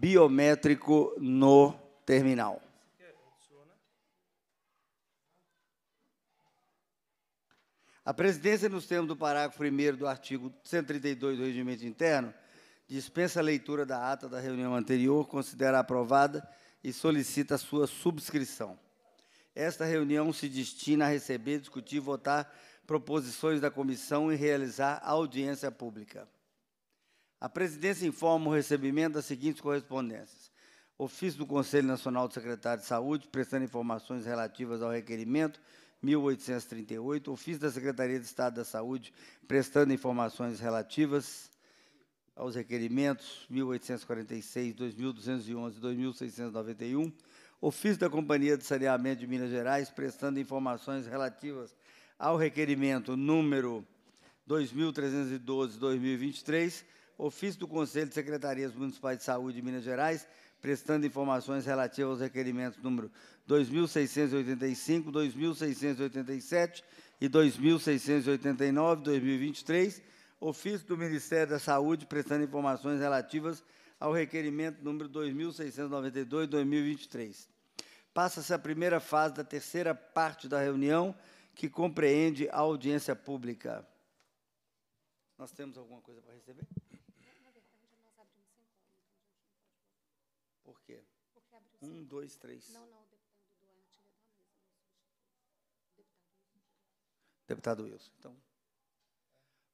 biométrico no terminal. A presidência, nos termos do parágrafo 1 do artigo 132 do Regimento Interno, dispensa a leitura da ata da reunião anterior, considera aprovada e solicita sua subscrição. Esta reunião se destina a receber, discutir, votar proposições da comissão e realizar audiência pública. A presidência informa o recebimento das seguintes correspondências. Ofício do Conselho Nacional de Secretário de Saúde, prestando informações relativas ao requerimento 1838. Ofício da Secretaria de Estado da Saúde, prestando informações relativas aos requerimentos 1846, 2211 e 2691. Ofício da Companhia de Saneamento de Minas Gerais, prestando informações relativas ao requerimento número 2312-2023 ofício do Conselho de Secretarias Municipais de Saúde de Minas Gerais, prestando informações relativas aos requerimentos número 2685, 2687 e 2689, 2023, ofício do Ministério da Saúde prestando informações relativas ao requerimento número 2692, 2023. Passa-se a primeira fase da terceira parte da reunião, que compreende a audiência pública. Nós temos alguma coisa para receber? Um, dois, três. Não, não, o deputado Duarte é da mesa, ele é substitui. Deputado Wilson. Então.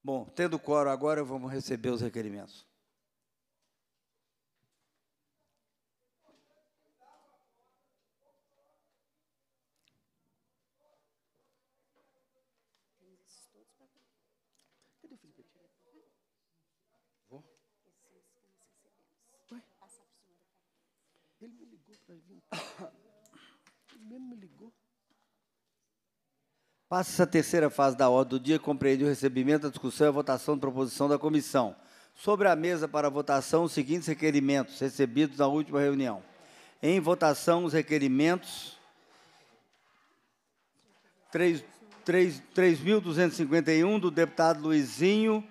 Bom, tendo quórum agora, vamos receber os requerimentos. Passa a terceira fase da ordem do dia, compreende o recebimento, a discussão e a votação da proposição da comissão. Sobre a mesa para votação, os seguintes requerimentos recebidos na última reunião. Em votação, os requerimentos 3.251 do deputado Luizinho,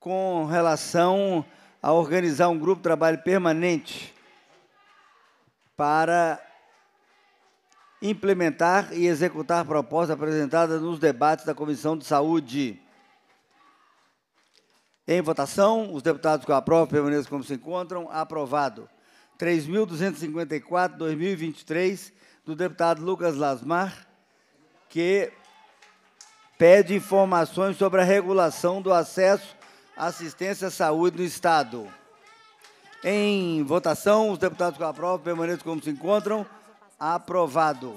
com relação a organizar um grupo de trabalho permanente para implementar e executar propostas apresentadas nos debates da Comissão de Saúde. Em votação, os deputados que aprovam permaneçam como se encontram. Aprovado. 3.254, 2023, do deputado Lucas Lasmar, que pede informações sobre a regulação do acesso à assistência à saúde no Estado. Em votação, os deputados que aprovam permaneçam como se encontram. Aprovado.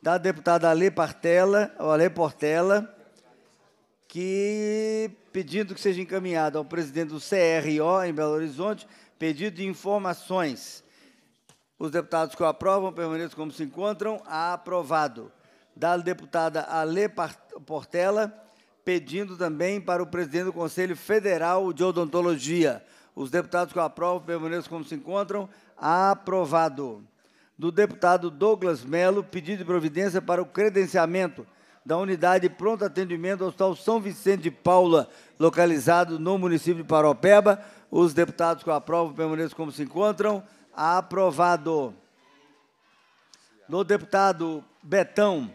Da deputada Ale Portela, Ale Portela, que pedindo que seja encaminhado ao presidente do CRO em Belo Horizonte, pedido de informações. Os deputados que o aprovam permaneçam como se encontram. Aprovado. Da deputada Ale Portela, pedindo também para o presidente do Conselho Federal de Odontologia. Os deputados que o aprovam permaneçam como se encontram. Aprovado. Do deputado Douglas Melo, pedido de providência para o credenciamento da unidade pronto atendimento ao Hospital São Vicente de Paula, localizado no município de Paropeba. Os deputados que aprovam permaneçam como se encontram. Aprovado. Do deputado Betão,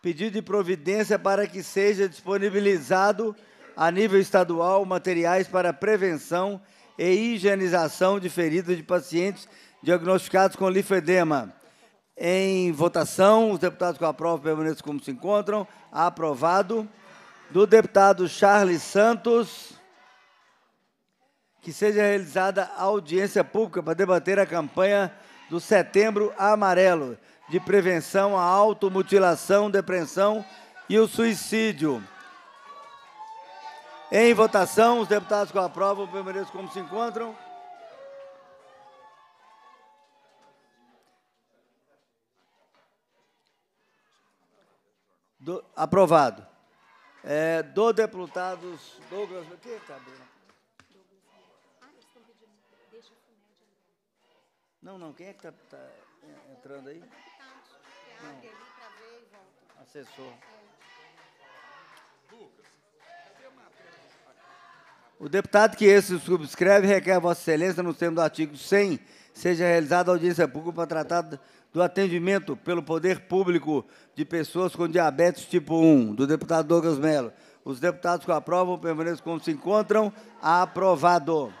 pedido de providência para que seja disponibilizado a nível estadual materiais para prevenção e e higienização de feridas de pacientes diagnosticados com linfedema. Em votação, os deputados que aprovam permaneçam como se encontram. Aprovado. Do deputado Charles Santos, que seja realizada audiência pública para debater a campanha do Setembro Amarelo de prevenção à automutilação, depressão e o suicídio. Em votação, os deputados com aprovam. prova, como se encontram. Do, aprovado. É, do deputados Douglas... O que está Não, não, quem é que está tá entrando aí? É não. Assessor. É. O deputado que esse subscreve requer a Vossa Excelência, no termo do artigo 100, seja realizada audiência pública para tratar do atendimento pelo poder público de pessoas com diabetes tipo 1, do deputado Douglas Mello. Os deputados que aprovam permaneçam como se encontram. Aprovado.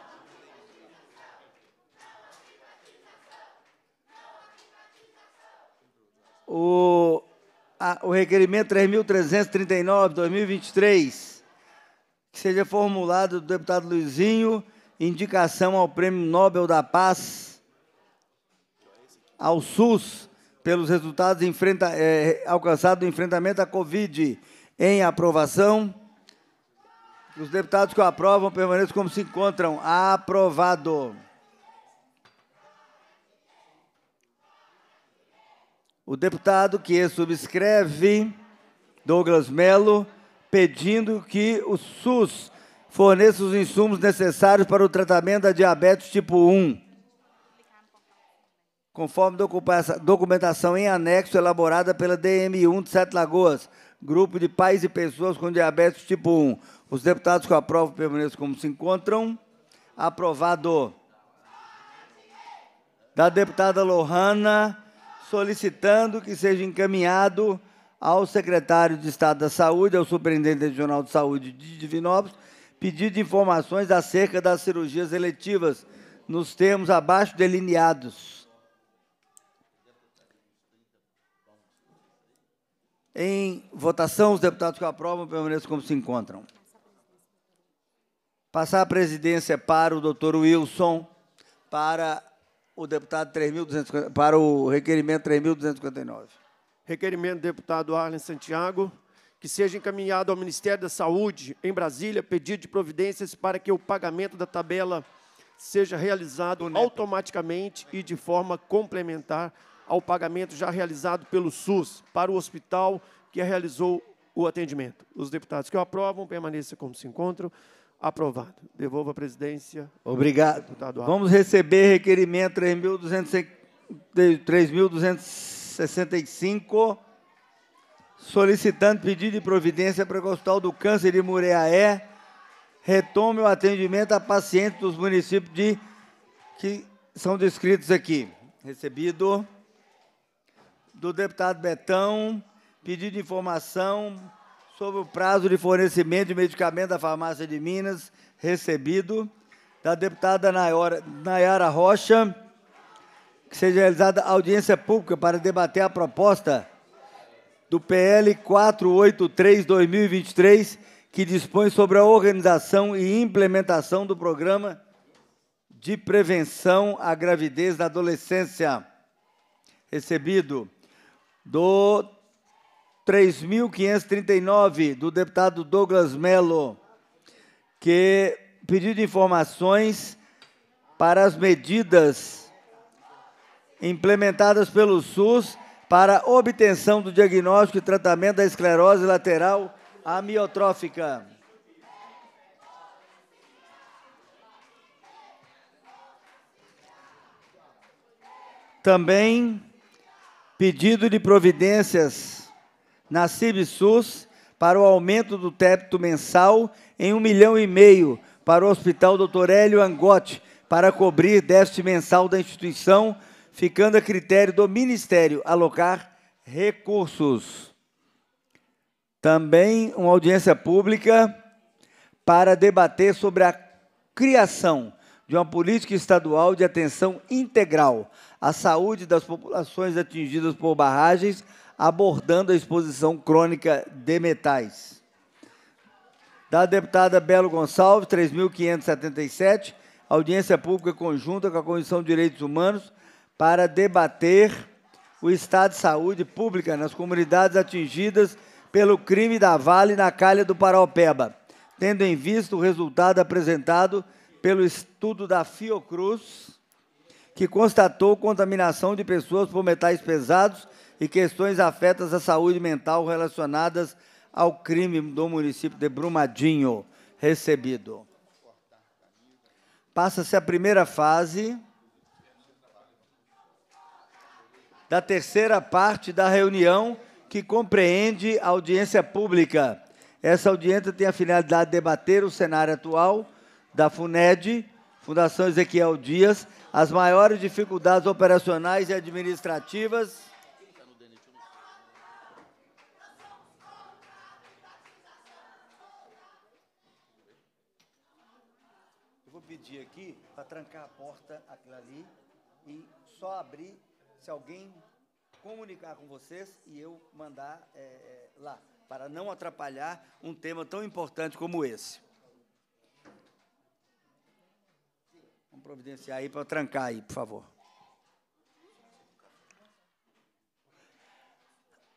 O, a, o requerimento 3.339, 2023 que seja formulado do deputado Luizinho indicação ao Prêmio Nobel da Paz ao SUS pelos resultados enfrenta, é, alcançados do enfrentamento à Covid em aprovação. Os deputados que o aprovam permaneçam como se encontram. Aprovado. O deputado que subscreve, Douglas Melo, pedindo que o SUS forneça os insumos necessários para o tratamento da diabetes tipo 1, conforme documentação em anexo elaborada pela DM1 de Sete Lagoas, Grupo de Pais e Pessoas com Diabetes Tipo 1. Os deputados que aprovam permaneçam como se encontram. Aprovado. Da deputada Lohana, solicitando que seja encaminhado ao secretário de Estado da Saúde, ao superintendente regional de saúde de Divinópolis, pedido de informações acerca das cirurgias eletivas, nos termos abaixo delineados. Em votação, os deputados que aprovam permaneçam como se encontram. Passar a presidência para o doutor Wilson, para o deputado 3.250, para o requerimento 3.259 requerimento do deputado Arlen Santiago, que seja encaminhado ao Ministério da Saúde, em Brasília, pedido de providências para que o pagamento da tabela seja realizado automaticamente e de forma complementar ao pagamento já realizado pelo SUS para o hospital que realizou o atendimento. Os deputados que o aprovam, permaneça como se encontram. Aprovado. Devolvo a presidência. Obrigado. Vamos receber requerimento 3.200. 65, solicitando pedido de providência para que o Hospital do Câncer de Mureaé retome o atendimento a pacientes dos municípios de, que são descritos aqui. Recebido do deputado Betão, pedido de informação sobre o prazo de fornecimento de medicamento da farmácia de Minas, recebido da deputada Nayara Rocha, que seja realizada audiência pública para debater a proposta do PL 483-2023, que dispõe sobre a organização e implementação do programa de prevenção à gravidez na adolescência. Recebido do 3.539, do deputado Douglas Melo, que pediu informações para as medidas implementadas pelo SUS para obtenção do diagnóstico e tratamento da esclerose lateral amiotrófica. Também pedido de providências na CIBSUS para o aumento do teto mensal em um milhão e meio para o Hospital Dr. Hélio Angotti, para cobrir déficit mensal da instituição ficando a critério do Ministério alocar recursos. Também uma audiência pública para debater sobre a criação de uma política estadual de atenção integral à saúde das populações atingidas por barragens, abordando a exposição crônica de metais. Da deputada Belo Gonçalves, 3.577, audiência pública conjunta com a Comissão de Direitos Humanos para debater o estado de saúde pública nas comunidades atingidas pelo crime da Vale na calha do Paraupeba, tendo em vista o resultado apresentado pelo estudo da Fiocruz, que constatou contaminação de pessoas por metais pesados e questões afetas à saúde mental relacionadas ao crime do município de Brumadinho. Recebido. Passa-se a primeira fase da terceira parte da reunião que compreende a audiência pública. Essa audiência tem a finalidade de debater o cenário atual da FUNED, Fundação Ezequiel Dias, as maiores dificuldades operacionais e administrativas. Eu vou pedir aqui para trancar a porta aquilo ali e só abrir se alguém comunicar com vocês e eu mandar é, é, lá, para não atrapalhar um tema tão importante como esse. Vamos providenciar aí para trancar aí, por favor.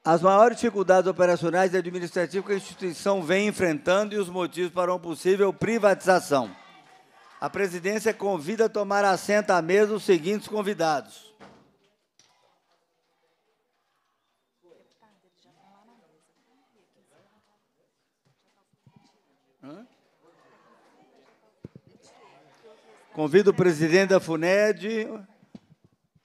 As maiores dificuldades operacionais e administrativas que a instituição vem enfrentando e os motivos para uma possível privatização. A presidência convida a tomar assento à mesa os seguintes convidados: Convido o presidente da FUNED,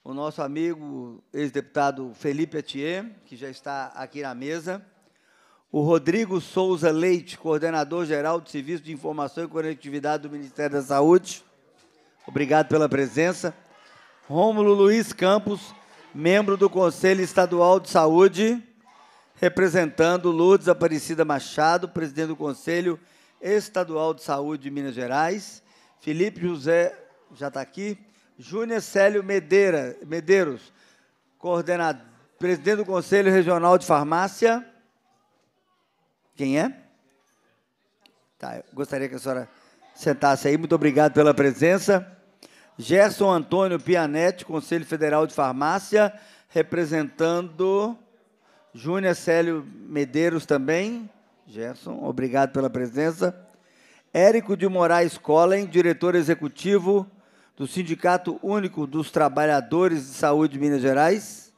o nosso amigo ex-deputado Felipe Atier, que já está aqui na mesa, o Rodrigo Souza Leite, coordenador-geral do Serviço de Informação e Conectividade do Ministério da Saúde. Obrigado pela presença. Rômulo Luiz Campos, membro do Conselho Estadual de Saúde, representando Lourdes Aparecida Machado, presidente do Conselho Estadual de Saúde de Minas Gerais Felipe José já está aqui. Júnior Célio Medeira, Medeiros, coordenador, presidente do Conselho Regional de Farmácia. Quem é? Tá, gostaria que a senhora sentasse aí. Muito obrigado pela presença. Gerson Antônio Pianetti, Conselho Federal de Farmácia, representando Júnior Célio Medeiros também. Gerson, obrigado pela presença. Érico de Moraes Collen, diretor executivo do Sindicato Único dos Trabalhadores de Saúde de Minas Gerais.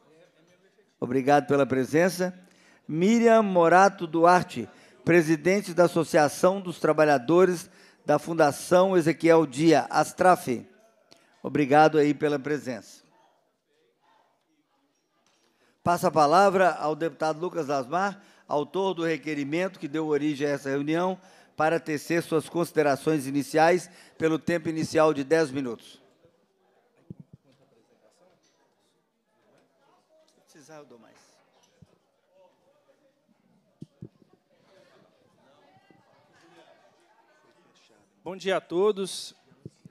Obrigado pela presença. Miriam Morato Duarte, presidente da Associação dos Trabalhadores da Fundação Ezequiel Dia, Astraf. Obrigado aí pela presença. Passa a palavra ao deputado Lucas Lasmar, autor do requerimento que deu origem a essa reunião, para tecer suas considerações iniciais pelo tempo inicial de 10 minutos. Bom dia a todos.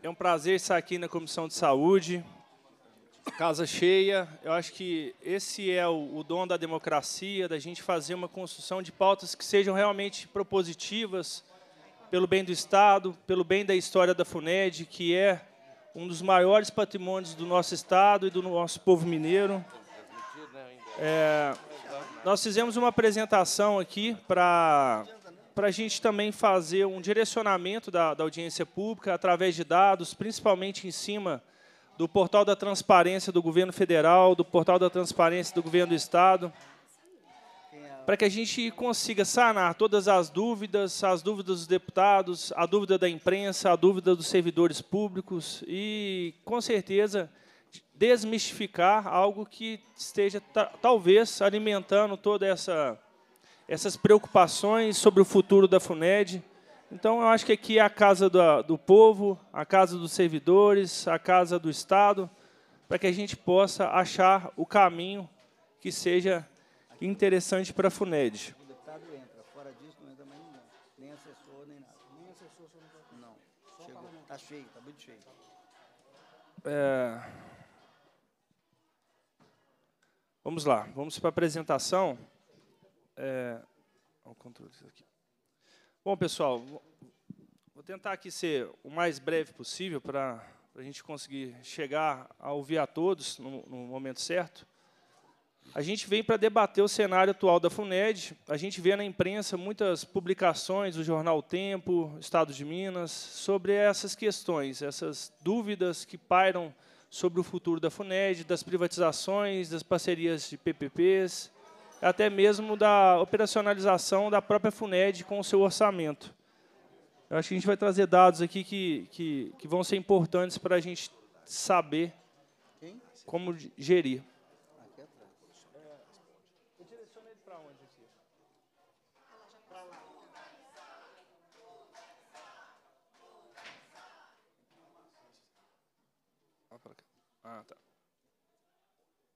É um prazer estar aqui na Comissão de Saúde. Casa cheia. Eu acho que esse é o, o dom da democracia, da gente fazer uma construção de pautas que sejam realmente propositivas, pelo bem do Estado, pelo bem da história da FUNED, que é um dos maiores patrimônios do nosso Estado e do nosso povo mineiro. É, nós fizemos uma apresentação aqui para a gente também fazer um direcionamento da, da audiência pública através de dados, principalmente em cima do portal da transparência do governo federal, do portal da transparência do governo do Estado para que a gente consiga sanar todas as dúvidas, as dúvidas dos deputados, a dúvida da imprensa, a dúvida dos servidores públicos e, com certeza, desmistificar algo que esteja talvez alimentando toda essa essas preocupações sobre o futuro da Funed. Então, eu acho que aqui é a casa do, do povo, a casa dos servidores, a casa do Estado, para que a gente possa achar o caminho que seja interessante para a FUNED. O deputado entra, fora disso não entra mais nem assessor, nem nada. Nem assessor, só não Não, só está cheio, está muito cheio. É... Vamos lá, vamos para a apresentação. É... o controle aqui. Bom, pessoal, vou tentar aqui ser o mais breve possível para a gente conseguir chegar a ouvir a todos no, no momento certo. A gente vem para debater o cenário atual da FUNED. A gente vê na imprensa muitas publicações o jornal Tempo, Estado de Minas, sobre essas questões, essas dúvidas que pairam sobre o futuro da FUNED, das privatizações, das parcerias de PPPs, até mesmo da operacionalização da própria FUNED com o seu orçamento. Eu acho que a gente vai trazer dados aqui que, que, que vão ser importantes para a gente saber como gerir. Ah, tá.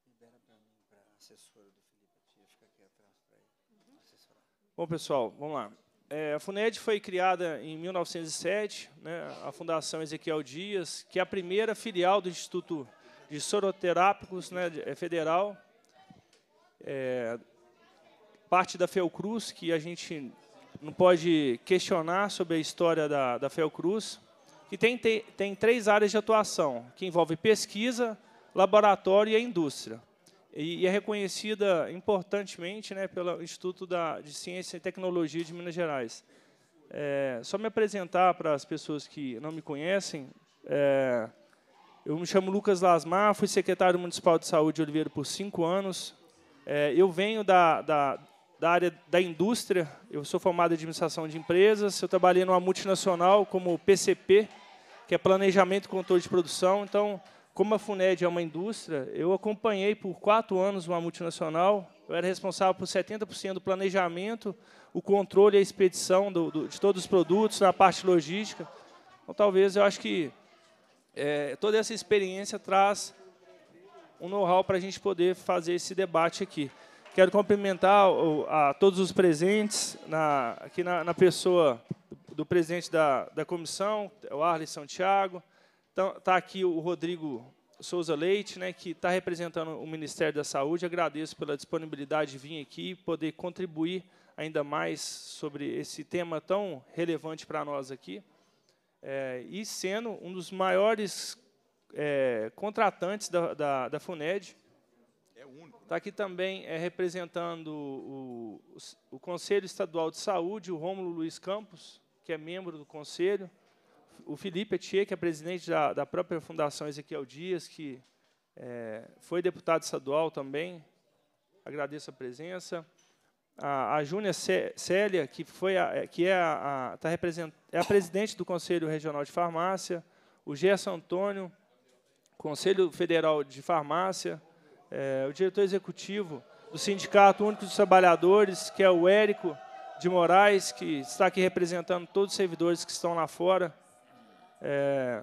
Libera para mim, para a assessora do Felipe, tia fica aqui atrás para uhum. assessorar. Bom, pessoal, vamos lá. É, a FUNED foi criada em 1907, né, a Fundação Ezequiel Dias, que é a primeira filial do Instituto de Soroterápicos né, é Federal, é, parte da Fiocruz, que a gente não pode questionar sobre a história da, da Fiocruz, que tem, tem três áreas de atuação, que envolve pesquisa, laboratório e indústria. E, e é reconhecida importantemente né, pelo Instituto da, de Ciência e Tecnologia de Minas Gerais. É, só me apresentar para as pessoas que não me conhecem, é, eu me chamo Lucas Lasmar, fui secretário municipal de saúde de Oliveira por cinco anos. É, eu venho da, da, da, área da indústria, eu sou formado em administração de empresas, eu trabalhei numa multinacional como PCP, que é planejamento e controle de produção. Então, como a FUNED é uma indústria, eu acompanhei por quatro anos uma multinacional. Eu era responsável por 70% do planejamento, o controle e a expedição do, do, de todos os produtos, na parte logística. Então, talvez, eu acho que é, toda essa experiência traz um know-how para a gente poder fazer esse debate aqui. Quero cumprimentar a todos os presentes, na, aqui na, na pessoa do do presidente da, da comissão, é o Arles Santiago. Está então, aqui o Rodrigo Souza Leite, né, que está representando o Ministério da Saúde. Agradeço pela disponibilidade de vir aqui e poder contribuir ainda mais sobre esse tema tão relevante para nós aqui. É, e sendo um dos maiores é, contratantes da, da, da FUNED. Está é aqui também é, representando o, o, o Conselho Estadual de Saúde, o Rômulo Luiz Campos que é membro do conselho, o Felipe Etier, que é presidente da, da própria Fundação Ezequiel Dias, que é, foi deputado estadual também, agradeço a presença. A, a Júnia Célia, que, foi a, é, que é, a, a tá é a presidente do Conselho Regional de Farmácia, o Gerson Antônio, Conselho Federal de Farmácia, é, o diretor executivo do Sindicato Único dos Trabalhadores, que é o Érico de Moraes, que está aqui representando todos os servidores que estão lá fora. É,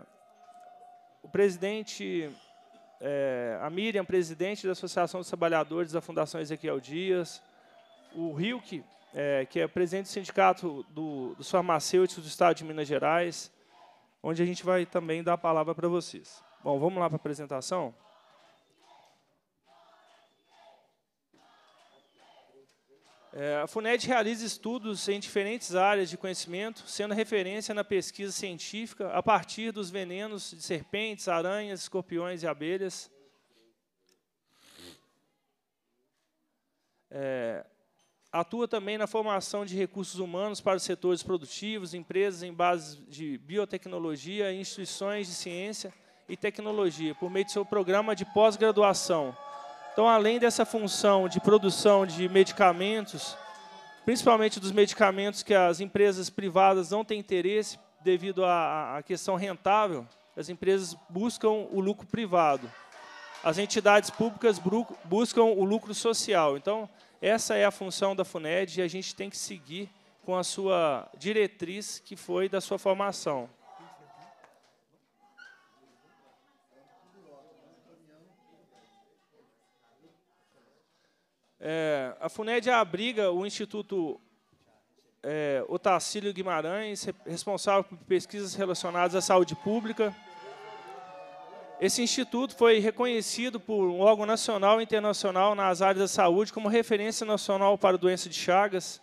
o presidente, é, a Miriam, presidente da Associação dos Trabalhadores da Fundação Ezequiel Dias. O Rilke, é, que é presidente do Sindicato do, dos Farmacêuticos do Estado de Minas Gerais, onde a gente vai também dar a palavra para vocês. Bom, vamos lá para a apresentação? É, a FUNED realiza estudos em diferentes áreas de conhecimento, sendo referência na pesquisa científica a partir dos venenos de serpentes, aranhas, escorpiões e abelhas. É, atua também na formação de recursos humanos para os setores produtivos, empresas em bases de biotecnologia, instituições de ciência e tecnologia, por meio de seu programa de pós-graduação então, além dessa função de produção de medicamentos, principalmente dos medicamentos que as empresas privadas não têm interesse devido à, à questão rentável, as empresas buscam o lucro privado. As entidades públicas buscam o lucro social. Então, essa é a função da FUNED e a gente tem que seguir com a sua diretriz que foi da sua formação. É, a FUNED é abriga o Instituto é, Otacílio Guimarães, responsável por pesquisas relacionadas à saúde pública. Esse instituto foi reconhecido por um órgão nacional e internacional nas áreas da saúde como referência nacional para a doença de Chagas.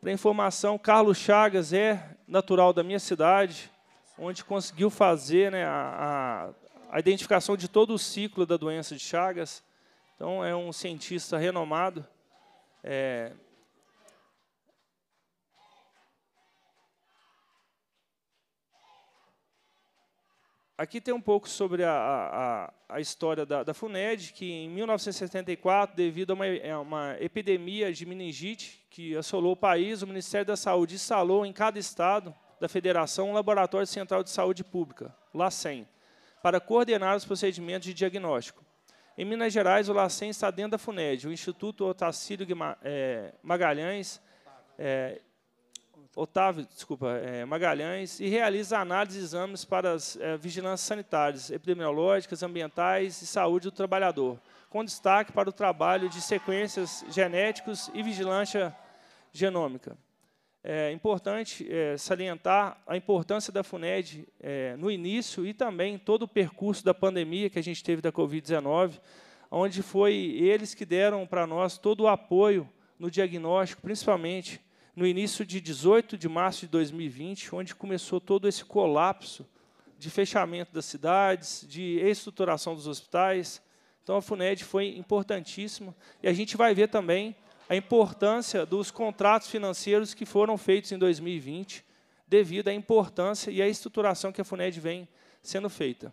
Para informação, Carlos Chagas é natural da minha cidade, onde conseguiu fazer né, a, a identificação de todo o ciclo da doença de Chagas. Então, é um cientista renomado. É... Aqui tem um pouco sobre a, a, a história da, da, FUNED, que em 1974, devido a uma, a é, uma epidemia de meningite que assolou o país, o Ministério da Saúde instalou em cada estado da Federação um Laboratório Central de Saúde Pública, LACEN, para coordenar os procedimentos de diagnóstico. Em Minas Gerais, o LACEN está dentro da FUNED. O Instituto Otacílio é, Magalhães, é, Otávio, desculpa, é, Magalhães, e realiza análises e exames para as é, vigilâncias sanitárias, epidemiológicas, ambientais e saúde do trabalhador, com destaque para o trabalho de sequências genéticos e vigilância genômica é importante é, salientar a importância da FUNED é, no início e também todo o percurso da pandemia que a gente teve da Covid-19, onde foi eles que deram para nós todo o apoio no diagnóstico, principalmente no início de 18 de março de 2020, onde começou todo esse colapso de fechamento das cidades, de estruturação dos hospitais. Então, a FUNED foi importantíssima. E a gente vai ver também a importância dos contratos financeiros que foram feitos em 2020, devido à importância e à estruturação que a FUNED vem sendo feita.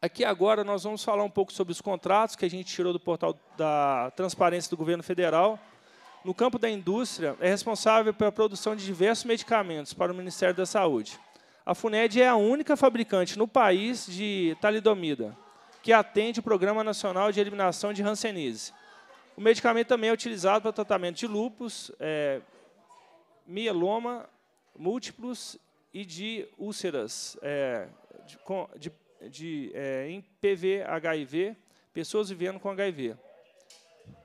Aqui agora nós vamos falar um pouco sobre os contratos que a gente tirou do portal da transparência do governo federal. No campo da indústria, é responsável pela produção de diversos medicamentos para o Ministério da Saúde. A FUNED é a única fabricante no país de talidomida, que atende o Programa Nacional de Eliminação de Hanseníase. O medicamento também é utilizado para tratamento de lúpus, é, mieloma, múltiplos e de úlceras é, de, de, de é, em PV-HIV, pessoas vivendo com HIV.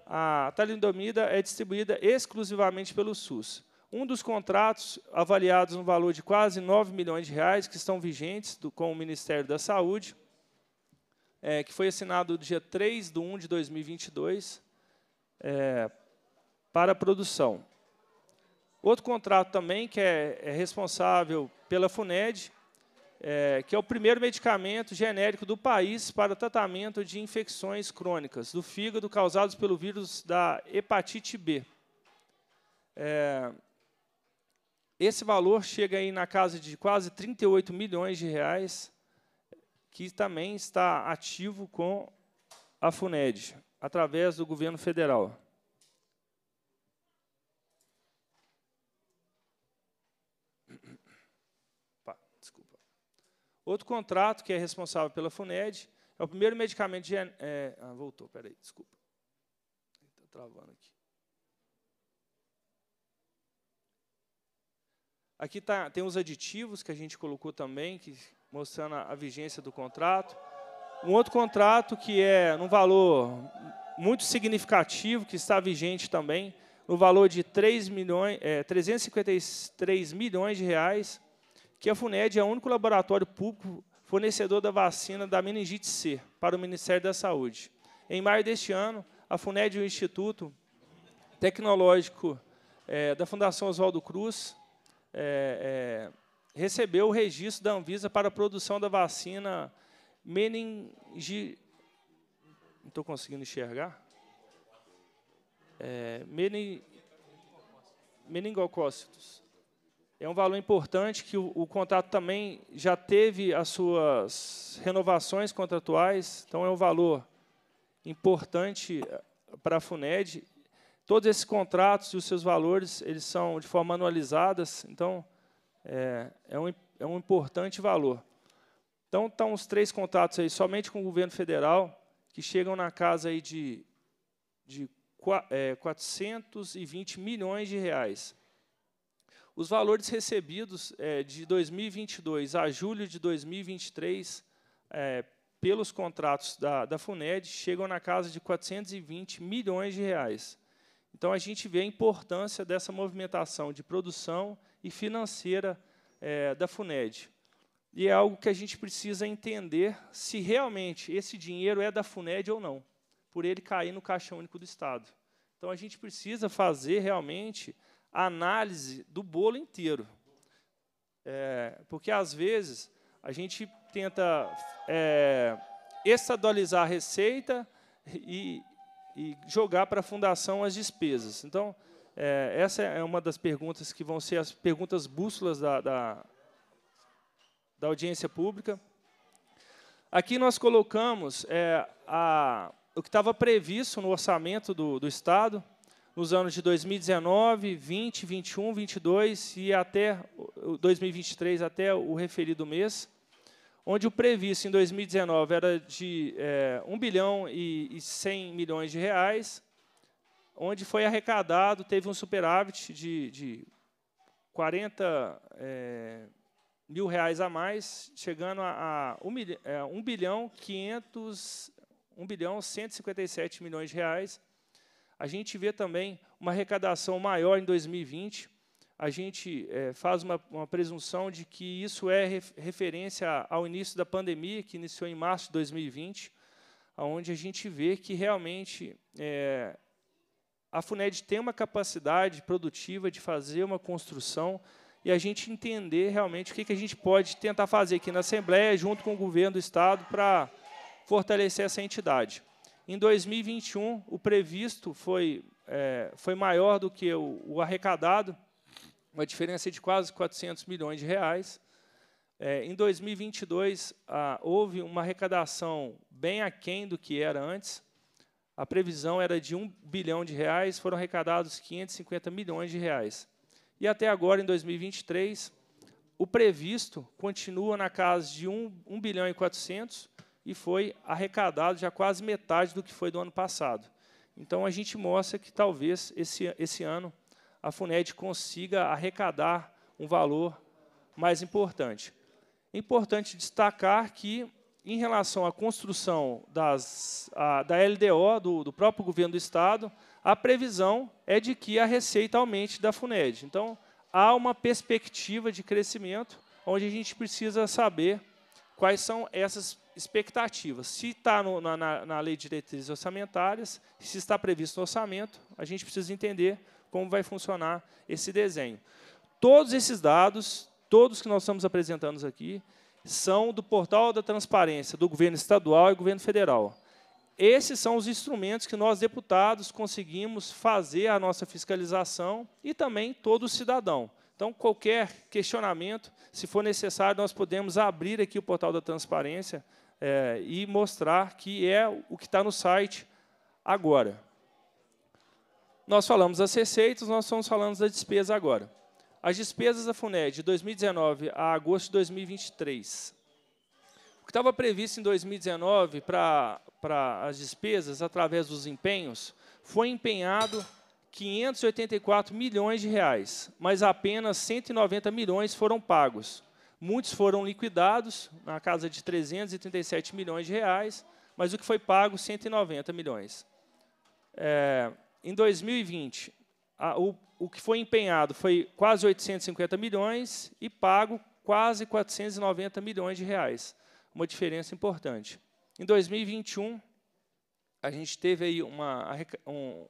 A talidomida é distribuída exclusivamente pelo SUS. Um dos contratos, avaliados no valor de quase 9 milhões de reais, que estão vigentes do, com o Ministério da Saúde, é, que foi assinado no dia 3 de 1 de 2022, é, para a produção. Outro contrato também que é, é responsável pela FUNED, é, que é o primeiro medicamento genérico do país para tratamento de infecções crônicas do fígado causadas pelo vírus da hepatite B. É, esse valor chega aí na casa de quase 38 milhões de reais, que também está ativo com a FUNED através do governo federal. Desculpa. Outro contrato que é responsável pela FUNED é o primeiro medicamento de. É, ah, voltou, peraí, desculpa. Está travando aqui. Aqui tá, tem os aditivos que a gente colocou também, que, mostrando a, a vigência do contrato. Um outro contrato que é num valor muito significativo, que está vigente também, no valor de 3 milhões, é, 353 milhões de reais, que a FUNED é o único laboratório público fornecedor da vacina da meningite C para o Ministério da Saúde. Em maio deste ano, a FUNED e o Instituto Tecnológico é, da Fundação Oswaldo Cruz é, é recebeu o registro da Anvisa para a produção da vacina meningi... Não estou conseguindo enxergar. É, meningocócitos. É um valor importante que o, o, contrato também já teve as suas renovações contratuais, então é um valor importante eh, para a FUNED. Todos esses contratos e os seus valores, eles são de forma anualizada, então é, é, um, é um importante valor. Então, estão tá os três contatos aí, somente com o governo federal, que chegam na casa aí de, de é, 420 milhões de reais. Os valores recebidos é, de 2022 a julho de 2023, é, pelos contratos da, da FUNED, chegam na casa de 420 milhões de reais. Então, a gente vê a importância dessa movimentação de produção e financeira é, da FUNED. E é algo que a gente precisa entender se realmente esse dinheiro é da FUNED ou não, por ele cair no Caixa Único do Estado. Então a gente precisa fazer realmente a análise do bolo inteiro. É, porque às vezes a gente tenta é, estadualizar a receita e, e jogar para a fundação as despesas. Então, é, essa é uma das perguntas que vão ser as perguntas bússolas da, da da audiência pública. Aqui nós colocamos é, a, o que estava previsto no orçamento do, do Estado nos anos de 2019, 20, 21, 22 e até 2023, até o referido mês, onde o previsto em 2019 era de é, 1 bilhão e, e 100 milhões de reais, onde foi arrecadado, teve um superávit de, de 40 é, mil reais a mais, chegando a, a 1, é, 1 bilhão 500, 1 bilhão 157 milhões de reais. A gente vê também uma arrecadação maior em 2020. A gente é, faz uma, uma, presunção de que isso é referência ao início da pandemia, que iniciou em março de 2020, onde a gente vê que realmente é, a FUNED tem uma capacidade produtiva de fazer uma construção e a gente entender realmente o que, que a gente pode tentar fazer aqui na Assembleia, junto com o governo do Estado, para fortalecer essa entidade. Em 2021, o previsto foi, é, foi maior do que o, o, arrecadado, uma diferença de quase 400 milhões de reais. É, em 2022, houve uma arrecadação bem aquém do que era antes. A previsão era de 1 bilhão de reais, foram arrecadados 550 milhões de reais. E até agora, em 2023, o previsto continua na casa de 1, 1 bilhão e 400 e foi arrecadado já quase metade do que foi do ano passado. Então, a gente mostra que talvez esse, esse ano a FUNED consiga arrecadar um valor mais importante. É importante destacar que, em relação à construção das, a, da LDO, do, do próprio governo do Estado, a previsão é de que a receita aumente da FUNED. Então, há uma perspectiva de crescimento onde a gente precisa saber quais são essas expectativas. Se está no, na, na, lei de diretrizes orçamentárias, se está previsto no orçamento, a gente precisa entender como vai funcionar esse desenho. Todos esses dados, todos que nós estamos apresentando aqui, são do portal da transparência do governo estadual e governo federal esses são os instrumentos que nós, deputados, conseguimos fazer a nossa fiscalização e também todo cidadão. Então, qualquer questionamento, se for necessário, nós podemos abrir aqui o portal da transparência é, e mostrar que é o que está no site agora. Nós falamos das receitas, nós estamos falando da despesa agora. As despesas da FUNED de 2019 a agosto de 2023 o que estava previsto em 2019 para as despesas, através dos empenhos, foi empenhado 584 milhões de reais, mas apenas 190 milhões foram pagos. Muitos foram liquidados, na casa de 337 milhões de reais, mas o que foi pago, 190 milhões. É, em 2020, a, o, o que foi empenhado foi quase 850 milhões e pago quase 490 milhões de reais uma diferença importante. Em 2021, a gente teve aí uma, um,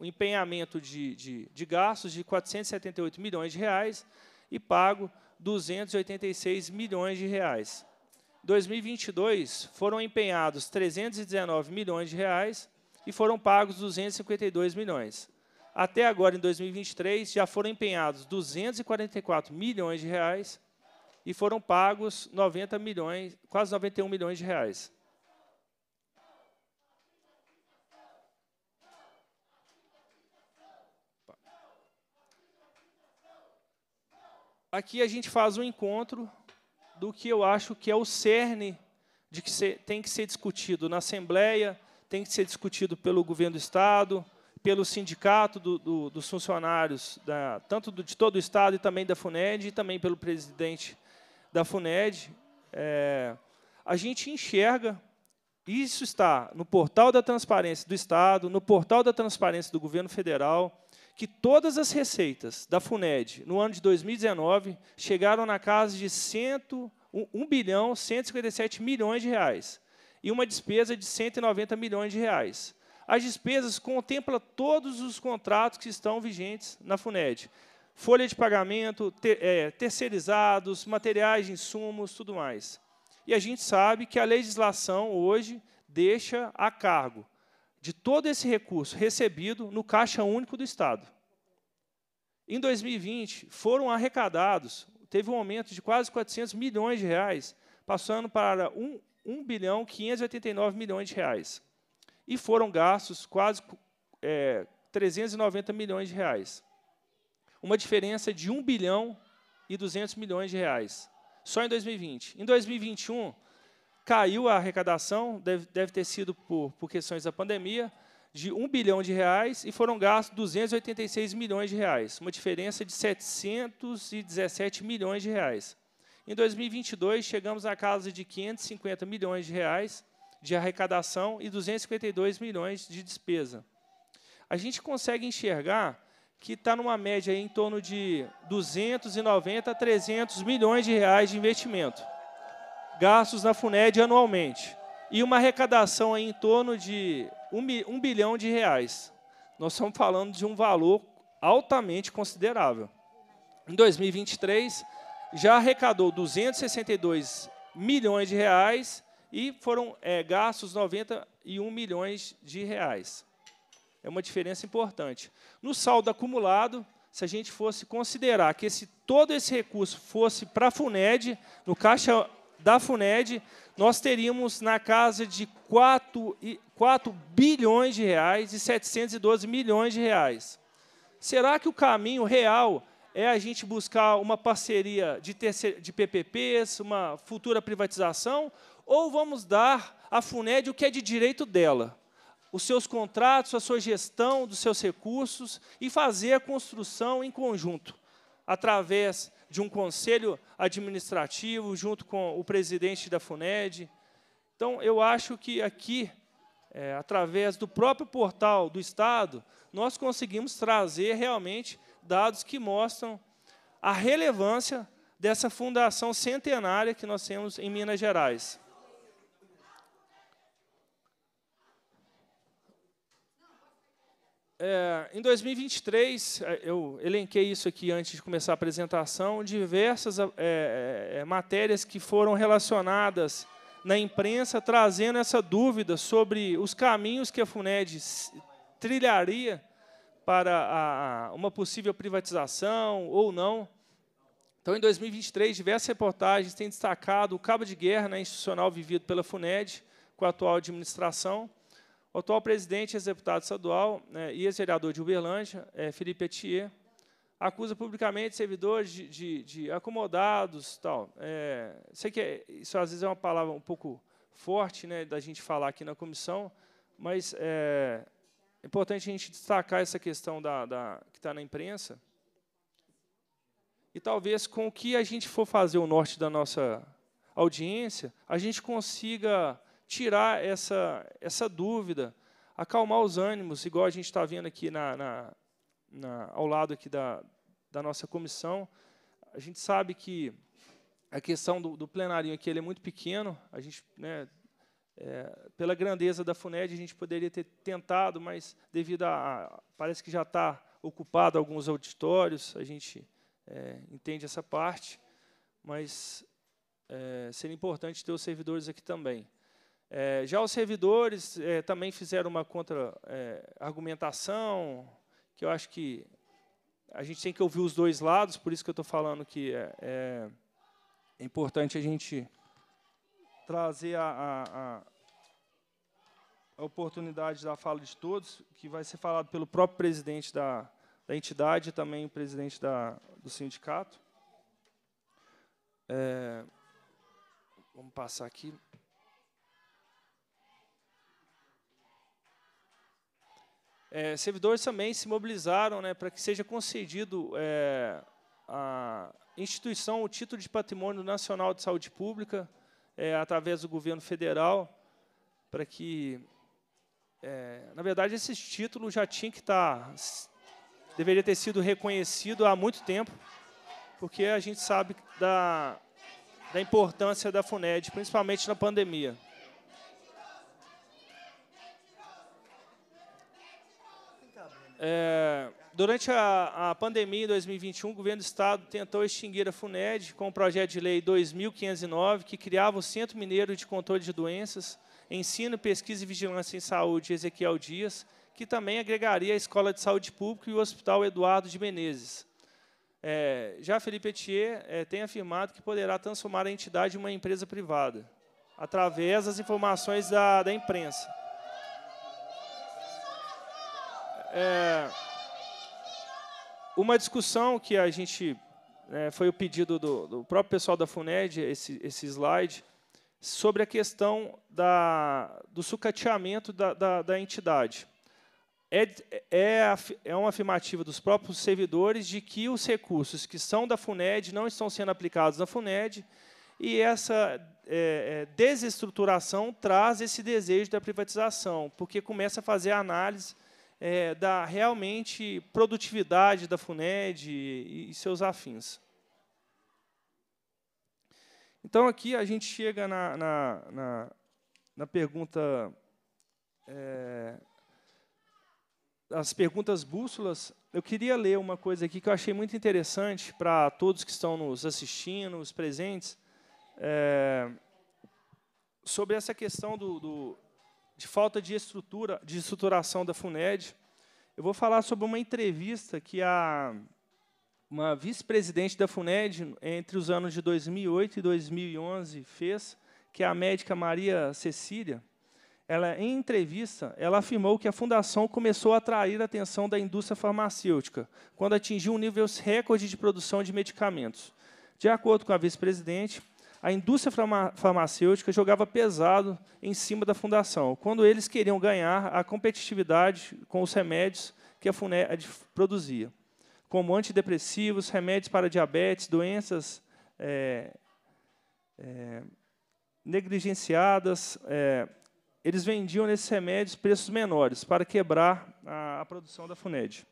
um empenhamento de, de, de gastos de 478 milhões de reais e pago 286 milhões de reais. 2022 foram empenhados 319 milhões de reais e foram pagos 252 milhões. Até agora, em 2023, já foram empenhados 244 milhões de reais e foram pagos 90 milhões, quase 91 milhões de reais. Aqui a gente faz um encontro do que eu acho que é o cerne de que tem que ser discutido na Assembleia, tem que ser discutido pelo governo do Estado, pelo sindicato do, do, dos funcionários, da, tanto do, de todo o Estado e também da FUNED, e também pelo presidente da FUNED, é, a gente enxerga, isso está no portal da transparência do Estado, no portal da transparência do governo federal, que todas as receitas da FUNED no ano de 2019 chegaram na casa de 100, 1 bilhão 157 milhões de reais e uma despesa de 190 milhões de reais. As despesas contemplam todos os contratos que estão vigentes na FUNED folha de pagamento, ter, é, terceirizados, materiais de insumos, tudo mais. E a gente sabe que a legislação hoje deixa a cargo de todo esse recurso recebido no Caixa Único do Estado. Em 2020, foram arrecadados, teve um aumento de quase 400 milhões de reais, passando para 1, 1 bilhão 589 milhões de reais. E foram gastos quase é, 390 milhões de reais uma diferença de 1 bilhão e 200 milhões de reais, só em 2020. Em 2021, caiu a arrecadação, deve, deve ter sido por, por questões da pandemia, de 1 bilhão de reais e foram gastos 286 milhões de reais, uma diferença de 717 milhões de reais. Em 2022, chegamos à casa de 550 milhões de reais de arrecadação e 252 milhões de despesa. A gente consegue enxergar que está numa média em torno de 290 a 300 milhões de reais de investimento, gastos na FUNED anualmente, e uma arrecadação aí em torno de 1 bilhão de reais. Nós estamos falando de um valor altamente considerável. Em 2023, já arrecadou 262 milhões de reais e foram é, gastos 91 milhões de reais é uma diferença importante. No saldo acumulado, se a gente fosse considerar que esse, todo esse recurso fosse para a FUNED, no caixa da FUNED, nós teríamos na casa de 4, 4 bilhões de reais e 712 milhões de reais. Será que o caminho real é a gente buscar uma parceria de, de PPPs, uma futura privatização, ou vamos dar à FUNED o que é de direito dela? os seus contratos, a sua gestão dos seus recursos e fazer a construção em conjunto, através de um conselho administrativo, junto com o presidente da FUNED. Então, eu acho que aqui, é, através do próprio portal do Estado, nós conseguimos trazer realmente dados que mostram a relevância dessa fundação centenária que nós temos em Minas Gerais. é, em 2023, é, eu elenquei isso aqui antes de começar a apresentação, diversas é, é, é, matérias que foram relacionadas na imprensa, trazendo essa dúvida sobre os caminhos que a FUNED trilharia para a, uma possível privatização ou não. Então, em 2023, diversas reportagens têm destacado o cabo de guerra né, institucional vivido pela FUNED com a atual administração o atual presidente executado estadual né, e ex-vereador de Uberlândia, é, Felipe Etier, acusa publicamente servidores de, de, de acomodados, tal. É, sei que é, isso às vezes é uma palavra um pouco forte, né, da gente falar aqui na comissão, mas é, é importante a gente destacar essa questão da, da que está na imprensa. E talvez com o que a gente for fazer o norte da nossa audiência, a gente consiga tirar essa, essa dúvida, acalmar os ânimos, igual a gente está vendo aqui na, na, na, ao lado aqui da, da nossa comissão. A gente sabe que a questão do, do plenário aqui ele é muito pequeno, a gente né, é, pela grandeza da FUNED, a gente poderia ter tentado, mas devido a. a parece que já está ocupado alguns auditórios, a gente é, entende essa parte, mas é, seria importante ter os servidores aqui também. É, já os servidores é, também fizeram uma contra-argumentação, é, que eu acho que a gente tem que ouvir os dois lados, por isso que eu estou falando que é, é, importante a gente trazer a, a, a, oportunidade da fala de todos, que vai ser falado pelo próprio presidente da, da entidade e também o presidente da, do sindicato. É, vamos passar aqui. é, servidores também se mobilizaram né, para que seja concedido é, à instituição o título de Patrimônio Nacional de Saúde Pública, é, através do governo federal, para que, é, na verdade, esse título já tinha que estar, tá, deveria ter sido reconhecido há muito tempo, porque a gente sabe da, da importância da FUNED, principalmente na pandemia. É, durante a, a, pandemia em 2021, o governo do Estado tentou extinguir a FUNED com o projeto de lei 2.509, que criava o Centro Mineiro de Controle de Doenças, Ensino, Pesquisa e Vigilância em Saúde Ezequiel Dias, que também agregaria a Escola de Saúde Pública e o Hospital Eduardo de Menezes. É, já Felipe Etier é, tem afirmado que poderá transformar a entidade em uma empresa privada, através das informações da, da imprensa. É, uma discussão que a gente é, foi o pedido do, do, próprio pessoal da Funed, esse, esse slide, sobre a questão da, do sucateamento da, da, da entidade. É, é, é, é uma afirmativa dos próprios servidores de que os recursos que são da FUNED não estão sendo aplicados na FUNED, e essa é, é desestruturação traz esse desejo da privatização, porque começa a fazer análise é, da realmente produtividade da FUNED e, e seus afins. Então, aqui a gente chega na, na, na, na pergunta. É, as perguntas bússolas. Eu queria ler uma coisa aqui que eu achei muito interessante para todos que estão nos assistindo, os presentes, é, sobre essa questão do, do, de falta de estrutura, de estruturação da FUNED. Eu vou falar sobre uma entrevista que a uma vice-presidente da FUNED entre os anos de 2008 e 2011 fez, que é a médica Maria Cecília. Ela em entrevista, ela afirmou que a fundação começou a atrair a atenção da indústria farmacêutica quando atingiu um nível recorde de produção de medicamentos. De acordo com a vice-presidente, a indústria farmacêutica jogava pesado em cima da fundação, quando eles queriam ganhar a competitividade com os remédios que a FUNED produzia, como antidepressivos, remédios para diabetes, doenças é, é, negligenciadas. É, eles vendiam nesses remédios preços menores para quebrar a, a produção da FUNED.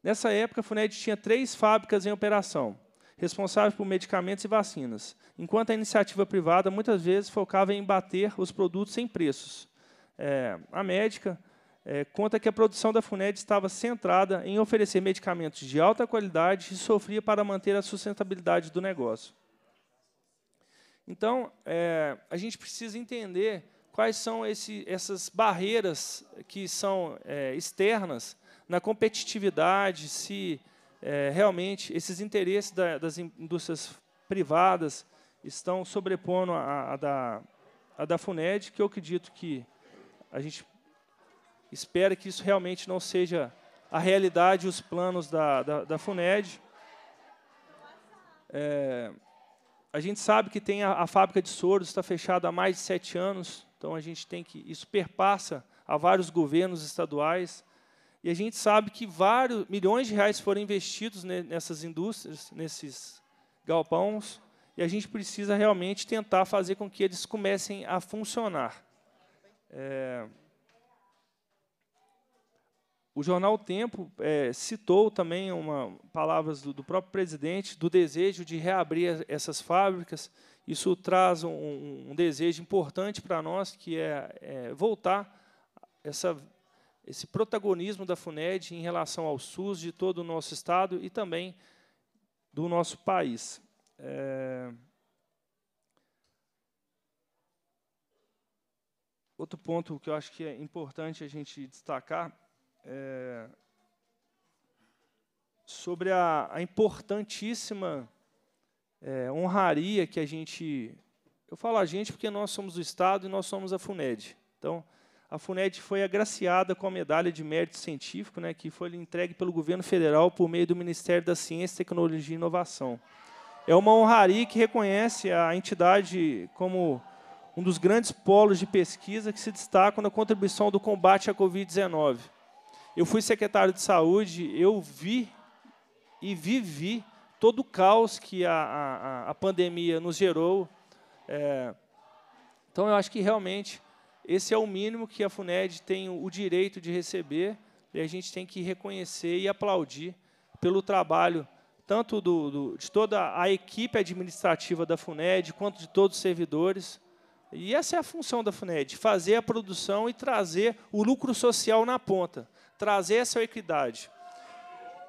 Nessa época, a FUNED tinha três fábricas em operação responsável por medicamentos e vacinas, enquanto a iniciativa privada muitas vezes focava em bater os produtos sem preços. É, a médica é, conta que a produção da FUNED estava centrada em oferecer medicamentos de alta qualidade e sofria para manter a sustentabilidade do negócio. Então, é, a gente precisa entender quais são esse, essas barreiras que são é, externas na competitividade, se é, realmente esses interesses da, das indústrias privadas estão sobrepondo a, a, da, a da FUNED, que eu acredito que a gente espera que isso realmente não seja a realidade e os planos da, da, da FUNED. É, a gente sabe que tem a, a fábrica de soros, está fechada há mais de sete anos, então a gente tem que. Isso perpassa a vários governos estaduais. E a gente sabe que vários milhões de reais foram investidos nessas indústrias, nesses galpões, e a gente precisa realmente tentar fazer com que eles comecem a funcionar. É... O jornal Tempo é, citou também uma, palavras do, do, próprio presidente do desejo de reabrir essas fábricas. Isso traz um, um desejo importante para nós, que é, é voltar essa esse protagonismo da FUNED em relação ao SUS de todo o nosso estado e também do nosso país. É... Outro ponto que eu acho que é importante a gente destacar é sobre a, a importantíssima é, honraria que a gente. Eu falo a gente porque nós somos o Estado e nós somos a FUNED. Então, a FUNED foi agraciada com a medalha de mérito científico, né, que foi entregue pelo governo federal por meio do Ministério da Ciência, Tecnologia e Inovação. É uma honraria que reconhece a entidade como um dos grandes polos de pesquisa que se destacam na contribuição do combate à Covid-19. Eu fui secretário de saúde, eu vi e vivi todo o caos que a, a, a pandemia nos gerou. É, então, eu acho que realmente esse é o mínimo que a FUNED tem o direito de receber e a gente tem que reconhecer e aplaudir pelo trabalho tanto do, do, de toda a equipe administrativa da FUNED, quanto de todos os servidores. E essa é a função da FUNED, fazer a produção e trazer o lucro social na ponta, trazer essa equidade.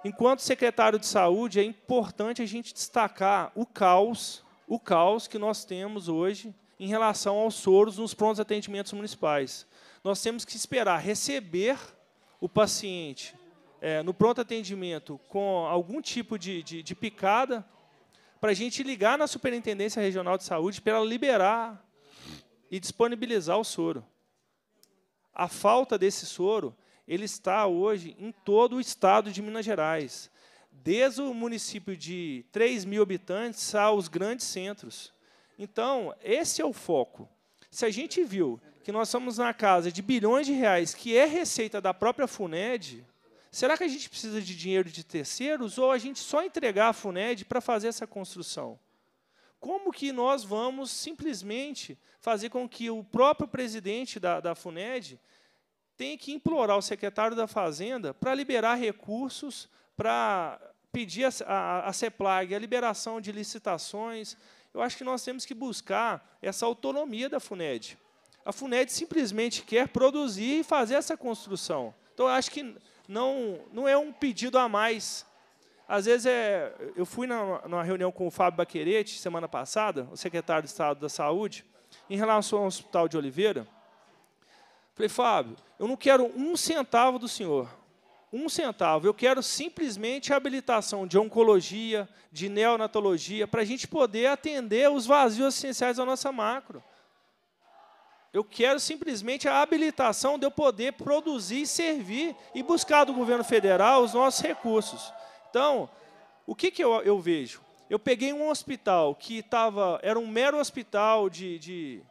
Enquanto secretário de saúde, é importante a gente destacar o caos, o caos que nós temos hoje, em relação aos soros nos prontos atendimentos municipais. Nós temos que esperar receber o paciente é, no pronto atendimento com algum tipo de, de, de picada para a gente ligar na Superintendência Regional de Saúde para ela liberar e disponibilizar o soro. A falta desse soro ele está hoje em todo o estado de Minas Gerais, desde o município de 3 mil habitantes aos grandes centros. Então, esse é o foco. Se a gente viu que nós somos na casa de bilhões de reais, que é receita da própria FUNED, será que a gente precisa de dinheiro de terceiros ou a gente só entregar a FUNED para fazer essa construção? Como que nós vamos simplesmente fazer com que o próprio presidente da, da FUNED tenha que implorar o secretário da Fazenda para liberar recursos, para pedir a, a, a CEPLAG a liberação de licitações, eu acho que nós temos que buscar essa autonomia da FUNED. A FUNED simplesmente quer produzir e fazer essa construção. Então, eu acho que não, não é um pedido a mais. Às vezes, é, eu fui na, numa reunião com o Fábio Baquerete, semana passada, o secretário de Estado da Saúde, em relação ao Hospital de Oliveira. Falei, Fábio, eu não quero um centavo do senhor um centavo. Eu quero simplesmente a habilitação de oncologia, de neonatologia, para a gente poder atender os vazios essenciais da nossa macro. Eu quero simplesmente a habilitação de eu poder produzir, servir e buscar do governo federal os nossos recursos. Então, o que, que eu, eu vejo? Eu peguei um hospital que tava, era um mero hospital de, de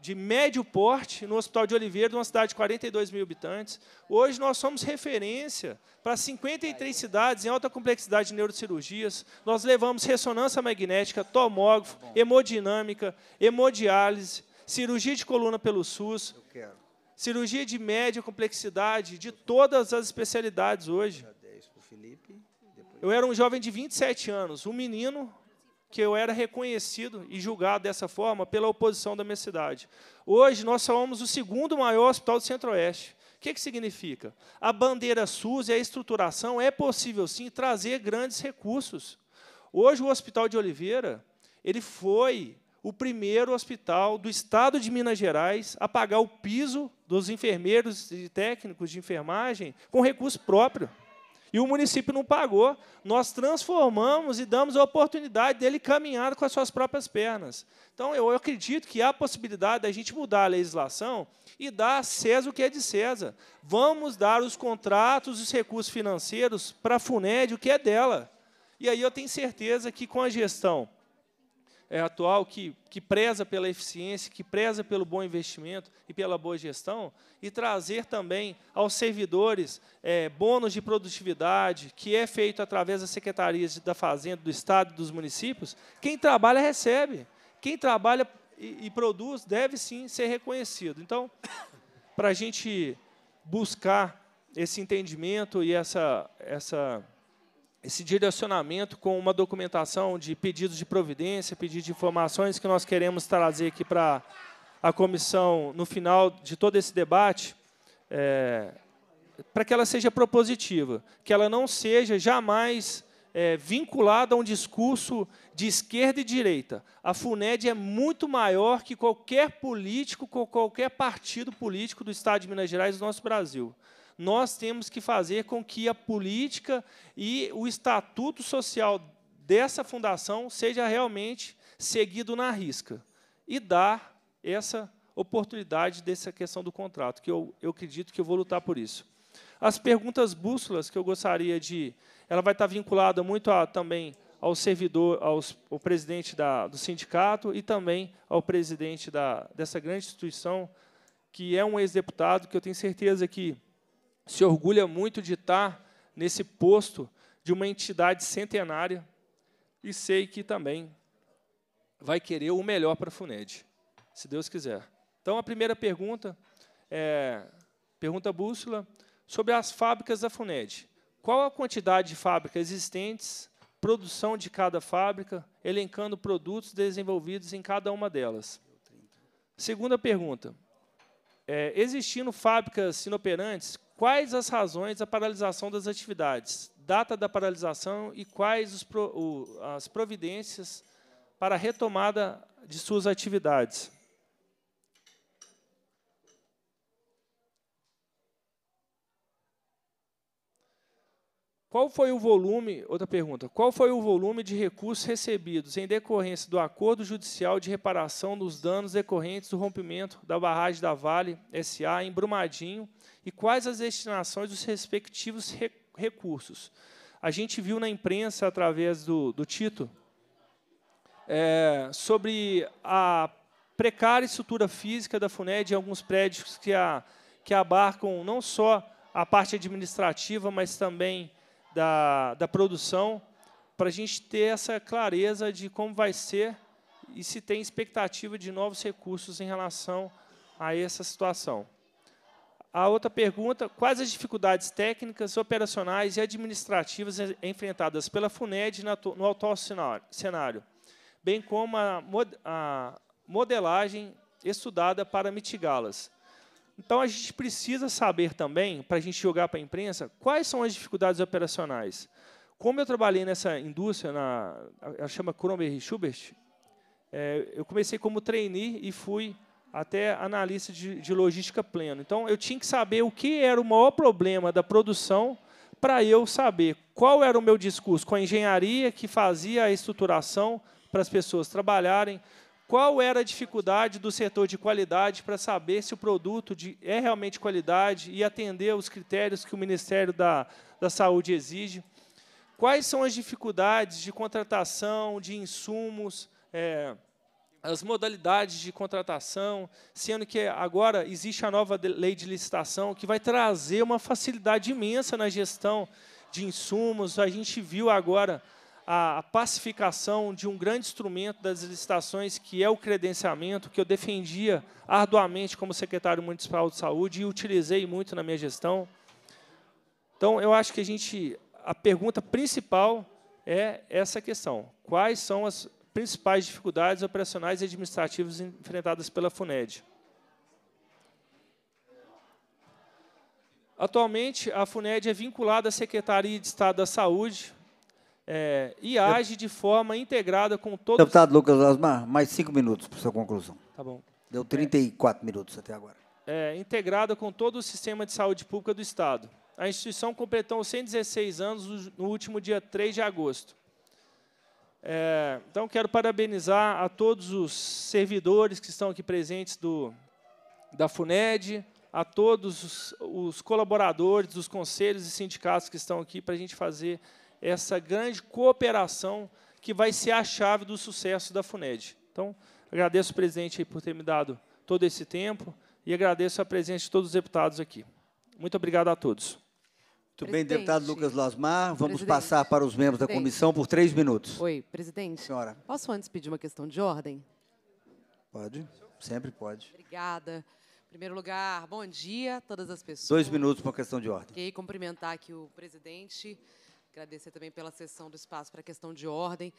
de médio porte no Hospital de Oliveira, de uma cidade de 42 mil habitantes. Hoje nós somos referência para 53 cidades em alta complexidade de neurocirurgias. Nós levamos ressonância magnética, tomógrafo, hemodinâmica, hemodiálise, cirurgia de coluna pelo SUS. Cirurgia de média complexidade de todas as especialidades hoje. Eu era um jovem de 27 anos, um menino que eu era reconhecido e julgado dessa forma pela oposição da minha cidade. Hoje nós somos o segundo maior hospital do Centro-Oeste. O que, que significa? A bandeira SUS e a estruturação é possível sim trazer grandes recursos. Hoje o Hospital de Oliveira ele foi o primeiro hospital do estado de Minas Gerais a pagar o piso dos enfermeiros e técnicos de enfermagem com recurso próprio e o município não pagou. Nós transformamos e damos a oportunidade dele caminhar com as suas próprias pernas. Então, eu acredito que há possibilidade da gente mudar a legislação e dar a César o que é de César. Vamos dar os contratos, os recursos financeiros para a FUNED, o que é dela. E aí eu tenho certeza que com a gestão é, atual que, que preza pela eficiência, que preza pelo bom investimento e pela boa gestão, e trazer também aos servidores é, bônus de produtividade, que é feito através das secretarias da Fazenda, do Estado e dos municípios, quem trabalha recebe. Quem trabalha e, e produz deve sim ser reconhecido. Então, para a gente buscar esse entendimento e essa, essa esse direcionamento com uma documentação de pedidos de providência, pedidos de informações que nós queremos trazer aqui para a comissão no final de todo esse debate, é, para que ela seja propositiva, que ela não seja jamais é, vinculada a um discurso de esquerda e direita. A FUNED é muito maior que qualquer político, qualquer partido político do Estado de Minas Gerais e do nosso Brasil nós temos que fazer com que a política e o estatuto social dessa fundação seja realmente seguido na risca e dar essa oportunidade dessa questão do contrato, que eu, eu acredito que eu vou lutar por isso. As perguntas bússolas que eu gostaria de... Ela vai estar vinculada muito a, também ao servidor, aos, ao presidente da, do sindicato e também ao presidente da, dessa grande instituição, que é um ex-deputado, que eu tenho certeza que se orgulha muito de estar nesse posto de uma entidade centenária e sei que também vai querer o melhor para a FUNED, se Deus quiser. Então, a primeira pergunta, é, pergunta bússola, sobre as fábricas da FUNED. Qual a quantidade de fábricas existentes, produção de cada fábrica, elencando produtos desenvolvidos em cada uma delas? Segunda pergunta. É, existindo fábricas inoperantes, Quais as razões da paralisação das atividades, data da paralisação e quais pro, o, as providências para a retomada de suas atividades? Qual foi o volume, outra pergunta, qual foi o volume de recursos recebidos em decorrência do acordo judicial de reparação dos danos decorrentes do rompimento da barragem da Vale SA em Brumadinho e quais as destinações dos respectivos re recursos? A gente viu na imprensa, através do, do Tito, é, sobre a precária estrutura física da FUNED em alguns prédios que, a, que abarcam não só a parte administrativa, mas também da, da produção, para a gente ter essa clareza de como vai ser e se tem expectativa de novos recursos em relação a essa situação. A outra pergunta: quais as dificuldades técnicas, operacionais e administrativas enfrentadas pela FUNED no atual cenário, bem como a modelagem estudada para mitigá-las? Então a gente precisa saber também, para a gente jogar para a imprensa, quais são as dificuldades operacionais. Como eu trabalhei nessa indústria, na, ela chama Kronberg Schubert, é, eu comecei como trainee e fui até analista de, de logística pleno. Então eu tinha que saber o que era o maior problema da produção para eu saber qual era o meu discurso com a engenharia que fazia a estruturação para as pessoas trabalharem, qual era a dificuldade do setor de qualidade para saber se o produto de, é realmente qualidade e atender os critérios que o Ministério da, da Saúde exige. Quais são as dificuldades de contratação de insumos, é, as modalidades de contratação, sendo que agora existe a nova lei de licitação que vai trazer uma facilidade imensa na gestão de insumos. A gente viu agora a pacificação de um grande instrumento das licitações, que é o credenciamento, que eu defendia arduamente como secretário municipal de saúde e utilizei muito na minha gestão. Então, eu acho que a gente, a pergunta principal é essa questão: quais são as principais dificuldades operacionais e administrativas enfrentadas pela FUNED? Atualmente, a FUNED é vinculada à Secretaria de Estado da Saúde, é, e age de forma integrada com todos... Deputado Lucas Asmar, mais cinco minutos para sua conclusão. Tá bom. Deu 34 é, minutos até agora. É, integrada com todo o sistema de saúde pública do Estado. A instituição completou 116 anos no último dia 3 de agosto. É, então, quero parabenizar a todos os servidores que estão aqui presentes do, da FUNED, a todos os, os colaboradores dos conselhos e sindicatos que estão aqui para a gente fazer essa grande cooperação que vai ser a chave do sucesso da FUNED. Então, agradeço o presidente por ter me dado todo esse tempo e agradeço a presença de todos os deputados aqui. Muito obrigado a todos. Muito presidente. bem, deputado Lucas Lasmar. Vamos presidente. passar para os membros da comissão por três minutos. Oi, presidente. Senhora. Posso antes pedir uma questão de ordem? Pode, sempre pode. Obrigada. Em primeiro lugar, bom dia a todas as pessoas. Dois minutos para uma questão de ordem. Fiquei cumprimentar aqui o presidente Agradecer também pela sessão do espaço para a questão de ordem.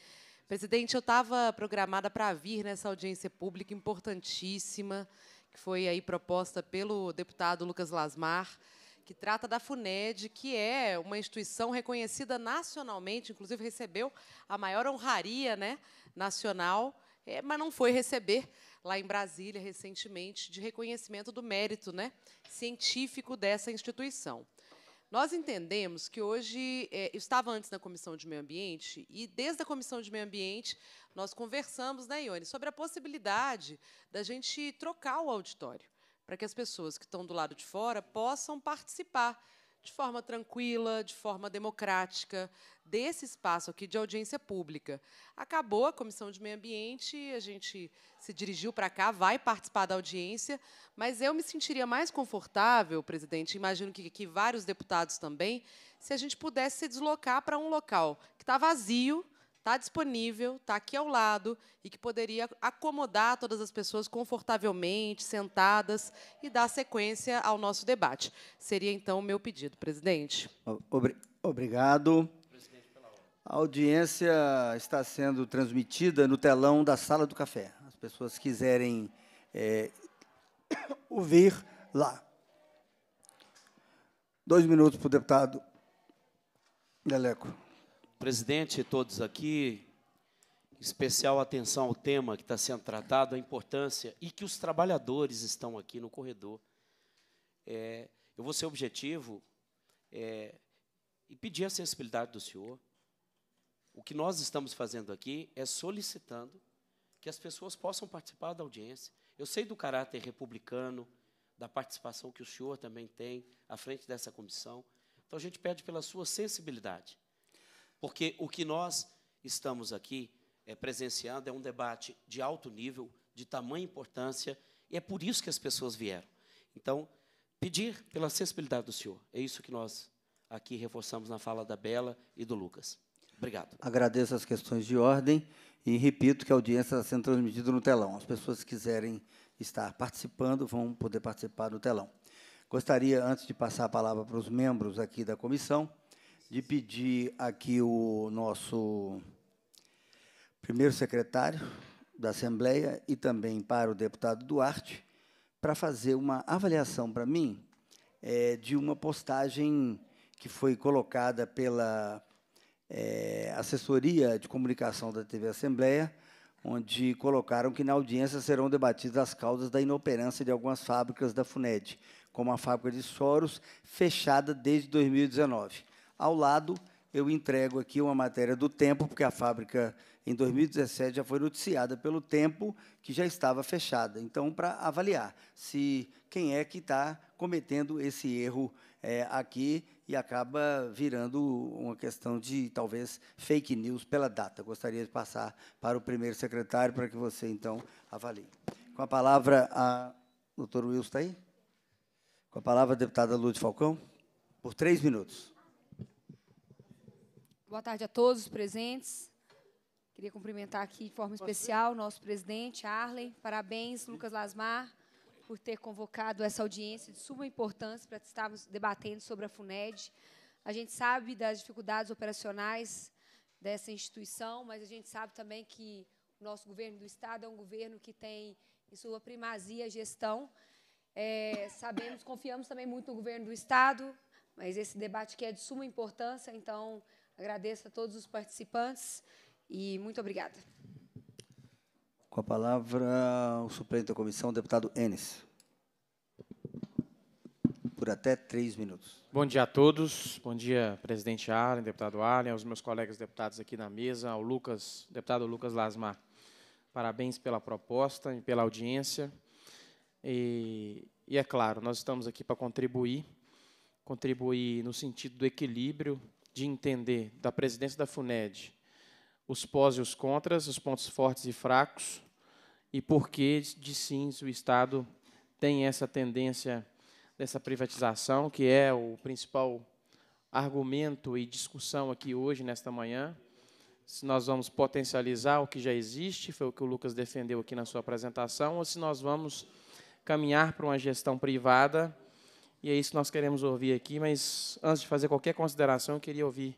Presidente, eu estava programada para vir nessa audiência pública importantíssima, que foi aí proposta pelo deputado Lucas Lasmar, que trata da FUNED, que é uma instituição reconhecida nacionalmente, inclusive recebeu a maior honraria né, nacional, é, mas não foi receber lá em Brasília recentemente de reconhecimento do mérito né, científico dessa instituição. Nós entendemos que hoje, é, eu estava antes na Comissão de Meio Ambiente, e desde a Comissão de Meio Ambiente nós conversamos, né, Ione, sobre a possibilidade da gente trocar o auditório, para que as pessoas que estão do lado de fora possam participar de forma tranquila, de forma democrática, desse espaço aqui de audiência pública. Acabou a Comissão de Meio Ambiente, a gente se dirigiu para cá, vai participar da audiência, mas eu me sentiria mais confortável, presidente, imagino que aqui vários deputados também, se a gente pudesse se deslocar para um local que está vazio, está disponível, está aqui ao lado e que poderia acomodar todas as pessoas confortavelmente, sentadas e dar sequência ao nosso debate. Seria então o meu pedido, presidente. obrigado. A audiência está sendo transmitida no telão da sala do café. As pessoas quiserem é, ouvir lá. Dois minutos para o deputado Deleco presidente e todos aqui, especial atenção ao tema que está sendo tratado, a importância e que os trabalhadores estão aqui no corredor. É, eu vou ser objetivo é, e pedir a sensibilidade do senhor. O que nós estamos fazendo aqui é solicitando que as pessoas possam participar da audiência. Eu sei do caráter republicano, da participação que o senhor também tem à frente dessa comissão. Então, a gente pede pela sua sensibilidade. Porque o que nós estamos aqui é, presenciando é um debate de alto nível, de tamanha importância, e é por isso que as pessoas vieram. Então, pedir pela sensibilidade do Senhor, é isso que nós aqui reforçamos na fala da Bela e do Lucas. Obrigado. Agradeço as questões de ordem e repito que a audiência está sendo transmitida no telão. As pessoas que quiserem estar participando vão poder participar no telão. Gostaria, antes de passar a palavra para os membros aqui da comissão, de pedir aqui o nosso primeiro secretário da Assembleia e também para o deputado Duarte para fazer uma avaliação para mim é, de uma postagem que foi colocada pela é, assessoria de comunicação da TV Assembleia, onde colocaram que na audiência serão debatidas as causas da inoperância de algumas fábricas da FUNED, como a fábrica de Soros, fechada desde 2019. Ao lado, eu entrego aqui uma matéria do Tempo, porque a fábrica em 2017 já foi noticiada pelo Tempo que já estava fechada. Então, para avaliar se quem é que está cometendo esse erro é, aqui e acaba virando uma questão de talvez fake news pela data. Gostaria de passar para o primeiro secretário para que você então avalie. Com a palavra a doutor Wilson está aí? Com a palavra a deputada Lúcia Falcão, por três minutos. Boa tarde a todos os presentes. Queria cumprimentar aqui de forma especial o nosso presidente, Arlen. Parabéns, Lucas Lasmar, por ter convocado essa audiência de suma importância para estarmos debatendo sobre a FUNED. A gente sabe das dificuldades operacionais dessa instituição, mas a gente sabe também que o nosso governo do Estado é um governo que tem em sua primazia a gestão. É, sabemos, confiamos também muito no governo do Estado, mas esse debate aqui é de suma importância, então Agradeço a todos os participantes e muito obrigada. Com a palavra, o suplente da comissão, o deputado Enes. Por até três minutos. Bom dia a todos. Bom dia, presidente Allen, deputado Allen, aos meus colegas deputados aqui na mesa, ao Lucas, deputado Lucas Lasmar. Parabéns pela proposta e pela audiência. E, e é claro, nós estamos aqui para contribuir, contribuir no sentido do equilíbrio de entender da presidência da FUNED os pós e os contras, os pontos fortes e fracos, e por que, de sim, o Estado tem essa tendência dessa privatização, que é o principal argumento e discussão aqui hoje, nesta manhã. Se nós vamos potencializar o que já existe, foi o que o Lucas defendeu aqui na sua apresentação, ou se nós vamos caminhar para uma gestão privada e é isso que nós queremos ouvir aqui, mas antes de fazer qualquer consideração, eu queria ouvir,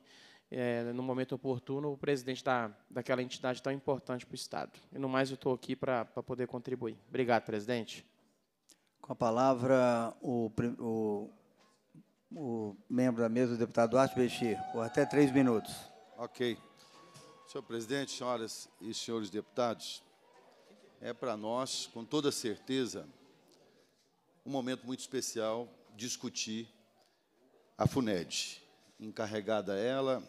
é, no momento oportuno, o presidente da, daquela entidade tão importante para o Estado. E no mais, eu estou aqui para poder contribuir. Obrigado, presidente. Com a palavra, o, o, o membro da mesa, o deputado Arthur Bechir, por até três minutos. Ok. Senhor presidente, senhoras e senhores deputados, é para nós, com toda certeza, um momento muito especial discutir a FUNED. Encarregada ela,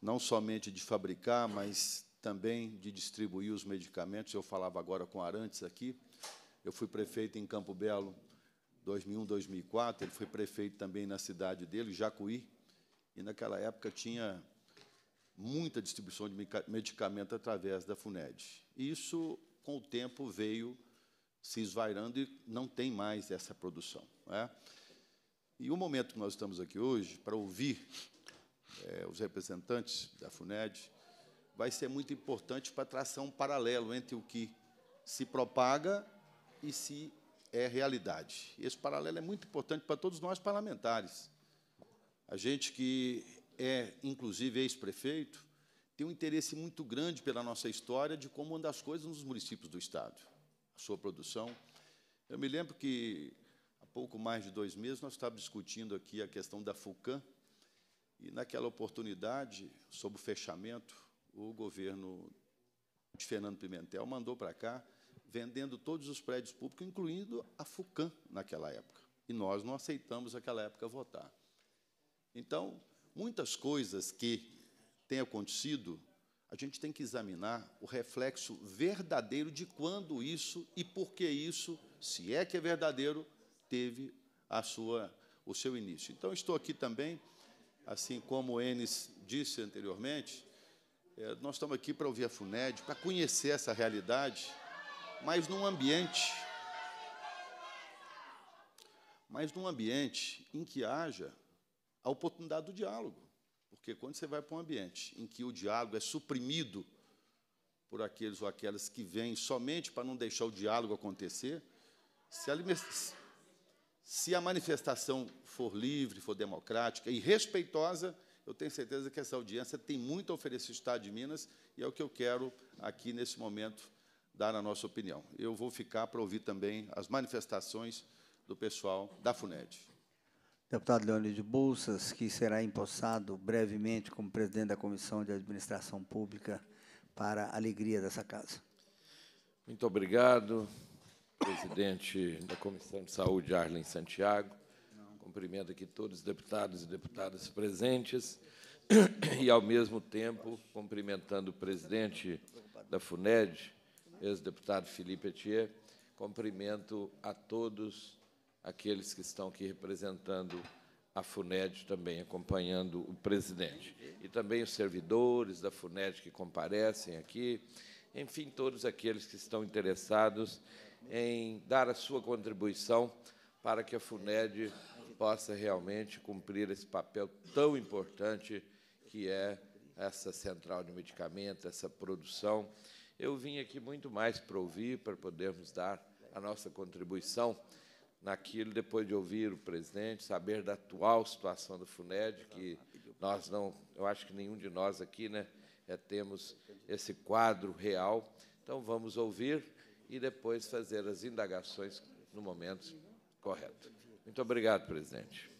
não somente de fabricar, mas também de distribuir os medicamentos. Eu falava agora com Arantes aqui. Eu fui prefeito em Campo Belo 2001, 2004. Ele foi prefeito também na cidade dele, Jacuí. E naquela época tinha muita distribuição de medicamento através da FUNED. Isso, com o tempo, veio se esvairando e não tem mais essa produção. É? E o momento que nós estamos aqui hoje, para ouvir é, os representantes da FUNED, vai ser muito importante para traçar um paralelo entre o que se propaga e se é realidade. Esse paralelo é muito importante para todos nós parlamentares. A gente que é, inclusive, ex-prefeito, tem um interesse muito grande pela nossa história de como andam as coisas nos municípios do Estado sua produção. Eu me lembro que, há pouco mais de dois meses, nós estávamos discutindo aqui a questão da FUCAM, e, naquela oportunidade, sob o fechamento, o governo de Fernando Pimentel mandou para cá, vendendo todos os prédios públicos, incluindo a FUCAM, naquela época. E nós não aceitamos, naquela época, votar. Então, muitas coisas que têm acontecido a gente tem que examinar o reflexo verdadeiro de quando isso e por que isso, se é que é verdadeiro, teve a sua, o seu início. Então, estou aqui também, assim como o Enes disse anteriormente, é, nós estamos aqui para ouvir a FUNED, para conhecer essa realidade, mas num ambiente. Mas num ambiente em que haja a oportunidade do diálogo. Porque quando você vai para um ambiente em que o diálogo é suprimido por aqueles ou aquelas que vêm somente para não deixar o diálogo acontecer, se a, se a manifestação for livre, for democrática e respeitosa, eu tenho certeza que essa audiência tem muito a oferecer ao Estado de Minas e é o que eu quero aqui nesse momento dar a nossa opinião. Eu vou ficar para ouvir também as manifestações do pessoal da FUNED deputado Leônidas Bolsas, que será empossado brevemente como presidente da Comissão de Administração Pública, para a alegria dessa casa. Muito obrigado, presidente da Comissão de Saúde, Arlen Santiago. Cumprimento aqui todos os deputados e deputadas presentes e, ao mesmo tempo, cumprimentando o presidente da FUNED, ex-deputado Felipe Etier, cumprimento a todos aqueles que estão aqui representando a FUNED, também acompanhando o presidente. E também os servidores da FUNED que comparecem aqui, enfim, todos aqueles que estão interessados em dar a sua contribuição para que a FUNED possa realmente cumprir esse papel tão importante que é essa central de medicamento, essa produção. Eu vim aqui muito mais para ouvir, para podermos dar a nossa contribuição naquilo, depois de ouvir o presidente, saber da atual situação do FUNED, ah, que nós não, eu acho que nenhum de nós aqui né, é, temos esse quadro real. Então, vamos ouvir e depois fazer as indagações no momento correto. Muito obrigado, presidente.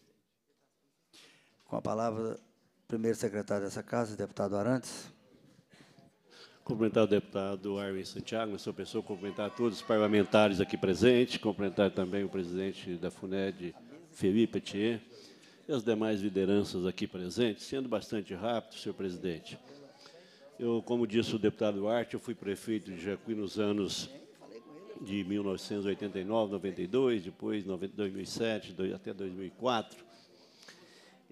Com a palavra, primeiro secretário dessa casa, deputado Arantes. Cumprimentar o deputado Armin Santiago, na sua pessoa, cumprimentar todos os parlamentares aqui presentes, cumprimentar também o presidente da FUNED, Felipe Thier, e as demais lideranças aqui presentes, sendo bastante rápido, senhor presidente. Eu, como disse o deputado Arte, eu fui prefeito de Jacuí nos anos de 1989, 92, depois 2007 até 2004.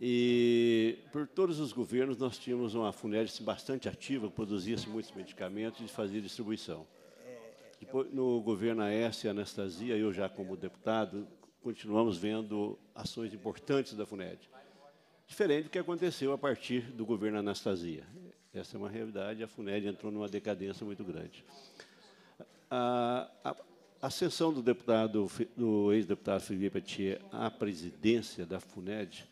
E por todos os governos nós tínhamos uma Funed bastante ativa, produzia-se muitos medicamentos e fazia distribuição. Depois, no governo Aécio e Anastasia, eu já como deputado, continuamos vendo ações importantes da FUNED. Diferente do que aconteceu a partir do governo Anastasia. Essa é uma realidade, a FUNED entrou numa decadência muito grande. A, a, a do deputado, do ex-deputado Felipe Atier à presidência da FUNED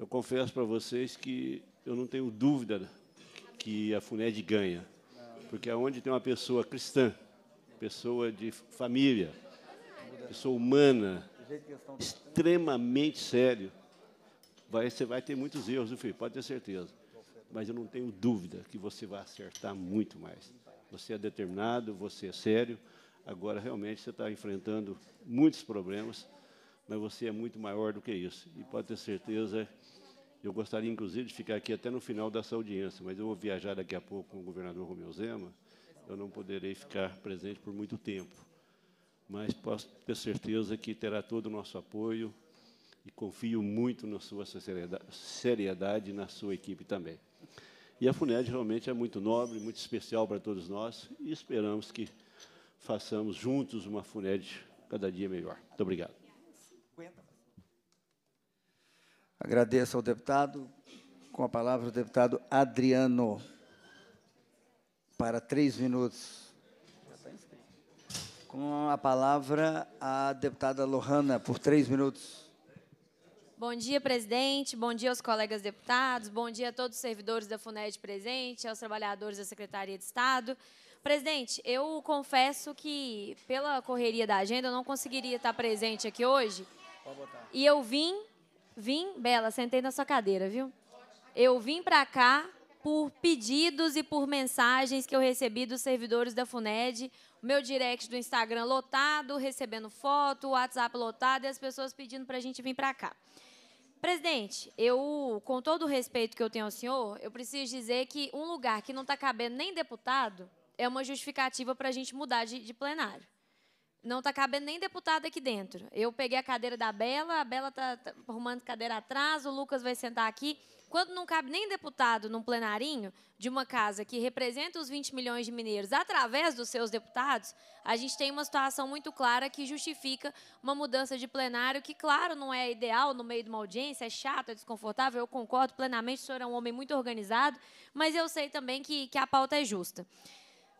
eu confesso para vocês que eu não tenho dúvida que a FUNED ganha, porque aonde tem uma pessoa cristã, pessoa de família, pessoa humana, extremamente sério, vai, você vai ter muitos erros, filho, pode ter certeza. Mas eu não tenho dúvida que você vai acertar muito mais. Você é determinado, você é sério. Agora, realmente, você está enfrentando muitos problemas mas você é muito maior do que isso. E pode ter certeza, eu gostaria inclusive de ficar aqui até no final dessa audiência, mas eu vou viajar daqui a pouco com o governador Romeu Zema, eu não poderei ficar presente por muito tempo. Mas posso ter certeza que terá todo o nosso apoio e confio muito na sua seriedade e na sua equipe também. E a FUNED realmente é muito nobre, muito especial para todos nós e esperamos que façamos juntos uma FUNED cada dia melhor. Muito obrigado. Agradeço ao deputado. Com a palavra, o deputado Adriano, para três minutos. Com a palavra, a deputada Lohana, por três minutos. Bom dia, presidente. Bom dia aos colegas deputados. Bom dia a todos os servidores da FUNED presente, aos trabalhadores da Secretaria de Estado. Presidente, eu confesso que, pela correria da agenda, eu não conseguiria estar presente aqui hoje. E eu vim Vim, Bela, sentei na sua cadeira, viu? Eu vim para cá por pedidos e por mensagens que eu recebi dos servidores da FUNED, meu direct do Instagram lotado, recebendo foto, o WhatsApp lotado e as pessoas pedindo para a gente vir para cá. Presidente, eu, com todo o respeito que eu tenho ao senhor, eu preciso dizer que um lugar que não está cabendo nem deputado é uma justificativa para a gente mudar de, de plenário não tá cabendo nem deputado aqui dentro. Eu peguei a cadeira da Bela, a Bela tá, tá arrumando cadeira atrás, o Lucas vai sentar aqui. Quando não cabe nem deputado num plenarinho de uma casa que representa os 20 milhões de mineiros através dos seus deputados, a gente tem uma situação muito clara que justifica uma mudança de plenário, que, claro, não é ideal no meio de uma audiência, é chato, é desconfortável, eu concordo plenamente, o senhor é um homem muito organizado, mas eu sei também que, que a pauta é justa.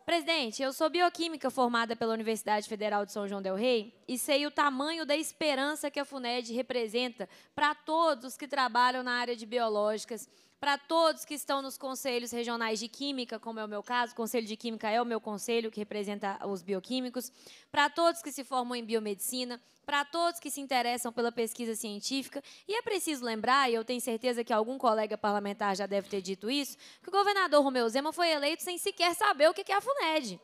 Presidente, eu sou bioquímica formada pela Universidade Federal de São João del Rei e sei o tamanho da esperança que a FUNED representa para todos que trabalham na área de biológicas para todos que estão nos conselhos regionais de química, como é o meu caso, o Conselho de Química é o meu conselho que representa os bioquímicos, para todos que se formam em biomedicina, para todos que se interessam pela pesquisa científica. E é preciso lembrar, e eu tenho certeza que algum colega parlamentar já deve ter dito isso, que o governador Romeu Zema foi eleito sem sequer saber o que é a FUNED.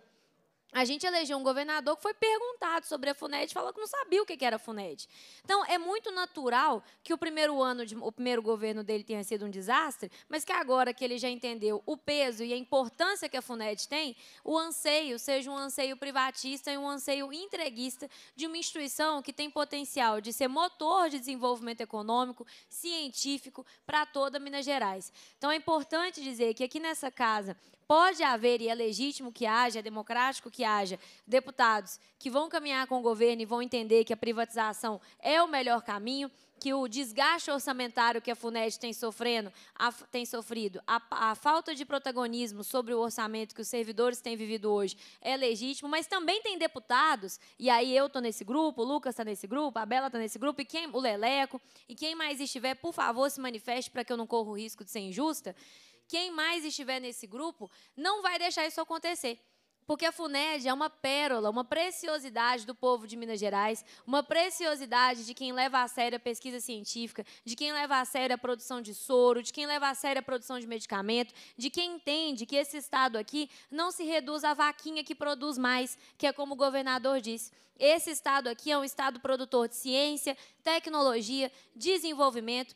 A gente elegeu um governador que foi perguntado sobre a FUNED, falou que não sabia o que era a FUNED. Então, é muito natural que o primeiro ano, de, o primeiro governo dele tenha sido um desastre, mas que agora que ele já entendeu o peso e a importância que a FUNED tem, o anseio seja um anseio privatista e um anseio entreguista de uma instituição que tem potencial de ser motor de desenvolvimento econômico, científico, para toda Minas Gerais. Então, é importante dizer que aqui nessa casa Pode haver, e é legítimo que haja, é democrático que haja, deputados que vão caminhar com o governo e vão entender que a privatização é o melhor caminho, que o desgaste orçamentário que a FUNED tem, sofrendo, a, tem sofrido, a, a, falta de protagonismo sobre o orçamento que os servidores têm vivido hoje é legítimo, mas também tem deputados, e aí eu estou nesse grupo, o Lucas está nesse grupo, a Bela está nesse grupo, e quem, o Leleco, e quem mais estiver, por favor, se manifeste para que eu não corra o risco de ser injusta, quem mais estiver nesse grupo não vai deixar isso acontecer. Porque a FUNED é uma pérola, uma preciosidade do povo de Minas Gerais, uma preciosidade de quem leva a sério a pesquisa científica, de quem leva a sério a produção de soro, de quem leva a sério a produção de medicamento, de quem entende que esse Estado aqui não se reduz à vaquinha que produz mais, que é como o governador disse. Esse Estado aqui é um Estado produtor de ciência, tecnologia, desenvolvimento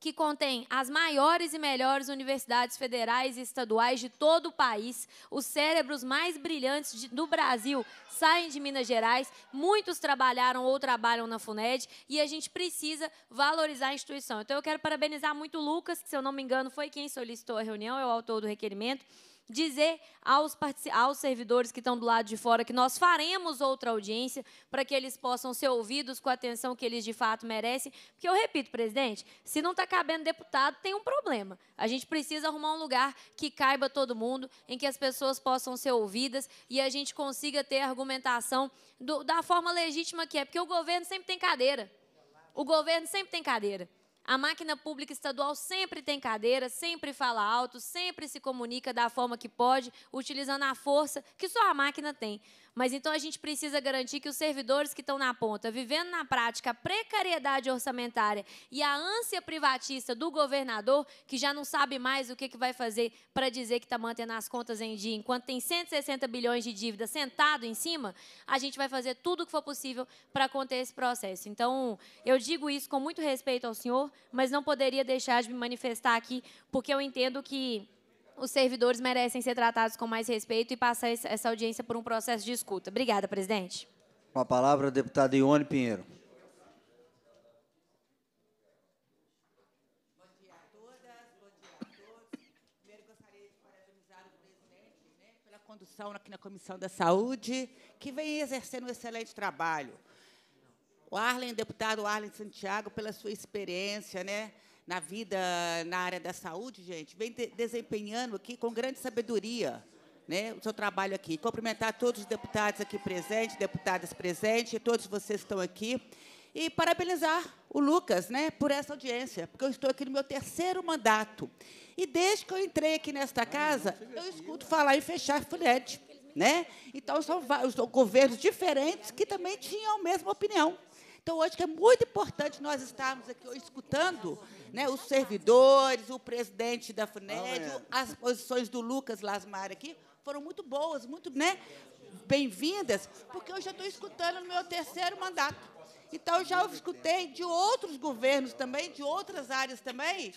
que contém as maiores e melhores universidades federais e estaduais de todo o país. Os cérebros mais brilhantes de, do Brasil saem de Minas Gerais. Muitos trabalharam ou trabalham na FUNED e a gente precisa valorizar a instituição. Então, eu quero parabenizar muito o Lucas, que, se eu não me engano, foi quem solicitou a reunião, é o autor do requerimento dizer aos, aos servidores que estão do lado de fora que nós faremos outra audiência para que eles possam ser ouvidos com a atenção que eles de fato merecem. Porque eu repito, presidente, se não está cabendo deputado, tem um problema. A gente precisa arrumar um lugar que caiba todo mundo, em que as pessoas possam ser ouvidas e a gente consiga ter argumentação do, da forma legítima que é. Porque o governo sempre tem cadeira. O governo sempre tem cadeira. A máquina pública estadual sempre tem cadeira, sempre fala alto, sempre se comunica da forma que pode, utilizando a força que só a máquina tem. Mas então a gente precisa garantir que os servidores que estão na ponta, vivendo na prática a precariedade orçamentária e a ânsia privatista do governador, que já não sabe mais o que, que vai fazer para dizer que está mantendo as contas em dia, enquanto tem 160 bilhões de dívida sentado em cima, a gente vai fazer tudo o que for possível para conter esse processo. Então, eu digo isso com muito respeito ao senhor, mas não poderia deixar de me manifestar aqui, porque eu entendo que os servidores merecem ser tratados com mais respeito e passar essa audiência por um processo de escuta. Obrigada, presidente. Com a palavra, o deputado Ione Pinheiro. Né, condução aqui na Comissão da Saúde, que vem exercendo um excelente trabalho. O Arlen, deputado Arlen Santiago, pela sua experiência, né? na vida, na área da saúde, gente, vem de desempenhando aqui com grande sabedoria né, o seu trabalho aqui. Cumprimentar todos os deputados aqui presentes, deputadas presentes, todos vocês que estão aqui. E parabenizar o Lucas né, por essa audiência, porque eu estou aqui no meu terceiro mandato. E desde que eu entrei aqui nesta casa, eu escuto falar em fechar FUNED. Né? Então, são governos diferentes que também tinham a mesma opinião. Então, hoje que é muito importante nós estarmos aqui escutando né, os servidores, o presidente da FUNED, as posições do Lucas Lasmar aqui foram muito boas, muito né, bem-vindas, porque eu já estou escutando no meu terceiro mandato. Então, eu já escutei de outros governos também, de outras áreas também,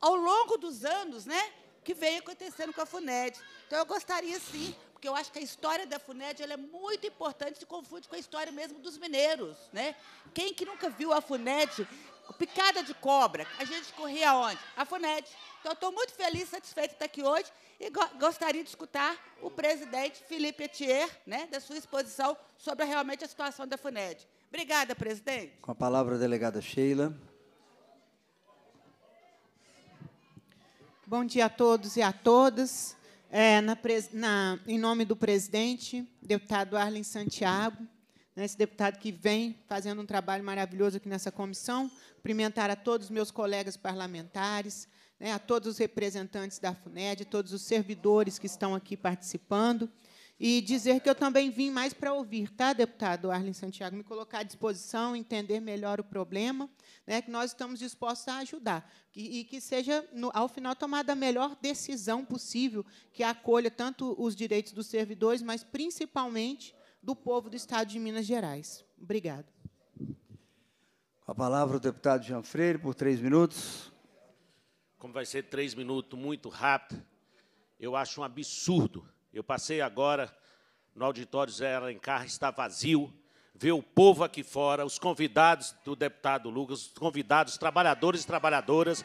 ao longo dos anos, né, que veio acontecendo com a FUNED. Então, eu gostaria, sim, porque eu acho que a história da FUNED é muito importante, se confunde com a história mesmo dos mineiros. Né? Quem que nunca viu a FUNED picada de cobra. A gente corria aonde? A FUNED. Então, estou muito feliz, satisfeito de estar aqui hoje e go gostaria de escutar o presidente Felipe Etier, né, da sua exposição sobre realmente a situação da FUNED. Obrigada, presidente. Com a palavra, a delegada Sheila. Bom dia a todos e a todas. É, na, na, em nome do presidente, deputado Arlen Santiago, né, esse deputado que vem fazendo um trabalho maravilhoso aqui nessa comissão, cumprimentar a todos os meus colegas parlamentares, né, a todos os representantes da FUNED, todos os servidores que estão aqui participando, e dizer que eu também vim mais para ouvir, tá, deputado Arlen Santiago? Me colocar à disposição, entender melhor o problema, né, que nós estamos dispostos a ajudar. E, e que seja, no, ao final, tomada a melhor decisão possível, que acolha tanto os direitos dos servidores, mas, principalmente, do povo do Estado de Minas Gerais. Obrigado. Com a palavra o deputado Jean Freire, por três minutos. Como vai ser três minutos muito rápido, eu acho um absurdo. Eu passei agora no auditório Zé Alencar, está vazio, ver o povo aqui fora, os convidados do deputado Lucas, os convidados, trabalhadores e trabalhadoras,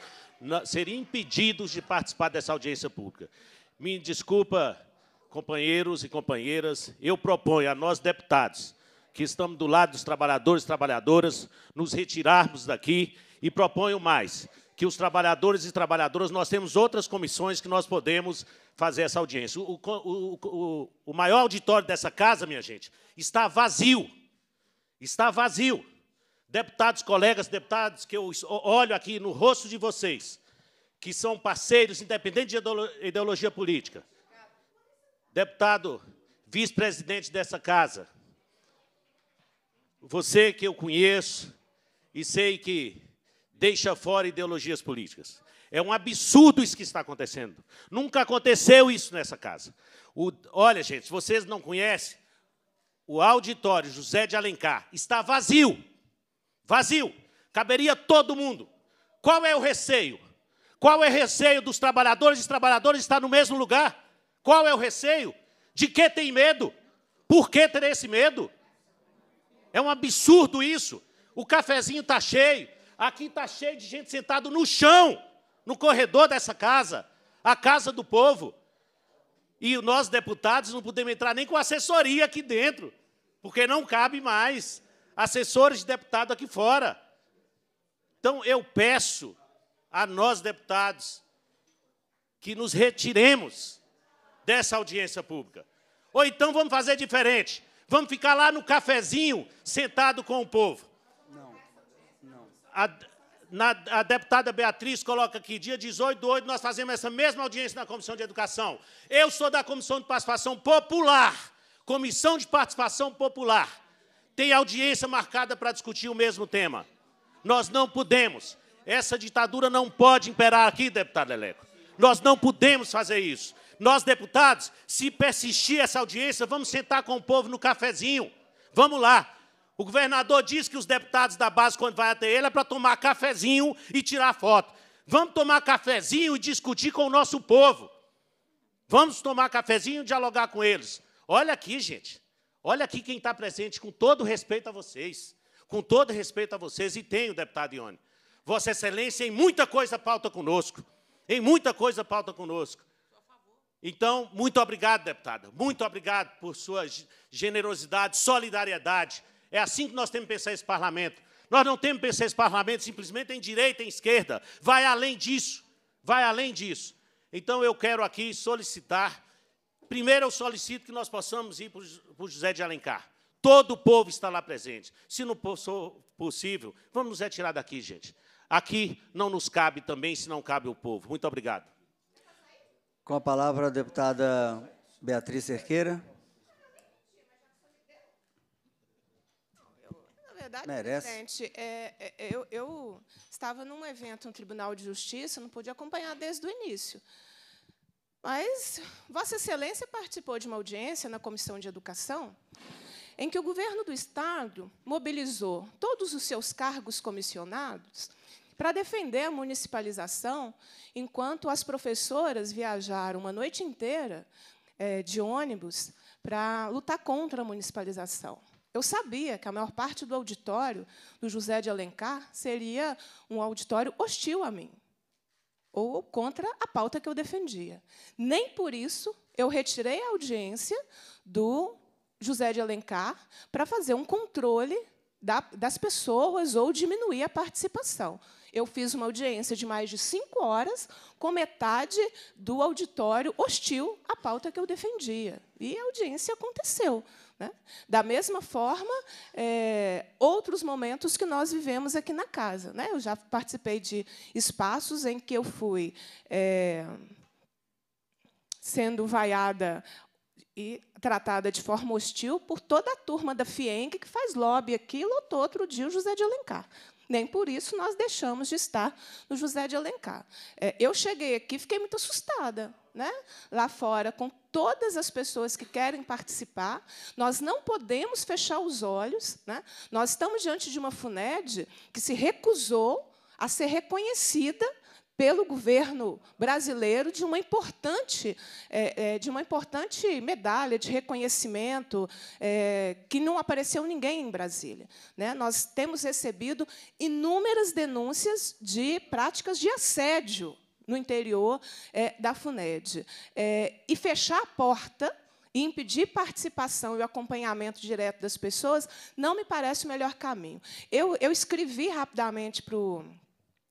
seriam impedidos de participar dessa audiência pública. Me desculpa companheiros e companheiras, eu proponho a nós deputados que estamos do lado dos trabalhadores e trabalhadoras nos retirarmos daqui e proponho mais que os trabalhadores e trabalhadoras, nós temos outras comissões que nós podemos fazer essa audiência. O, o, o, o, maior auditório dessa casa, minha gente, está vazio. Está vazio. Deputados, colegas, deputados, que eu olho aqui no rosto de vocês, que são parceiros, independente de ideologia política, Deputado, vice-presidente dessa casa, você que eu conheço e sei que deixa fora ideologias políticas. É um absurdo isso que está acontecendo. Nunca aconteceu isso nessa casa. O, olha, gente, vocês não conhecem, o auditório José de Alencar está vazio. Vazio. Caberia todo mundo. Qual é o receio? Qual é o receio dos trabalhadores e trabalhadoras estar no mesmo lugar? Qual é o receio? De que tem medo? Por que ter esse medo? É um absurdo isso. O cafezinho está cheio, aqui está cheio de gente sentado no chão, no corredor dessa casa, a casa do povo. E nós, deputados, não podemos entrar nem com assessoria aqui dentro, porque não cabe mais assessores de deputado aqui fora. Então, eu peço a nós, deputados, que nos retiremos dessa audiência pública. Ou então vamos fazer diferente. Vamos ficar lá no cafezinho, sentado com o povo. Não, não. A, na, a deputada Beatriz coloca aqui, dia 18 de 8, nós fazemos essa mesma audiência na Comissão de Educação. Eu sou da Comissão de Participação Popular. Comissão de Participação Popular. Tem audiência marcada para discutir o mesmo tema. Nós não podemos. Essa ditadura não pode imperar aqui, deputado Eleco. Nós não podemos fazer isso. Nós, deputados, se persistir essa audiência, vamos sentar com o povo no cafezinho. Vamos lá. O governador diz que os deputados da base, quando vai até ele, é para tomar cafezinho e tirar foto. Vamos tomar cafezinho e discutir com o nosso povo. Vamos tomar cafezinho e dialogar com eles. Olha aqui, gente. Olha aqui quem está presente, com todo respeito a vocês. Com todo respeito a vocês, e tenho, deputado Ione. Vossa Excelência, em muita coisa pauta conosco. Em muita coisa pauta conosco. Então, muito obrigado, deputada. Muito obrigado por sua generosidade, solidariedade. É assim que nós temos que pensar esse parlamento. Nós não temos que pensar esse parlamento simplesmente em direita, em esquerda. Vai além disso. Vai além disso. Então, eu quero aqui solicitar. Primeiro, eu solicito que nós possamos ir para o José de Alencar. Todo o povo está lá presente. Se não for possível, vamos nos retirar daqui, gente. Aqui não nos cabe também, se não cabe o povo. Muito obrigado. Com a palavra a deputada Beatriz Cerqueira. verdade, presidente, é, é, eu, eu, estava num evento no Tribunal de Justiça, não pude acompanhar desde o início. Mas Vossa Excelência participou de uma audiência na Comissão de Educação, em que o governo do Estado mobilizou todos os seus cargos comissionados para defender a municipalização, enquanto as professoras viajaram uma noite inteira é, de ônibus para lutar contra a municipalização. Eu sabia que a maior parte do auditório do José de Alencar seria um auditório hostil a mim, ou contra a pauta que eu defendia. Nem por isso eu retirei a audiência do José de Alencar para fazer um controle da, das pessoas ou diminuir a participação eu fiz uma audiência de mais de cinco horas com metade do auditório hostil à pauta que eu defendia. E a audiência aconteceu. Né? Da mesma forma, é, outros momentos que nós vivemos aqui na casa. Né? Eu já participei de espaços em que eu fui é, sendo vaiada e tratada de forma hostil por toda a turma da FIENG, que faz lobby aqui, lotou outro dia o José de Alencar nem por isso nós deixamos de estar no José de Alencar. É, eu cheguei aqui, fiquei muito assustada. Né? Lá fora, com todas as pessoas que querem participar, nós não podemos fechar os olhos. Né? Nós estamos diante de uma FUNED que se recusou a ser reconhecida pelo governo brasileiro de uma importante, é, é, de uma importante medalha de reconhecimento é, que não apareceu ninguém em Brasília. Né? Nós temos recebido inúmeras denúncias de práticas de assédio no interior é, da FUNED. É, e fechar a porta e impedir participação e acompanhamento direto das pessoas não me parece o melhor caminho. Eu, eu escrevi rapidamente para o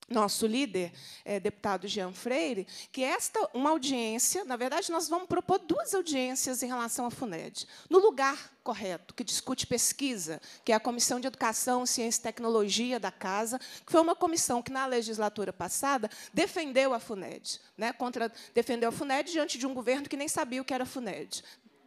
nosso líder, é, deputado Jean Freire, que esta uma audiência, na verdade, nós vamos propor duas audiências em relação à FUNED. No lugar correto, que discute pesquisa, que é a Comissão de Educação, Ciência e Tecnologia da Casa, que foi uma comissão que, na legislatura passada, defendeu a FUNED, né, contra, defendeu a FUNED diante de um governo que nem sabia o que era a FUNED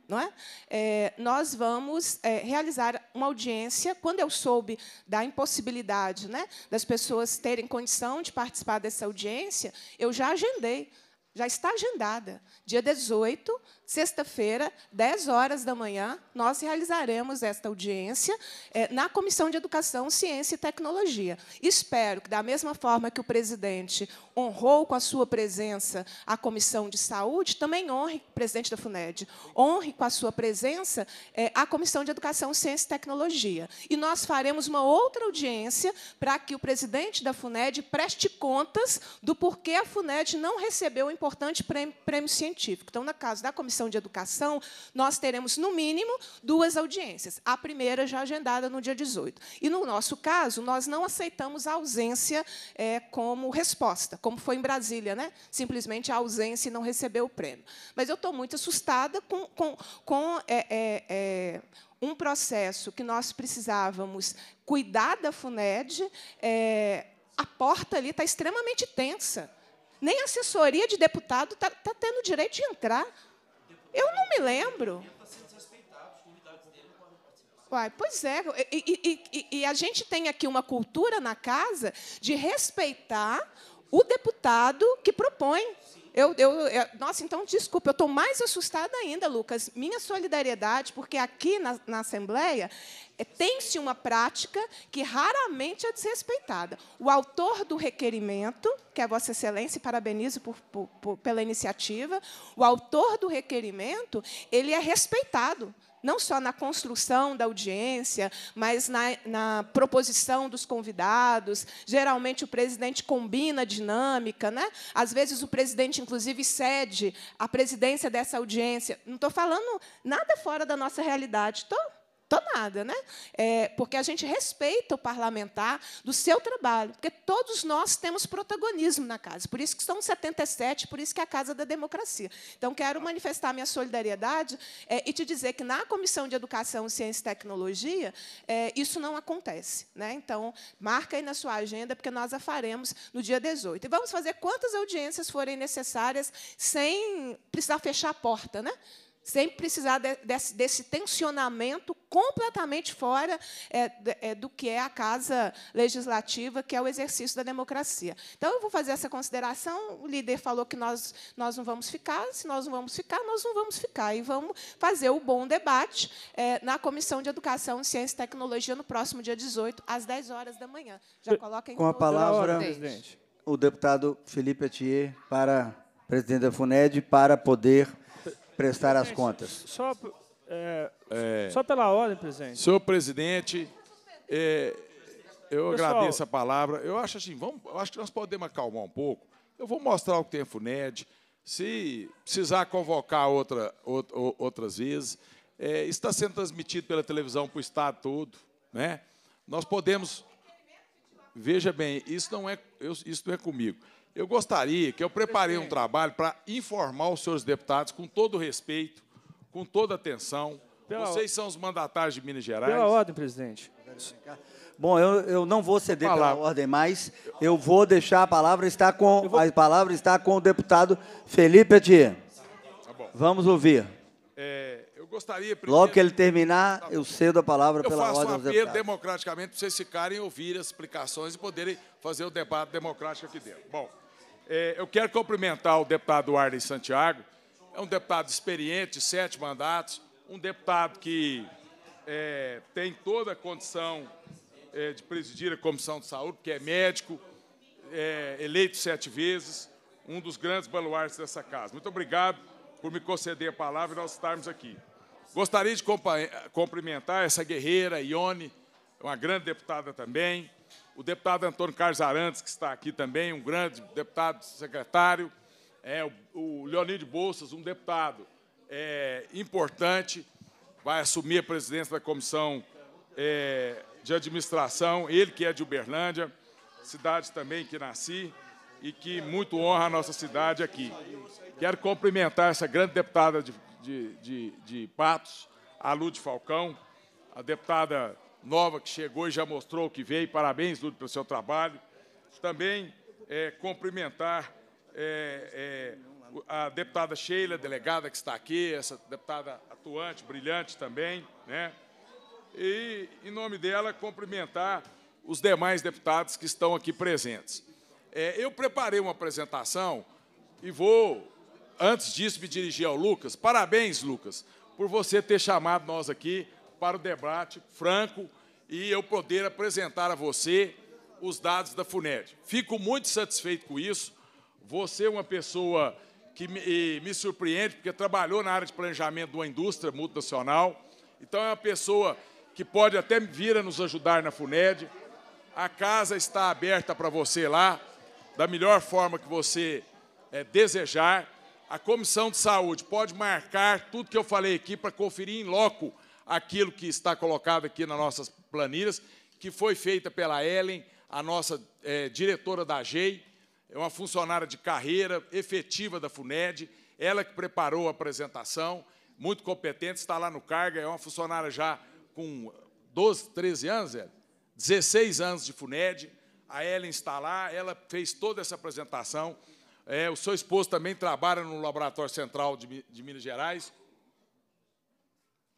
não é? é nós vamos é, realizar uma audiência. Quando eu soube da impossibilidade né, das pessoas terem condição de participar dessa audiência, eu já agendei já está agendada. Dia 18, sexta-feira, 10 horas da manhã, nós realizaremos esta audiência é, na Comissão de Educação, Ciência e Tecnologia. Espero que, da mesma forma que o presidente honrou com a sua presença a Comissão de Saúde, também honre, presidente da FUNED, honre com a sua presença é, a Comissão de Educação, Ciência e Tecnologia. E nós faremos uma outra audiência para que o presidente da FUNED preste contas do porquê a FUNED não recebeu importante prêmio, prêmio científico. Então, no caso da Comissão de Educação, nós teremos, no mínimo, duas audiências. A primeira já agendada no dia 18. E, no nosso caso, nós não aceitamos a ausência é, como resposta, como foi em Brasília, né? simplesmente a ausência e não receber o prêmio. Mas eu estou muito assustada com, com, com é, é, é, um processo que nós precisávamos cuidar da FUNED, é, a porta ali está extremamente tensa nem assessoria de deputado está tá tendo direito de entrar. Eu não me lembro. Uai, pois é. E, e, e, e, a gente tem aqui uma cultura na casa de respeitar o deputado que propõe. Sim. Eu, eu, eu, nossa, então, desculpa, eu estou mais assustada ainda, Lucas. Minha solidariedade, porque aqui na, na Assembleia é, tem-se uma prática que raramente é desrespeitada. O autor do requerimento, que é Vossa Excelência, e parabenizo por, por, por, pela iniciativa, o autor do requerimento, ele é respeitado não só na construção da audiência, mas na, na, proposição dos convidados. Geralmente, o presidente combina a dinâmica. Né? Às vezes, o presidente, inclusive, cede a presidência dessa audiência. Não estou falando nada fora da nossa realidade. Estou nada, né? É, porque a gente respeita o parlamentar do seu trabalho, porque todos nós temos protagonismo na casa. Por isso que são 77, por isso que é a Casa da Democracia. Então, quero manifestar minha solidariedade é, e te dizer que na Comissão de Educação, Ciência e Tecnologia, é, isso não acontece. Né? Então, marca aí na sua agenda, porque nós a faremos no dia 18. E vamos fazer quantas audiências forem necessárias sem precisar fechar a porta, né? Sem precisar de, desse, desse, tensionamento completamente fora é, é, do que é a casa legislativa, que é o exercício da democracia. Então, eu vou fazer essa consideração. O líder falou que nós, nós não vamos ficar. Se nós não vamos ficar, nós não vamos ficar. E vamos fazer o bom debate é, na Comissão de Educação, Ciência e Tecnologia, no próximo dia 18, às 10 horas da manhã. Já coloquem Com a palavra, tá o presidente. o deputado Felipe Atier, para presidente da FUNED, para poder prestar as contas. Só, é, é, só pela ordem, presidente. Senhor presidente, é, eu Pessoal, agradeço a palavra. Eu acho assim, vamos, acho que nós podemos acalmar um pouco. Eu vou mostrar o que tem a FUNED. Se precisar convocar outra, outra outras vezes, é, está sendo transmitido pela televisão para o Estado todo. Né? Nós podemos. Veja bem, isso não é, isso não é comigo. Eu gostaria que eu preparei um trabalho para informar os senhores deputados com todo respeito, com toda atenção. Pela Vocês são os mandatários de Minas Gerais. Pela ordem, presidente. Bom, eu, eu não vou ceder palavra. pela ordem mais. Eu vou deixar a palavra estar com vou... a palavra está com o deputado Felipe Etienne. Tá Vamos ouvir. Gostaria, primeiro, Logo que ele terminar, tá eu cedo a palavra pela ordem dos deputados. Eu faço um apelo democraticamente para vocês ficarem e ouvirem as explicações e poderem fazer o debate democrático aqui dentro. Bom, eh, eu quero cumprimentar o deputado Arlen Santiago. É um deputado experiente, sete mandatos, um deputado que eh, tem toda a condição eh, de presidir a Comissão de Saúde, porque é médico, eleito sete vezes, um dos grandes baluartes dessa casa. Muito obrigado por me conceder a palavra e nós estarmos aqui. Gostaria de eh, cumprimentar essa guerreira, Ione, uma grande deputada também. O deputado Antônio Carlos Arantes, que está aqui também, um grande deputado secretário. É, o, o Leonid Bolsas, um deputado é, importante, vai assumir a presidência da Comissão é, de Administração, ele que é de Uberlândia, cidade também que nasci e que muito honra a nossa cidade aqui. Quero cumprimentar essa grande deputada de de, de, de Patos, a Lude Falcão, a deputada nova que chegou e já mostrou o que veio. Parabéns, Lude, pelo seu trabalho. Também é, cumprimentar é, é, a deputada Sheila, delegada que está aqui, essa deputada atuante, brilhante também, né? E, em nome dela, cumprimentar os demais deputados que estão aqui presentes. É, eu preparei uma apresentação e vou antes disso, me dirigir ao Lucas. Parabéns, Lucas, por você ter chamado nós aqui para o debate franco e eu poder apresentar a você os dados da FUNED. Fico muito satisfeito com isso. Você é uma pessoa que me, me surpreende, porque trabalhou na área de planejamento de uma indústria multinacional. Então, é uma pessoa que pode até vir a nos ajudar na FUNED. A casa está aberta para você lá, da melhor forma que você é, desejar a Comissão de Saúde pode marcar tudo que eu falei aqui para conferir em loco aquilo que está colocado aqui nas nossas planilhas, que foi feita pela Ellen, a nossa é, diretora da GEI, é uma funcionária de carreira efetiva da FUNED, ela que preparou a apresentação, muito competente, está lá no cargo, é uma funcionária já com 12, 13 anos, é? 16 anos de FUNED, a Ellen está lá, ela fez toda essa apresentação, é, o seu esposo também trabalha no Laboratório Central de, de Minas Gerais.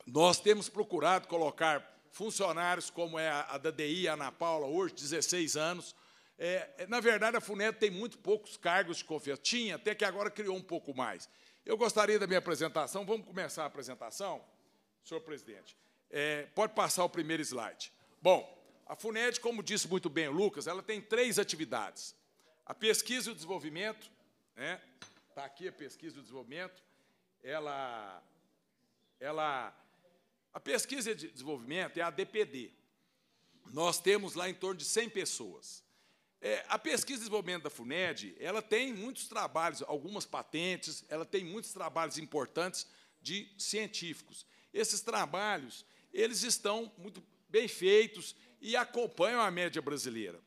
Nós temos procurado colocar funcionários, como é a, a da DI, a Ana Paula, hoje, 16 anos. É, é, na verdade, a FUNED tem muito poucos cargos de confiança. Tinha, até que agora criou um pouco mais. Eu gostaria da minha apresentação. Vamos começar a apresentação, senhor presidente. É, pode passar o primeiro slide. Bom, a FUNED, como disse muito bem o Lucas, ela tem três atividades. A pesquisa e o desenvolvimento, né? Está aqui a pesquisa do desenvolvimento. Ela, ela, a pesquisa de desenvolvimento é a DPD. Nós temos lá em torno de 100 pessoas. É, a pesquisa de desenvolvimento da FUNED, ela tem muitos trabalhos, algumas patentes, ela tem muitos trabalhos importantes de científicos. Esses trabalhos, eles estão muito bem feitos e acompanham a média brasileira.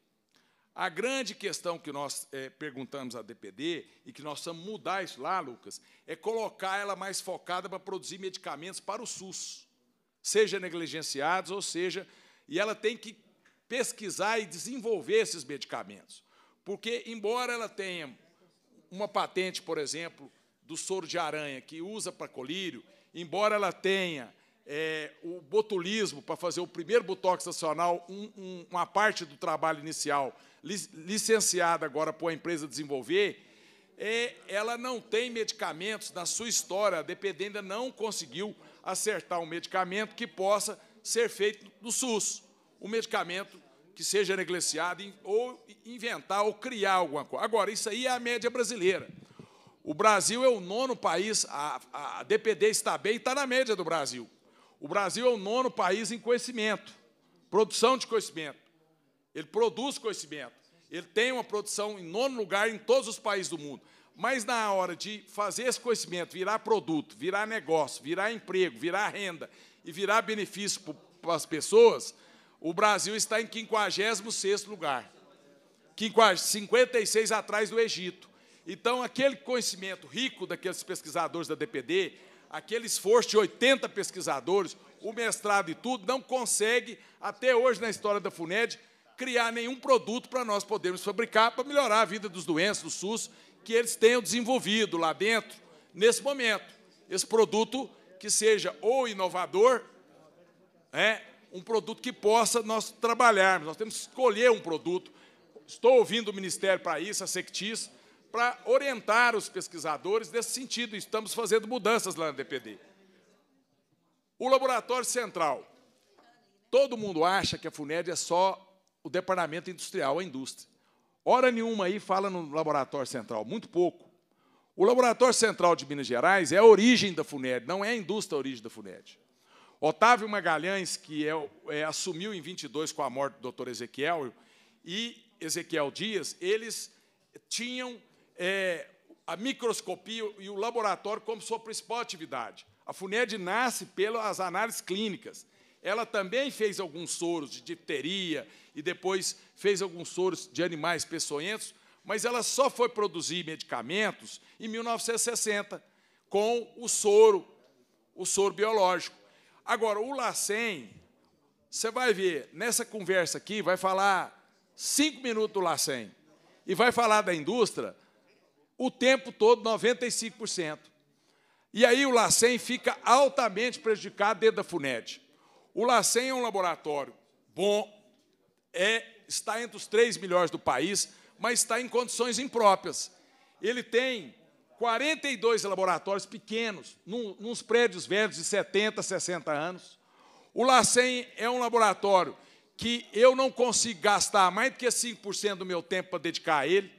A grande questão que nós é, perguntamos à DPD, e que nós vamos mudar isso lá, Lucas, é colocar ela mais focada para produzir medicamentos para o SUS, seja negligenciados, ou seja, e ela tem que pesquisar e desenvolver esses medicamentos. Porque, embora ela tenha uma patente, por exemplo, do soro de aranha, que usa para colírio, embora ela tenha é, o botulismo para fazer o primeiro botox nacional, um, um, uma parte do trabalho inicial licenciada agora por a empresa desenvolver, é, ela não tem medicamentos na sua história, a ainda não conseguiu acertar um medicamento que possa ser feito no SUS, um medicamento que seja negligenciado ou inventar ou criar alguma coisa. Agora, isso aí é a média brasileira. O Brasil é o nono país, a, a DPD está bem, está na média do Brasil. O Brasil é o nono país em conhecimento, produção de conhecimento. Ele produz conhecimento. Ele tem uma produção em nono lugar em todos os países do mundo. Mas na hora de fazer esse conhecimento virar produto, virar negócio, virar emprego, virar renda e virar benefício para as pessoas, o Brasil está em 56 lugar. 56 atrás do Egito. Então, aquele conhecimento rico daqueles pesquisadores da DPD, aquele esforço de 80 pesquisadores, o mestrado e tudo, não consegue, até hoje na história da FUNED, criar nenhum produto para nós podermos fabricar para melhorar a vida dos doentes, do SUS, que eles tenham desenvolvido lá dentro, nesse momento. Esse produto que seja ou inovador, é, um produto que possa nós trabalharmos. Nós temos que escolher um produto. Estou ouvindo o Ministério para isso, a Sectis, para orientar os pesquisadores nesse sentido. Estamos fazendo mudanças lá na DPD. O Laboratório Central. Todo mundo acha que a FUNED é só o departamento industrial, a indústria. Hora nenhuma aí fala no laboratório central, muito pouco. O laboratório central de Minas Gerais é a origem da FUNED, não é a indústria a origem da FUNED. Otávio Magalhães, que é, é, assumiu em 22 com a morte do doutor Ezequiel, e Ezequiel Dias, eles tinham é, a microscopia e o laboratório como sua principal atividade. A FUNED nasce pelas análises clínicas ela também fez alguns soros de difteria e depois fez alguns soros de animais peçonhentos, mas ela só foi produzir medicamentos em 1960 com o soro, o soro biológico. Agora, o Lacem, você vai ver, nessa conversa aqui, vai falar cinco minutos do Lacem e vai falar da indústria o tempo todo, 95%. E aí o Lacem fica altamente prejudicado dentro da FUNED. O LACEN é um laboratório bom, é, está entre os três melhores do país, mas está em condições impróprias. Ele tem 42 laboratórios pequenos, num, nos prédios velhos de 70, 60 anos. O LACEN é um laboratório que eu não consigo gastar mais do que 5% do meu tempo para dedicar a ele,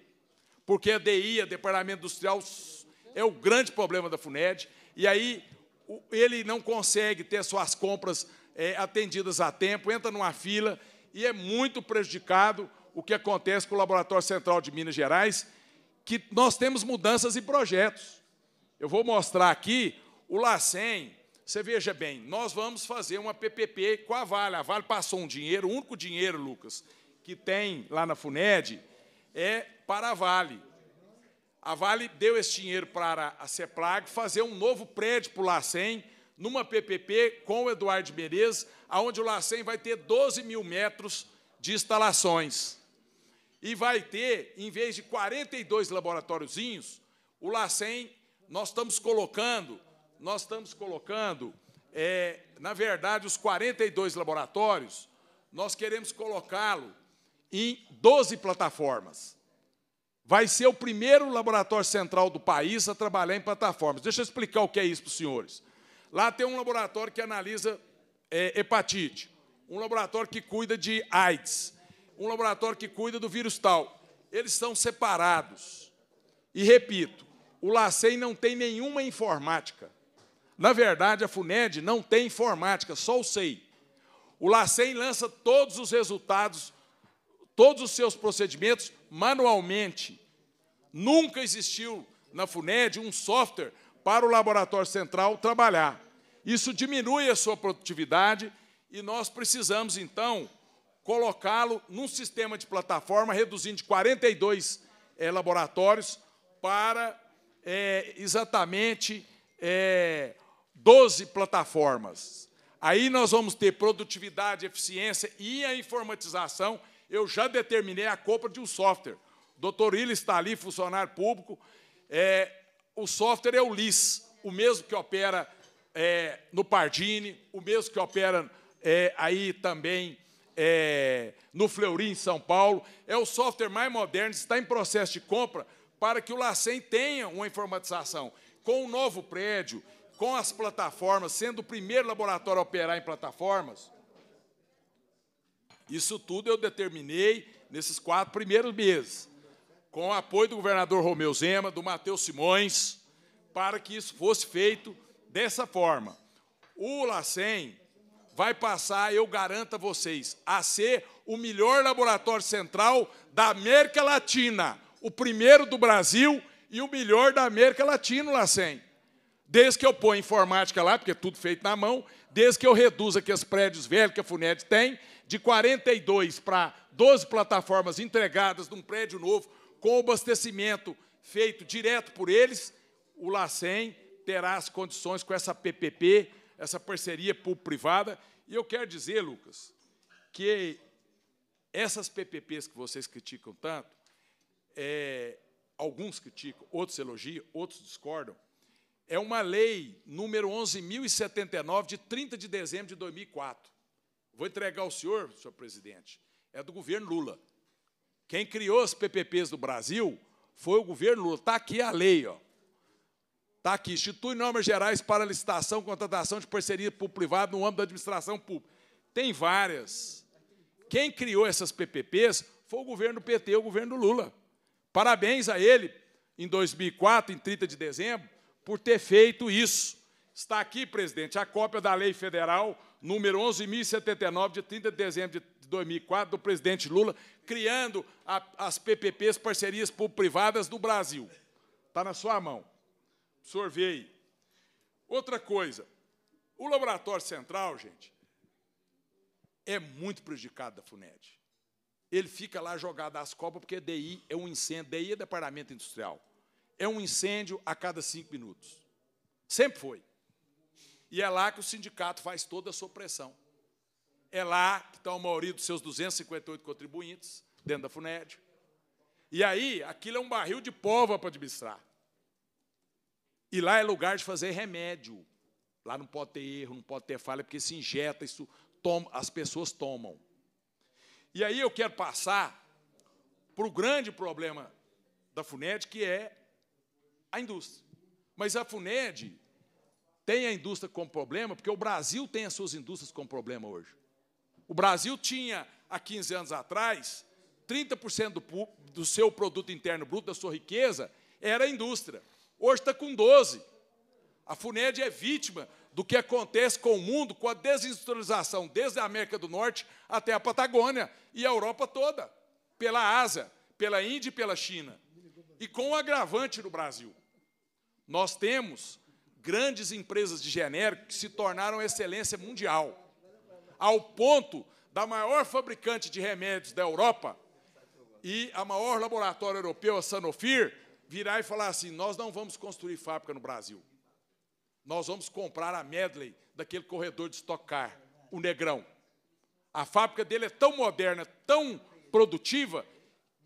porque a DI, a Departamento Industrial, é o grande problema da FUNED, e aí ele não consegue ter suas compras é, atendidas a tempo, entra numa fila e é muito prejudicado o que acontece com o Laboratório Central de Minas Gerais, que nós temos mudanças e projetos. Eu vou mostrar aqui o LACEN. Você veja bem, nós vamos fazer uma PPP com a Vale. A Vale passou um dinheiro, o único dinheiro, Lucas, que tem lá na FUNED é para a Vale. A Vale deu esse dinheiro para a CEPLAG fazer um novo prédio para o LACEN, numa PPP com o Eduardo Berez, onde o Lacem vai ter 12 mil metros de instalações. E vai ter, em vez de 42 laboratóriozinhos, o Lacem, nós estamos colocando, nós estamos colocando, é, na verdade, os 42 laboratórios, nós queremos colocá-lo em 12 plataformas. Vai ser o primeiro laboratório central do país a trabalhar em plataformas. Deixa eu explicar o que é isso para os senhores. Lá tem um laboratório que analisa é, hepatite, um laboratório que cuida de AIDS, um laboratório que cuida do vírus tal. Eles são separados. E repito, o LACEN não tem nenhuma informática. Na verdade, a FUNED não tem informática, só o SEI. O LACEN lança todos os resultados, todos os seus procedimentos manualmente. Nunca existiu na FUNED um software para o laboratório central trabalhar. Isso diminui a sua produtividade e nós precisamos, então, colocá-lo num sistema de plataforma, reduzindo de 42 é, eh, laboratórios para é, exatamente é, eh, 12 plataformas. Aí nós vamos ter produtividade, eficiência e a informatização. Eu já determinei a compra de um software. O doutor Ilha está ali, funcionário público. É, o software é o LIS, o mesmo que opera é, no Pardini, o mesmo que opera é, aí também é, no Fleury, em São Paulo. É o software mais moderno, está em processo de compra para que o LACEN tenha uma informatização. Com o novo prédio, com as plataformas, sendo o primeiro laboratório a operar em plataformas, isso tudo eu determinei nesses quatro primeiros meses, com o apoio do governador Romeu Zema, do Matheus Simões, para que isso fosse feito dessa forma: o LACEN vai passar, eu garanto a vocês, a ser o melhor laboratório central da América Latina, o primeiro do Brasil e o melhor da América Latina, o LACEN. Desde que eu ponha informática lá, porque é tudo feito na mão, desde que eu reduza aqui os prédios velhos que a FUNED tem, de 42 para 12 plataformas entregadas num prédio novo, com o abastecimento feito direto por eles, o LACEN terá as condições com essa PPP, essa parceria público-privada. E eu quero dizer, Lucas, que essas PPPs que vocês criticam tanto, é, alguns criticam, outros elogiam, outros discordam, é uma lei número 11.079, de 30 de dezembro de 2004. Vou entregar ao senhor, senhor presidente, é do governo Lula. Quem criou as PPPs do Brasil foi o governo Lula. Está aqui a lei, ó. Está aqui, institui normas gerais para licitação, contratação de parceria público privada no âmbito da administração pública. Tem várias. Quem criou essas PPPs foi o governo PT, o governo Lula. Parabéns a ele, em 2004, em 30 de dezembro, por ter feito isso. Está aqui, presidente, a cópia da Lei Federal número 11.079, de 30 de dezembro de 2004, do presidente Lula, criando a, as PPPs, parcerias público-privadas do Brasil. Está na sua mão sorvei. Outra coisa, o laboratório central, gente, é muito prejudicado da FUNED. Ele fica lá jogado às copas, porque DI é um incêndio, DI é Departamento Industrial. É um incêndio a cada cinco minutos. Sempre foi. E é lá que o sindicato faz toda a sua pressão. É lá que está a maioria dos seus 258 contribuintes, dentro da FUNED. E aí, aquilo é um barril de pólvora para administrar. E lá é lugar de fazer remédio. Lá não pode ter erro, não pode ter falha, porque se injeta, isso toma, as pessoas tomam. E aí eu quero passar para o grande problema da FUNED, que é a indústria. Mas a FUNED tem a indústria como problema, porque o Brasil tem as suas indústrias como problema hoje. O Brasil tinha, há 15 anos atrás, 30% do, do seu produto interno bruto, da sua riqueza, era a indústria hoje está com 12. A FUNED é vítima do que acontece com o mundo com a desindustrialização, desde a América do Norte até a Patagônia e a Europa toda, pela Ásia, pela Índia e pela China. E com o agravante no Brasil. Nós temos grandes empresas de genérico que se tornaram excelência mundial, ao ponto da maior fabricante de remédios da Europa e a maior laboratório europeu, a Sanofir, virar e falar assim: nós não vamos construir fábrica no Brasil. Nós vamos comprar a medley daquele corredor de estocar, o Negrão. A fábrica dele é tão moderna, tão produtiva,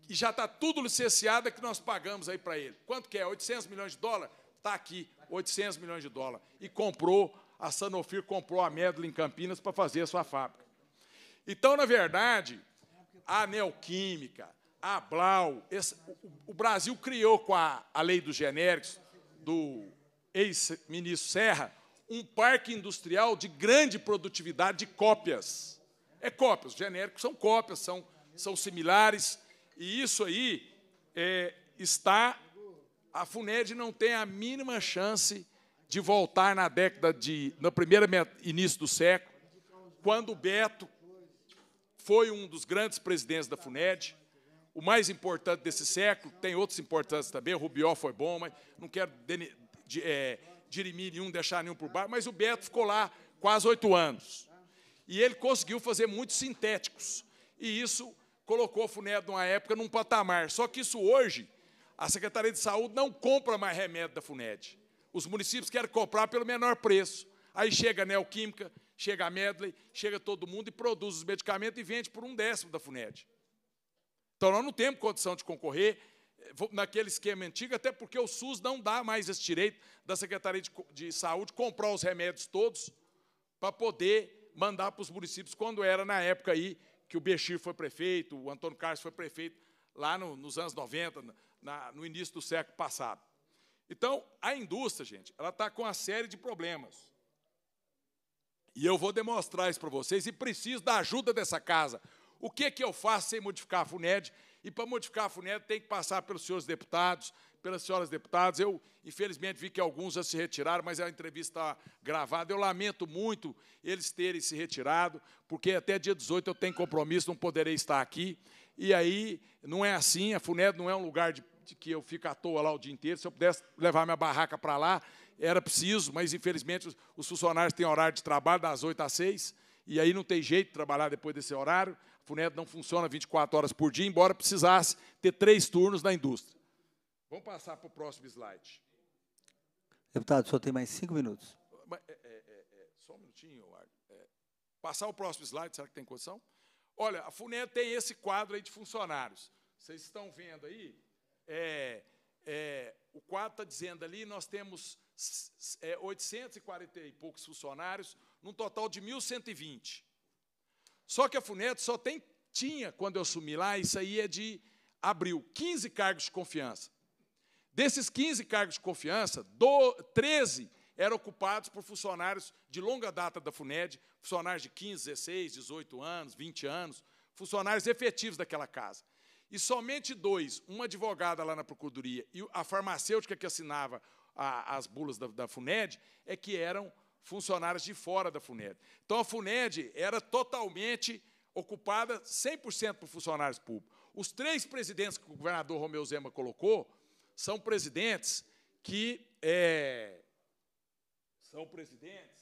e já está tudo licenciada que nós pagamos aí para ele. Quanto que é? 800 milhões de dólares? Está aqui, 800 milhões de dólares. E comprou, a Sanofi comprou a Medley em Campinas para fazer a sua fábrica. Então, na verdade, a neoquímica, a Blau. Esse, o, o, Brasil criou com a, a lei dos genéricos, do ex-ministro Serra, um parque industrial de grande produtividade de cópias. É cópias, genéricos são cópias, são, são similares, e isso aí é, está. A FUNED não tem a mínima chance de voltar na década de. na primeira início do século, quando o Beto foi um dos grandes presidentes da FUNED, o mais importante desse século, tem outros importantes também, o Rubió foi bom, mas não quero de, de, é, dirimir nenhum, deixar nenhum por baixo, mas o Beto ficou lá quase oito anos. E ele conseguiu fazer muitos sintéticos. E isso colocou o FUNED, numa época, num patamar. Só que isso hoje, a Secretaria de Saúde não compra mais remédio da FUNED. Os municípios querem comprar pelo menor preço. Aí chega a Neoquímica, chega a Medley, chega todo mundo e produz os medicamentos e vende por um décimo da FUNED. Então, nós não temos condição de concorrer eh, naquele esquema antigo, até porque o SUS não dá mais esse direito da Secretaria de, de Saúde comprar os remédios todos para poder mandar para os municípios, quando era na época aí que o Bexir foi prefeito, o Antônio Carlos foi prefeito, lá no, nos anos 90, na, no início do século passado. Então, a indústria, gente, ela está com uma série de problemas. E eu vou demonstrar isso para vocês e preciso da ajuda dessa casa, o que, que eu faço sem modificar a FUNED? E para modificar a FUNED tem que passar pelos senhores deputados, pelas senhoras deputadas. Eu, infelizmente, vi que alguns já se retiraram, mas é a entrevista está gravada. Eu lamento muito eles terem se retirado, porque até dia 18 eu tenho compromisso, não poderei estar aqui. E aí, não é assim, a FUNED não é um lugar de, de que eu fico à toa lá o dia inteiro. Se eu pudesse levar minha barraca para lá, era preciso, mas, infelizmente, os, os funcionários têm horário de trabalho das 8 às 6, e aí não tem jeito de trabalhar depois desse horário. FUNEP não funciona 24 horas por dia, embora precisasse ter três turnos na indústria. Vamos passar para o próximo slide. Deputado, só tem mais cinco minutos. É, é, é, é, só um minutinho, é, Passar o próximo slide, será que tem condição? Olha, a FUNEP tem esse quadro aí de funcionários. Vocês estão vendo aí? É, o quadro está dizendo ali, nós temos 840 e poucos funcionários, num total de 1.120. Só que a FUNET só tem, tinha, quando eu assumi lá, isso aí é de abril, 15 cargos de confiança. Desses 15 cargos de confiança, 13 eram ocupados por funcionários de longa data da FUNED, funcionários de 15, 16, 18 anos, 20 anos, funcionários efetivos daquela casa. E somente dois, uma advogada lá na Procuradoria e a farmacêutica que assinava a, as bulas da, da FUNED, é que eram funcionários de fora da FUNED. Então, a FUNED era totalmente ocupada 100% por funcionários públicos. Os três presidentes que o governador Romeu Zema colocou são presidentes que é, são presidentes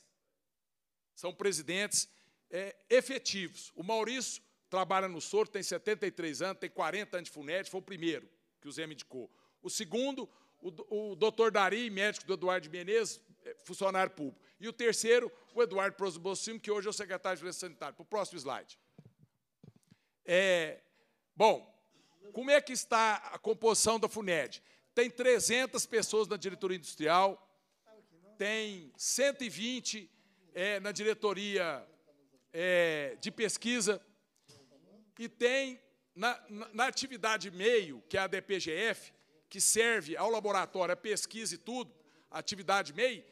são presidentes é, efetivos. O Maurício trabalha no Soro, tem 73 anos, tem 40 anos de FUNED, foi o primeiro que o Zema indicou. O segundo, o, o doutor Dari, médico do Eduardo de Menezes, eh, funcionário público. E o terceiro, o Eduardo Prosbocino, que hoje é o secretário de Vigilância Sanitária. Para o próximo slide. É, bom, como é que está a composição da FUNED? Tem 300 pessoas na diretoria industrial, tem 120 é, na diretoria é, de pesquisa e tem na, na, na atividade meio, que é a DPGF, que serve ao laboratório, a pesquisa e tudo, atividade MEI,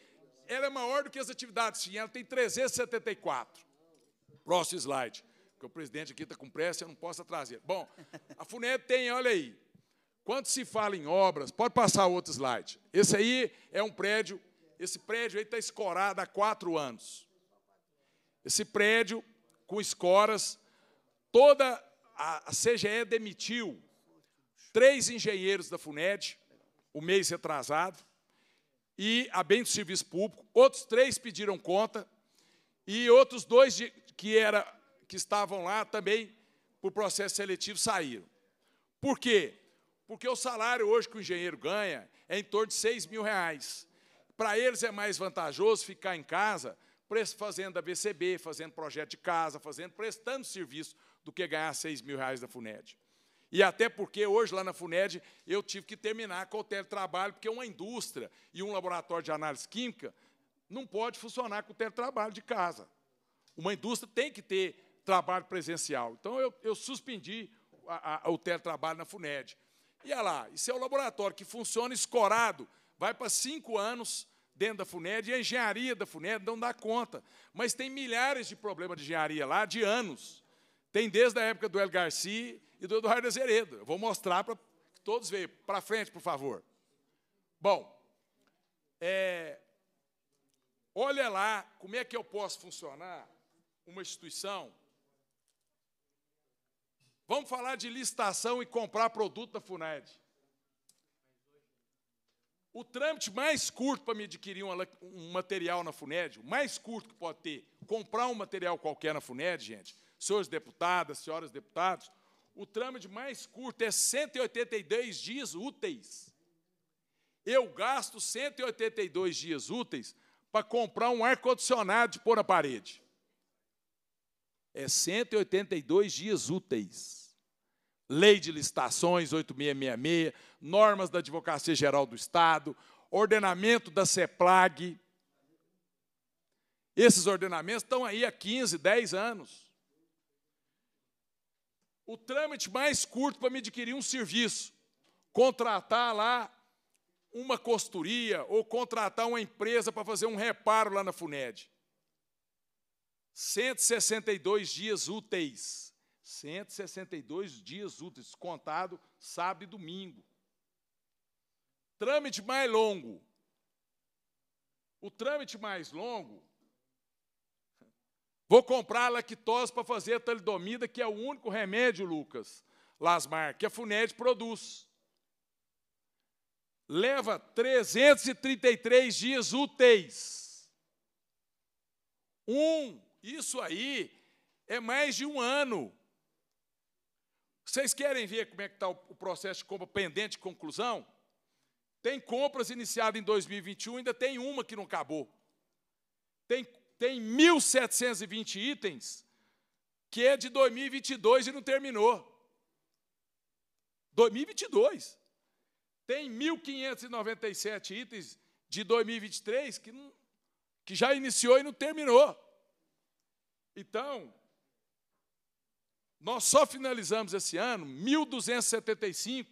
ela é maior do que as atividades, sim, ela tem 374. Próximo slide, porque o presidente aqui está com pressa, eu não posso trazer. Bom, a FUNEB tem, olha aí, quando se fala em obras, pode passar outro slide. Esse aí é um prédio, esse prédio aí está escorado há quatro anos. Esse prédio com escoras, toda a CGE demitiu três engenheiros da FUNED, o um mês retrasado, e a bem do serviço público. Outros três pediram conta e outros dois de, que, era, que estavam lá também por processo seletivo saíram. Por quê? Porque o salário hoje que o engenheiro ganha é em torno de 6 mil reais. Para eles é mais vantajoso ficar em casa fazendo a BCB, fazendo projeto de casa, fazendo, prestando serviço, do que ganhar 6 mil reais da FUNED. E até porque hoje lá na FUNED eu tive que terminar com o teletrabalho, porque uma indústria e um laboratório de análise química não pode funcionar com o teletrabalho de casa. Uma indústria tem que ter trabalho presencial. Então eu, eu suspendi a, a, o teletrabalho na FUNED. E olha lá, isso é o laboratório que funciona escorado, vai para cinco anos dentro da FUNED, e a engenharia da FUNED não dá conta. Mas tem milhares de problemas de engenharia lá, de anos. Tem desde a época do El Garcia e do Eduardo Azeredo. Eu vou mostrar para todos verem. Para frente, por favor. Bom, é, olha lá como é que eu posso funcionar uma instituição. Vamos falar de licitação e comprar produto da FUNED. O trâmite mais curto para me adquirir um material na FUNED, o mais curto que pode ter, comprar um material qualquer na FUNED, gente, senhores deputadas, senhoras deputados, o trâmite mais curto é 182 dias úteis. Eu gasto 182 dias úteis para comprar um ar-condicionado de pôr na parede. É 182 dias úteis. Lei de licitações 8666, normas da Advocacia Geral do Estado, ordenamento da CEPLAG. Esses ordenamentos estão aí há 15, 10 anos o trâmite mais curto para me adquirir um serviço, contratar lá uma costuria ou contratar uma empresa para fazer um reparo lá na FUNED. 162 dias úteis. 162 dias úteis, contado sábado e domingo. Trâmite mais longo. O trâmite mais longo Vou comprar lactose para fazer a talidomida, que é o único remédio, Lucas Lasmar, que a FUNED produz. Leva 333 dias úteis. Um, isso aí é mais de um ano. Vocês querem ver como é que está o processo de compra pendente de conclusão? Tem compras iniciadas em 2021, ainda tem uma que não acabou. Tem tem 1.720 itens, que é de 2022 e não terminou. 2022. Tem 1.597 itens de 2023 que, que já iniciou e não terminou. Então, nós só finalizamos esse ano 1.275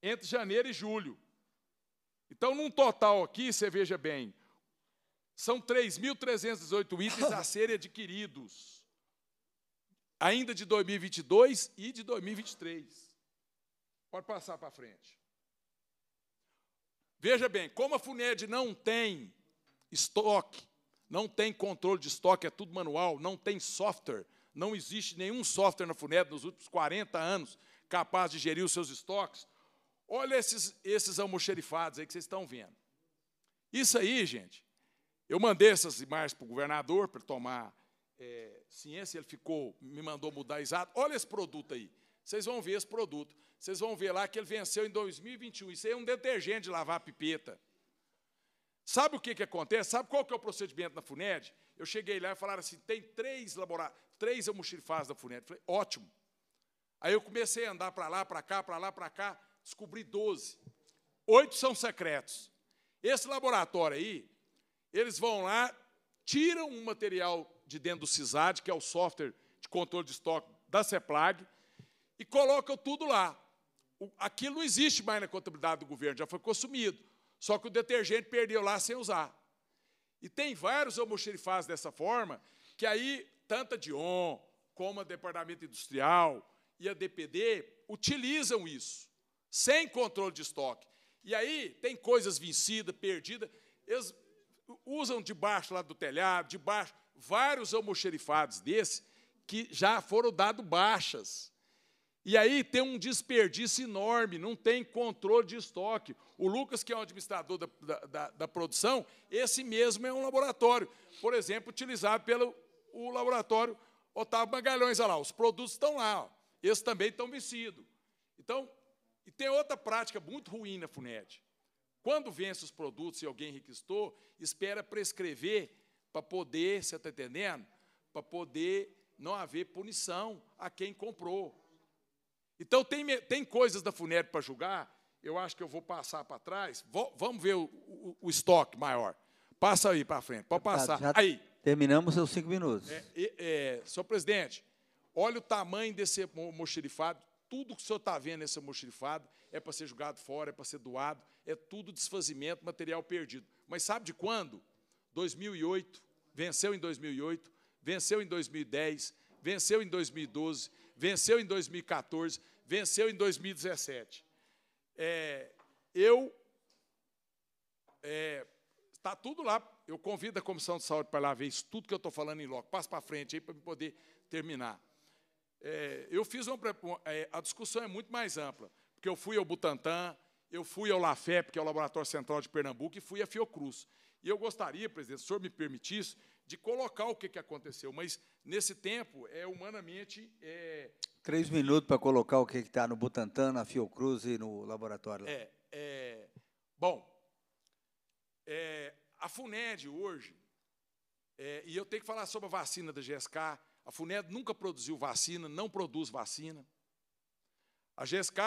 entre janeiro e julho. Então, num total aqui, você veja bem, são 3.318 itens a serem adquiridos, ainda de 2022 e de 2023. Pode passar para frente. Veja bem, como a FUNED não tem estoque, não tem controle de estoque, é tudo manual, não tem software, não existe nenhum software na FUNED nos últimos 40 anos capaz de gerir os seus estoques. Olha esses, esses almoxerifados aí que vocês estão vendo. Isso aí, gente, eu mandei essas imagens para o governador para tomar é, ciência, ele ficou, me mandou mudar exato. Olha esse produto aí. Vocês vão ver esse produto. Vocês vão ver lá que ele venceu em 2021. Isso aí é um detergente de lavar pipeta. Sabe o que, que acontece? Sabe qual que é o procedimento na FUNED? Eu cheguei lá e falaram assim: tem três laboratórios, três almoxirifados da FUNED. Falei, ótimo. Aí eu comecei a andar para lá, para cá, para lá, para cá, descobri 12. Oito são secretos. Esse laboratório aí, eles vão lá, tiram um material de dentro do CISAD, que é o software de controle de estoque da CEPLAG, e colocam tudo lá. aquilo não existe mais na contabilidade do governo, já foi consumido. Só que o detergente perdeu lá sem usar. E tem vários almoxerifás dessa forma, que aí, tanto a Dion, como o Departamento Industrial e a DPD, utilizam isso, sem controle de estoque. E aí tem coisas vencidas, perdidas. Eles usam debaixo lá do telhado, debaixo, vários almoxerifados desse que já foram dados baixas. E aí tem um desperdício enorme, não tem controle de estoque. O Lucas, que é o administrador da, da, da produção, esse mesmo é um laboratório. Por exemplo, utilizado pelo o laboratório Otávio Magalhães. Olha lá, os produtos estão lá. Ó. Esses também estão vencidos. Então, e tem outra prática muito ruim na FUNED. Quando vence os produtos e alguém requistou, espera prescrever para poder, você está entendendo? Para poder não haver punição a quem comprou. Então, tem, tem coisas da FUNEP para julgar, eu acho que eu vou passar para trás. Vou, vamos ver o, o, o, estoque maior. Passa aí para frente, pode passar. Já aí. Terminamos seus cinco minutos. É, é, é, senhor presidente, olha o tamanho desse mochilifado tudo que o senhor está vendo nesse almoxerifado é para ser jogado fora, é para ser doado, é tudo desfazimento, material perdido. Mas sabe de quando? 2008, venceu em 2008, venceu em 2010, venceu em 2012, venceu em 2014, venceu em 2017. É, eu. Está é, tá tudo lá. Eu convido a Comissão de Saúde para lá ver isso, tudo que eu estou falando em loco. passo para frente aí para poder terminar. É, eu fiz uma. É, a discussão é muito mais ampla, porque eu fui ao Butantan, eu fui ao LAFEP, que é o Laboratório Central de Pernambuco, e fui à Fiocruz. E eu gostaria, presidente, se o senhor me permitisse, de colocar o que, que aconteceu, mas nesse tempo é humanamente. É... Três minutos para colocar o que está no Butantan, na Fiocruz e no laboratório. Lá. É, é, bom, é, a FUNED hoje, é, e eu tenho que falar sobre a vacina da GSK, a FUNED nunca produziu vacina, não produz vacina. A GSK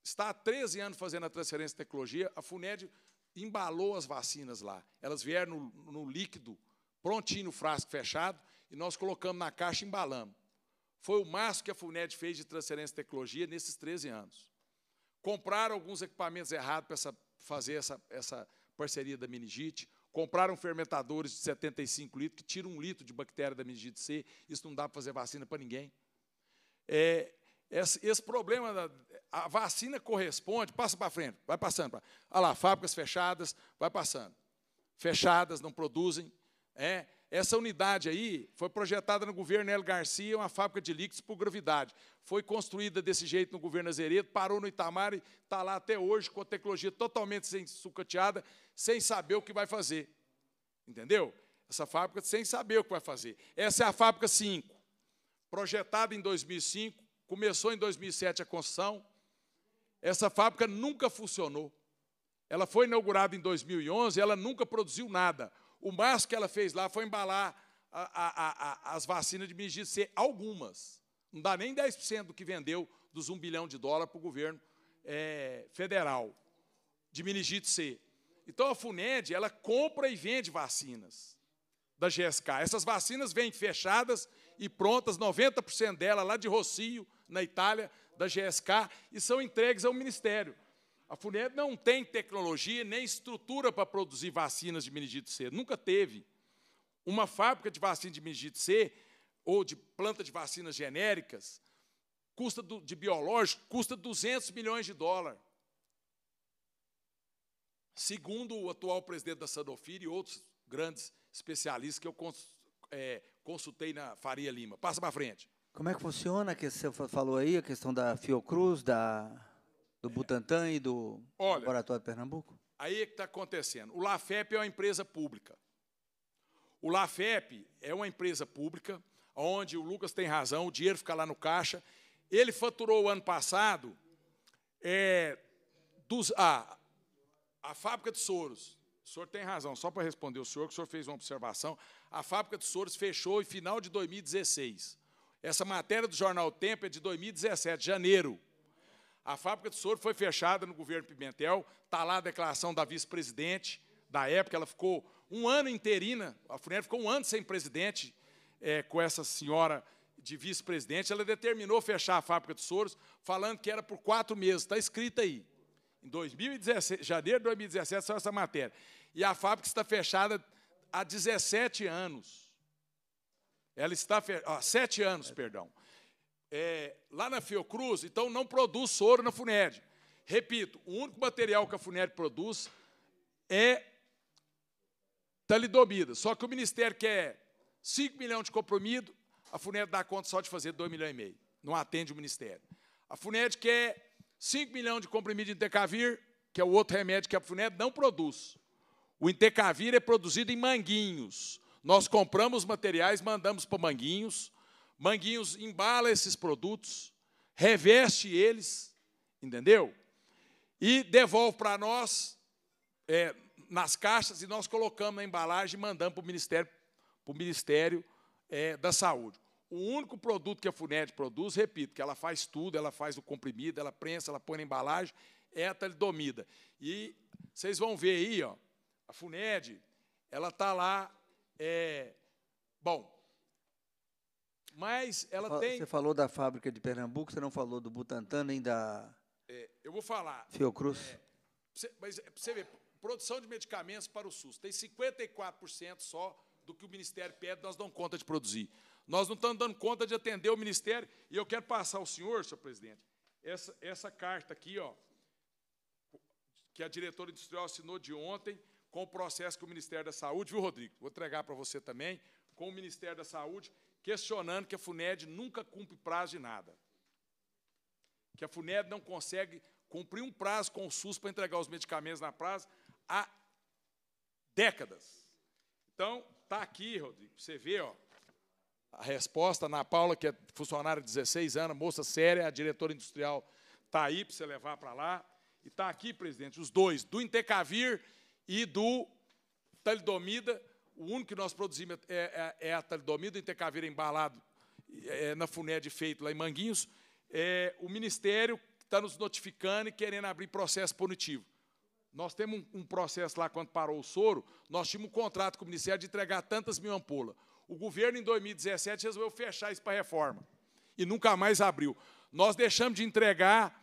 está há 13 anos fazendo a transferência de tecnologia. A FUNED embalou as vacinas lá. Elas vieram no, no líquido, prontinho, no frasco fechado, e nós colocamos na caixa e embalamos. Foi o máximo que a FUNED fez de transferência de tecnologia nesses 13 anos. Compraram alguns equipamentos errados para fazer essa, essa parceria da Minigite, Compraram fermentadores de 75 litros, que tiram um litro de bactéria da meningite C. Isso não dá para fazer vacina para ninguém. É, esse, esse, problema, da, a vacina corresponde, passa para frente, vai passando. Pra, olha lá, fábricas fechadas, vai passando. Fechadas, não produzem. É, essa unidade aí foi projetada no governo El Garcia, uma fábrica de líquidos por gravidade. Foi construída desse jeito no governo Azeredo, parou no Itamar e está lá até hoje com a tecnologia totalmente sem sucateada, sem saber o que vai fazer. Entendeu? Essa fábrica sem saber o que vai fazer. Essa é a fábrica 5, projetada em 2005, começou em 2007 a construção. Essa fábrica nunca funcionou. Ela foi inaugurada em 2011, ela nunca produziu nada. O máximo que ela fez lá foi embalar a, a, a, as vacinas de Minas Gerais, algumas. Não dá nem 10% do que vendeu dos 1 bilhão de dólares para o governo é, federal de Minas C. Então, a FUNED, ela compra e vende vacinas da GSK. Essas vacinas vêm fechadas e prontas, 90% dela lá de Rocio, na Itália, da GSK, e são entregues ao Ministério. A Funed não tem tecnologia nem estrutura para produzir vacinas de meningite C, nunca teve. Uma fábrica de vacina de meningite C ou de planta de vacinas genéricas custa do, de biológico custa 200 milhões de dólar. Segundo o atual presidente da Sanofi e outros grandes especialistas que eu cons, é, consultei na Faria Lima. Passa para frente. Como é que funciona que você falou aí, a questão da Fiocruz, da do Butantan e do Olha, Laboratório Pernambuco? Aí é que está acontecendo. O LAFEP é uma empresa pública. O LAFEP é uma empresa pública, onde o Lucas tem razão, o dinheiro fica lá no caixa. Ele faturou o ano passado é, dos, ah, a fábrica de soros. O senhor tem razão, só para responder o senhor, que o senhor fez uma observação. A fábrica de soros fechou em final de 2016. Essa matéria do jornal Tempo é de 2017, janeiro. A fábrica de soro foi fechada no governo Pimentel, está lá a declaração da vice-presidente da época, ela ficou um ano interina, a FUNER ficou um ano sem presidente é, com essa senhora de vice-presidente, ela determinou fechar a fábrica de soros, falando que era por quatro meses, está escrito aí. Em 2017, janeiro de 2017 só essa matéria. E a fábrica está fechada há 17 anos. Ela está fechada, há 7 anos, perdão é, lá na Fiocruz, então não produz soro na FUNED. Repito, o único material que a FUNED produz é talidomida. Só que o Ministério quer 5 milhões de comprimido, a FUNED dá conta só de fazer 2 milhões e meio. Não atende o Ministério. A FUNED quer 5 milhões de comprimido de Intecavir, que é o outro remédio que a FUNED não produz. O Intecavir é produzido em Manguinhos. Nós compramos materiais, mandamos para Manguinhos, Manguinhos embala esses produtos, reveste eles, entendeu? E devolve para nós é, nas caixas e nós colocamos na embalagem e mandamos para o Ministério, o ministério é, da Saúde. O único produto que a FUNED produz, repito, que ela faz tudo, ela faz o comprimido, ela prensa, ela põe na embalagem, é a talidomida. E vocês vão ver aí, ó, a FUNED, ela está lá, é, bom, mas ela você tem. Você falou da fábrica de Pernambuco, você não falou do Butantan nem da. É, eu vou falar. Fiocruz. É, mas é, você vê, produção de medicamentos para o SUS. Tem 54% só do que o Ministério pede, nós damos conta de produzir. Nós não estamos dando conta de atender o Ministério. E eu quero passar ao senhor, senhor presidente, essa, essa carta aqui, ó, que a diretora industrial assinou de ontem, com o processo que o Ministério da Saúde, viu, Rodrigo? Vou entregar para você também, com o Ministério da Saúde, questionando que a FUNED nunca cumpre prazo de nada. Que a FUNED não consegue cumprir um prazo com o SUS para entregar os medicamentos na prazo há décadas. Então, está aqui, Rodrigo, você vê, ó, a resposta, Ana Paula, que é funcionária de 16 anos, moça séria, a diretora industrial, está aí para você levar para lá. E está aqui, presidente, os dois, do Intecavir e do Talidomida, o único que nós produzimos é, é, é a talidomida e tecaveira é embalado é, é na FUNED feito lá em Manguinhos. É, o Ministério está nos notificando e querendo abrir processo punitivo. Nós temos um, um, processo lá, quando parou o soro, nós tínhamos um contrato com o Ministério de entregar tantas mil ampolas. O governo, em 2017, resolveu fechar isso para a reforma e nunca mais abriu. Nós deixamos de entregar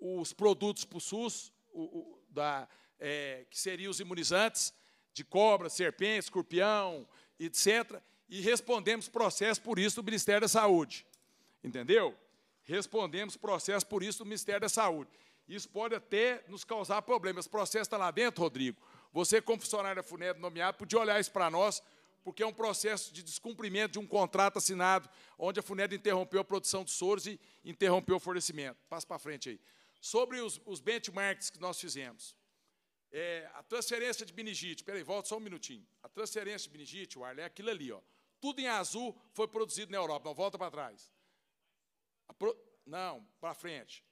os produtos para o SUS, o, o, da, é, que seriam os imunizantes, de cobra, serpente, escorpião, etc. E respondemos processo por isso do Ministério da Saúde. Entendeu? Respondemos processo por isso do Ministério da Saúde. Isso pode até nos causar problemas. O processo está lá dentro, Rodrigo. Você, como funcionário da Funed nomeado, podia olhar isso para nós, porque é um processo de descumprimento de um contrato assinado, onde a Funed interrompeu a produção de soros e interrompeu o fornecimento. Passa para frente aí. Sobre os, os benchmarks que nós fizemos. É, a transferência de Benigite, peraí, volta só um minutinho. A transferência de Benigite, o Arlé, é aquilo ali, ó. Tudo em azul foi produzido na Europa, não volta para trás. Pro... Não, para frente.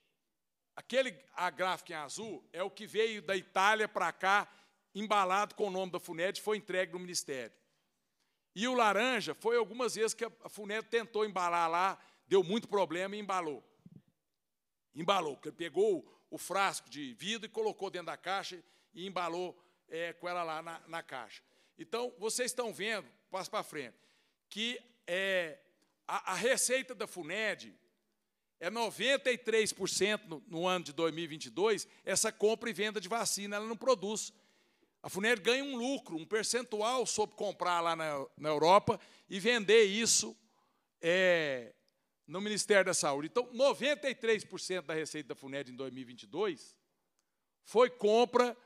Aquele a gráfico em azul é o que veio da Itália para cá, embalado com o nome da FUNED, foi entregue no Ministério. E o laranja foi algumas vezes que a FUNED tentou embalar lá, deu muito problema e embalou. Embalou, porque ele pegou o frasco de vidro e colocou dentro da caixa e embalou é, com ela lá na, na, caixa. Então, vocês estão vendo, passo para frente, que é, a, a, receita da FUNED é 93% no, no ano de 2022, essa compra e venda de vacina, ela não produz. A FUNED ganha um lucro, um percentual sobre comprar lá na, na Europa e vender isso é, no Ministério da Saúde. Então, 93% da receita da FUNED em 2022 foi compra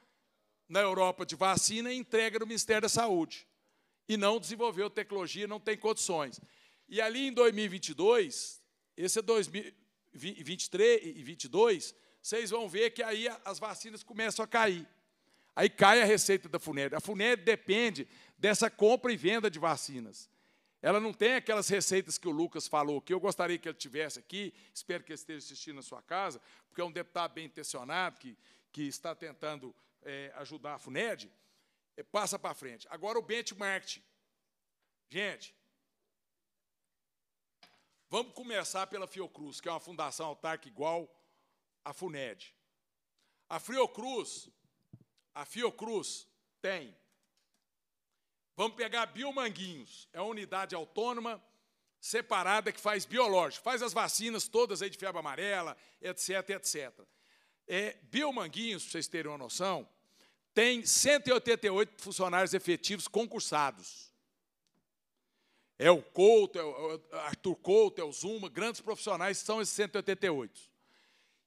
na Europa de vacina e entrega no Ministério da Saúde. E não desenvolveu tecnologia, não tem condições. E ali em 2022, esse é 2023 e 2022, vocês vão ver que aí as vacinas começam a cair. Aí cai a receita da FUNED. A FUNED depende dessa compra e venda de vacinas. Ela não tem aquelas receitas que o Lucas falou, que eu gostaria que ele tivesse aqui, espero que ele esteja assistindo na sua casa, porque é um deputado bem intencionado, que, que está tentando é, ajudar a FUNED, é, passa para frente. Agora o benchmark. Gente, vamos começar pela Fiocruz, que é uma fundação autárquica igual à FUNED. A Fiocruz, a Fiocruz tem. Vamos pegar a Biomanguinhos, é uma unidade autônoma separada que faz biológico, faz as vacinas todas aí de febre amarela, etc, etc. É, Manguinhos, para vocês terem uma noção, tem 188 funcionários efetivos concursados. É o Couto, é, é o Arthur Couto, é o Zuma, grandes profissionais são esses 188.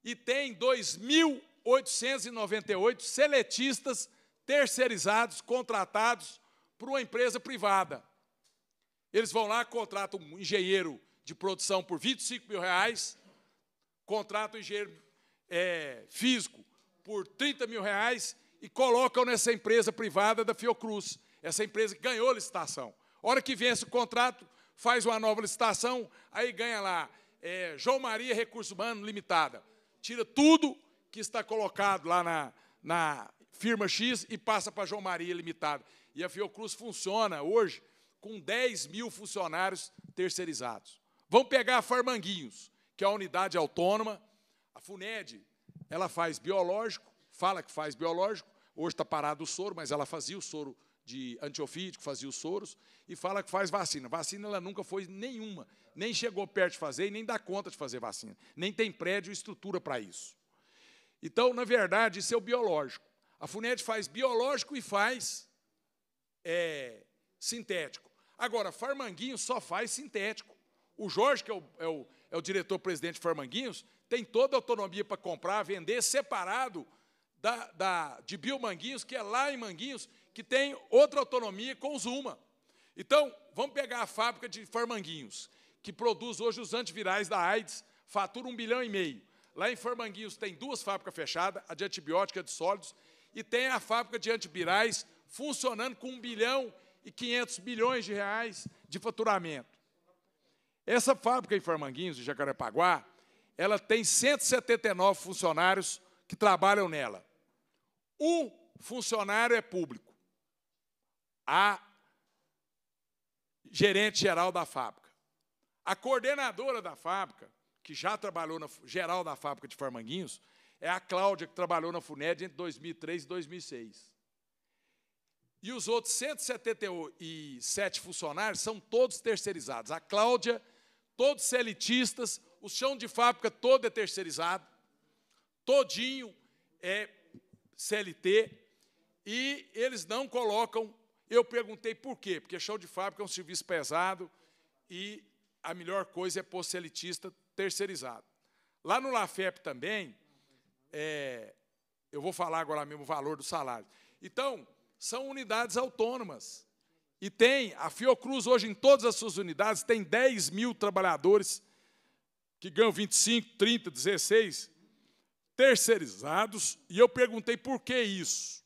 E tem 2.898 seletistas terceirizados, contratados por uma empresa privada. Eles vão lá, contratam um engenheiro de produção por 25 mil reais, contratam um engenheiro é, físico por 30 mil reais e colocam nessa empresa privada da Fiocruz. Essa empresa que ganhou a licitação. Hora que vence o contrato, faz uma nova licitação, aí ganha lá é, João Maria Recurso Humano Limitada. Tira tudo que está colocado lá na, na firma X e passa para João Maria Limitada. E a Fiocruz funciona hoje com 10 mil funcionários terceirizados. Vamos pegar a Farmanguinhos, que é a unidade autônoma a FUNED, ela faz biológico, fala que faz biológico, hoje está parado o soro, mas ela fazia o soro de antiofídico, fazia os soros, e fala que faz vacina. Vacina ela nunca foi nenhuma, nem chegou perto de fazer e nem dá conta de fazer vacina. Nem tem prédio e estrutura para isso. Então, na verdade, isso é o biológico. A FUNED faz biológico e faz é, sintético. Agora, Farmanguinhos só faz sintético. O Jorge, que é o, é o, é o diretor-presidente de Farmanguinhos, tem toda a autonomia para comprar, vender, separado da, da, de Biomanguinhos, que é lá em Manguinhos, que tem outra autonomia com Zuma. Então, vamos pegar a fábrica de Formanguinhos, que produz hoje os antivirais da AIDS, fatura um bilhão e meio. Lá em Formanguinhos tem duas fábricas fechadas, a de antibiótica de sólidos, e tem a fábrica de antivirais funcionando com um bilhão e 500 bilhões de reais de faturamento. Essa fábrica em Formanguinhos, em Jacarepaguá, ela tem 179 funcionários que trabalham nela. Um funcionário é público, a gerente geral da fábrica. A coordenadora da fábrica, que já trabalhou na geral da fábrica de Farmanguinhos, é a Cláudia, que trabalhou na FUNED entre 2003 e 2006. E os outros 177 funcionários são todos terceirizados. A Cláudia, todos elitistas o chão de fábrica todo é terceirizado, todinho é CLT, e eles não colocam. Eu perguntei por quê, porque chão de fábrica é um serviço pesado e a melhor coisa é pôr terceirizado. Lá no LAFEP também, é, eu vou falar agora mesmo o valor do salário. Então, são unidades autônomas. E tem, a Fiocruz hoje em todas as suas unidades, tem 10 mil trabalhadores que ganham 25, 30, 16, terceirizados, e eu perguntei por que isso.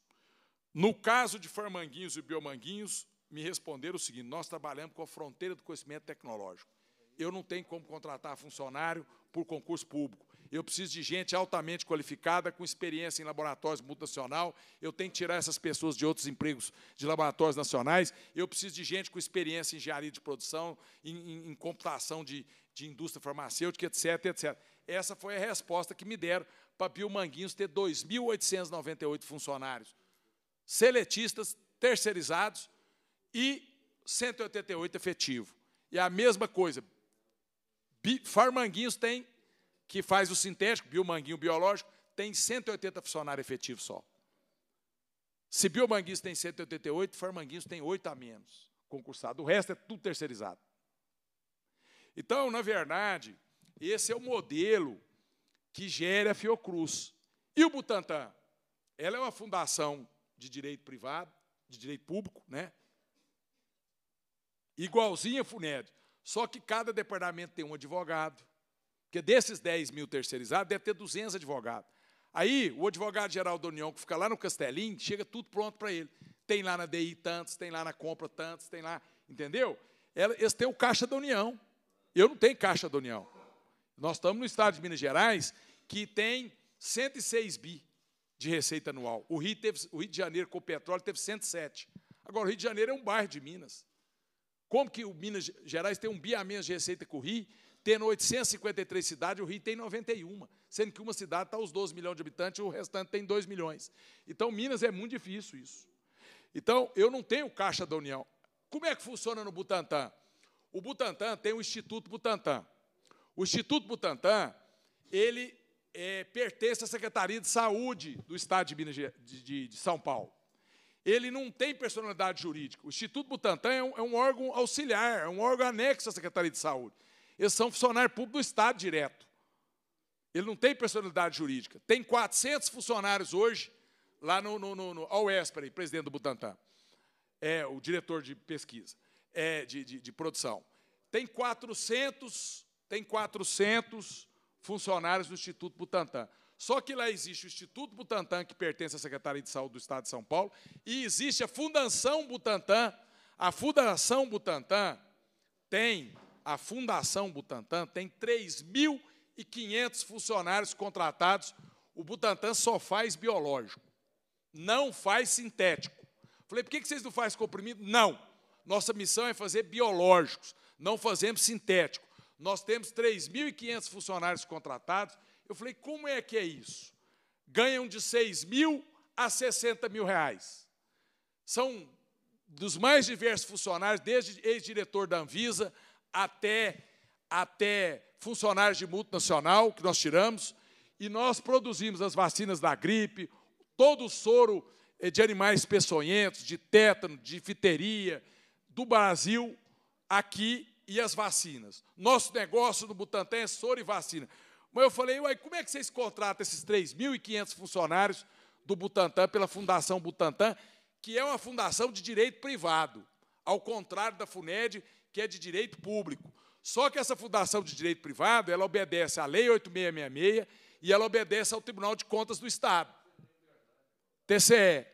No caso de Farmanguinhos e Biomanguinhos, me responderam o seguinte: nós trabalhamos com a fronteira do conhecimento tecnológico. Eu não tenho como contratar funcionário por concurso público. Eu preciso de gente altamente qualificada, com experiência em laboratórios multinacional. Eu tenho que tirar essas pessoas de outros empregos de laboratórios nacionais. Eu preciso de gente com experiência em engenharia de produção, em, em, em computação de, de indústria farmacêutica, etc, etc. Essa foi a resposta que me deram para Biomanguinhos Manguinhos ter 2.898 funcionários seletistas, terceirizados e 188 efetivo. E a mesma coisa, Farmanguinhos tem, que faz o sintético, Biomanguinho biológico, tem 180 funcionários efetivos só. Se Biomanguinhos tem 188, Farmanguinhos tem 8 a menos concursado. O resto é tudo terceirizado. Então, na verdade, esse é o modelo que gera a Fiocruz. E o Butantan? Ela é uma fundação de direito privado, de direito público, né? igualzinha a FUNED, só que cada departamento tem um advogado, porque desses 10 mil terceirizados, deve ter 200 advogados. Aí, o advogado-geral da União, que fica lá no Castelinho, chega tudo pronto para ele. Tem lá na DI tantos, tem lá na compra tantos, tem lá, entendeu? Eles têm o caixa da União. Eu não tenho Caixa da União. Nós estamos no estado de Minas Gerais, que tem 106 bi de receita anual. O Rio, teve, o Rio de Janeiro, com o petróleo, teve 107. Agora, o Rio de Janeiro é um bairro de Minas. Como que o Minas Gerais tem um bi a menos de receita que o Rio? Tendo 853 cidades, o Rio tem 91, sendo que uma cidade está aos 12 milhões de habitantes e o restante tem 2 milhões. Então, Minas é muito difícil isso. Então, eu não tenho caixa da União. Como é que funciona no Butantan? O Butantan tem o Instituto Butantan. O Instituto Butantan, ele é, pertence à Secretaria de Saúde do Estado de, Minas, de, de, de, São Paulo. Ele não tem personalidade jurídica. O Instituto Butantan é um, é um órgão auxiliar, é um órgão anexo à Secretaria de Saúde. Eles são funcionários públicos do Estado direto. Ele não tem personalidade jurídica. Tem 400 funcionários hoje lá no, no, no, no ao ESPER, presidente do Butantan, é, o diretor de pesquisa é, de, de, de produção. Tem 400, tem 400 funcionários do Instituto Butantan. Só que lá existe o Instituto Butantan, que pertence à Secretaria de Saúde do Estado de São Paulo, e existe a Fundação Butantan. A Fundação Butantan tem, a Fundação Butantan tem 3.500 funcionários contratados. O Butantan só faz biológico, não faz sintético. Falei, por que vocês não fazem comprimido? Não. Nossa missão é fazer biológicos, não fazemos sintético. Nós temos 3.500 funcionários contratados. Eu falei, como é que é isso? Ganham de 6 mil a 60 mil reais. São dos mais diversos funcionários, desde ex-diretor da Anvisa até, até funcionários de multinacional que nós tiramos, e nós produzimos as vacinas da gripe, todo o soro eh, de animais peçonhentos, de tétano, de fiteria, do Brasil aqui e as vacinas. Nosso negócio do Butantan é soro e vacina. Mas eu falei, uai, como é que vocês contratam esses 3.500 funcionários do Butantan pela Fundação Butantan, que é uma fundação de direito privado, ao contrário da FUNED, que é de direito público. Só que essa fundação de direito privado, ela obedece à Lei 8666 e ela obedece ao Tribunal de Contas do Estado, TCE,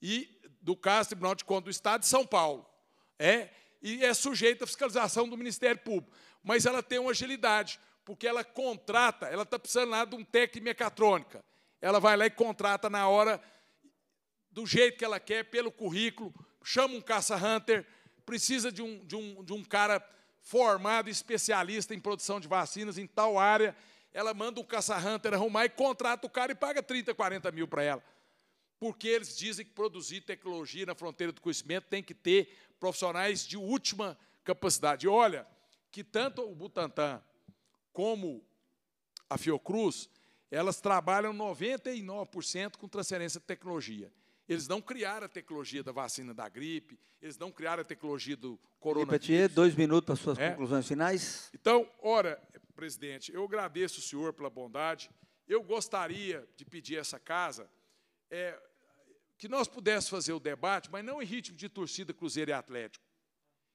e, do caso, Tribunal de Contas do Estado de São Paulo é, e é sujeita à fiscalização do Ministério Público. Mas ela tem uma agilidade, porque ela contrata, ela está precisando lá de um técnico mecatrônica. Ela vai lá e contrata na hora, do jeito que ela quer, pelo currículo, chama um caça-hunter, precisa de um, de, um, de um cara formado, especialista em produção de vacinas em tal área, ela manda um caça-hunter arrumar e contrata o cara e paga 30, 40 mil para ela porque eles dizem que produzir tecnologia na fronteira do conhecimento tem que ter profissionais de última capacidade. E olha, que tanto o Butantan como a Fiocruz, elas trabalham 99% com transferência de tecnologia. Eles não criaram a tecnologia da vacina da gripe, eles não criaram a tecnologia do coronavírus. Petier, dois minutos para suas é. conclusões finais. Então, ora, presidente, eu agradeço o senhor pela bondade. Eu gostaria de pedir a essa casa é, que nós pudéssemos fazer o debate, mas não em ritmo de torcida Cruzeiro e Atlético.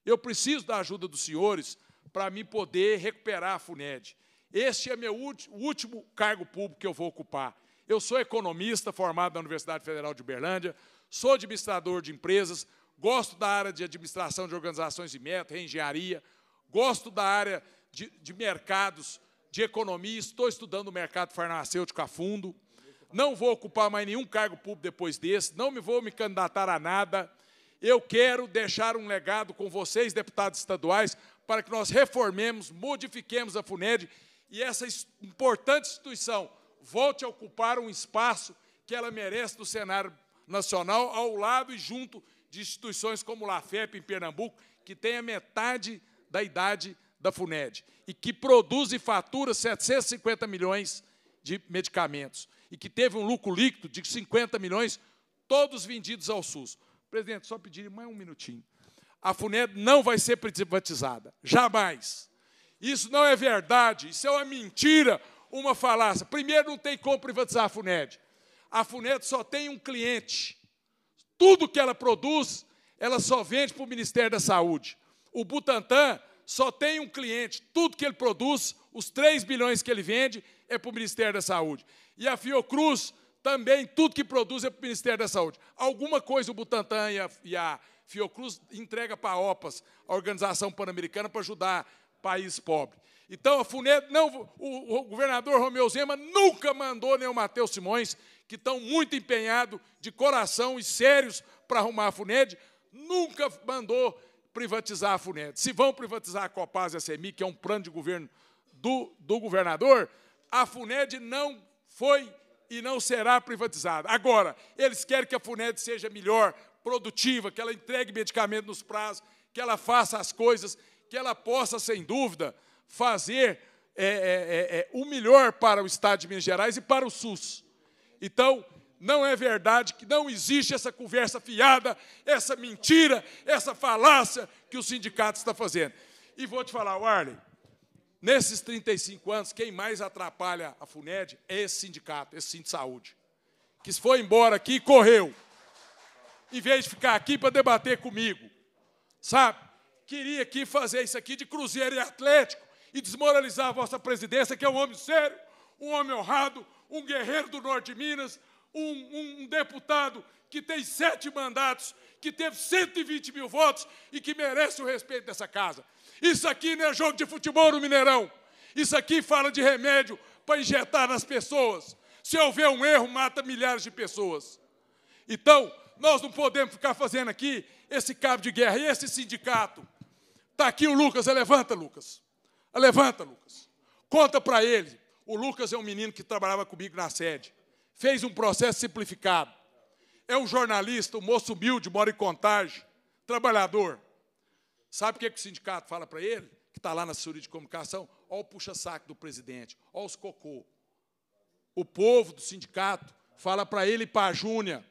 Eu preciso da ajuda dos senhores para me poder recuperar a FUNED. Este é meu último cargo público que eu vou ocupar. Eu sou economista formado na Universidade Federal de Uberlândia, sou administrador de empresas, gosto da área de administração de organizações e meta, engenharia, gosto da área de, de mercados, de economia, estou estudando o mercado farmacêutico a fundo não vou ocupar mais nenhum cargo público depois desse, não me vou me candidatar a nada. Eu quero deixar um legado com vocês, deputados estaduais, para que nós reformemos, modifiquemos a FUNED e essa importante instituição volte a ocupar um espaço que ela merece no cenário nacional, ao lado e junto de instituições como a LAFEP em Pernambuco, que tem a metade da idade da FUNED e que produz e fatura 750 milhões de medicamentos e que teve um lucro líquido de 50 milhões, todos vendidos ao SUS. Presidente, só pedir mais um minutinho. A FUNED não vai ser privatizada, jamais. Isso não é verdade, isso é uma mentira, uma falácia. Primeiro, não tem como privatizar a FUNED. A FUNED só tem um cliente. Tudo que ela produz, ela só vende para o Ministério da Saúde. O Butantan só tem um cliente. Tudo que ele produz, os 3 bilhões que ele vende é para o Ministério da Saúde. E a Fiocruz também, tudo que produz é para o Ministério da Saúde. Alguma coisa o Butantan e a, e a Fiocruz entrega para a OPAS, a Organização Pan-Americana, para ajudar país pobre. Então, a FUNED, não, o, o governador Romeu Zema nunca mandou nem o Matheus Simões, que estão muito empenhados, de coração e sérios para arrumar a FUNED, nunca mandou privatizar a FUNED. Se vão privatizar a Copasa e a CEMIG, que é um plano de governo do, do governador, a FUNED não foi e não será privatizada. Agora, eles querem que a FUNED seja melhor, produtiva, que ela entregue medicamento nos prazos, que ela faça as coisas, que ela possa, sem dúvida, fazer é, é, é, é, o melhor para o Estado de Minas Gerais e para o SUS. Então, não é verdade que não existe essa conversa fiada, essa mentira, essa falácia que o sindicato está fazendo. E vou te falar, Arlen, Nesses 35 anos, quem mais atrapalha a FUNED é esse sindicato, esse sindicato de saúde, que foi embora aqui e correu, em vez de ficar aqui para debater comigo. Sabe? Queria aqui fazer isso aqui de Cruzeiro e Atlético e desmoralizar a vossa presidência, que é um homem sério, um homem honrado, um guerreiro do norte de Minas, um, um, um deputado que tem sete mandatos, que teve 120 mil votos e que merece o respeito dessa casa. Isso aqui não é jogo de futebol no Mineirão. Isso aqui fala de remédio para injetar nas pessoas. Se houver um erro, mata milhares de pessoas. Então, nós não podemos ficar fazendo aqui esse cabo de guerra e esse sindicato. Está aqui o Lucas, levanta, Lucas. Levanta, Lucas. Conta para ele. O Lucas é um menino que trabalhava comigo na sede. Fez um processo simplificado. É um jornalista, um moço humilde, mora em contagem, trabalhador. Sabe o que, é que o sindicato fala para ele, que está lá na assessoria de comunicação? Olha o puxa-saco do presidente, olha os cocô. O povo do sindicato fala para ele e para a Júnia.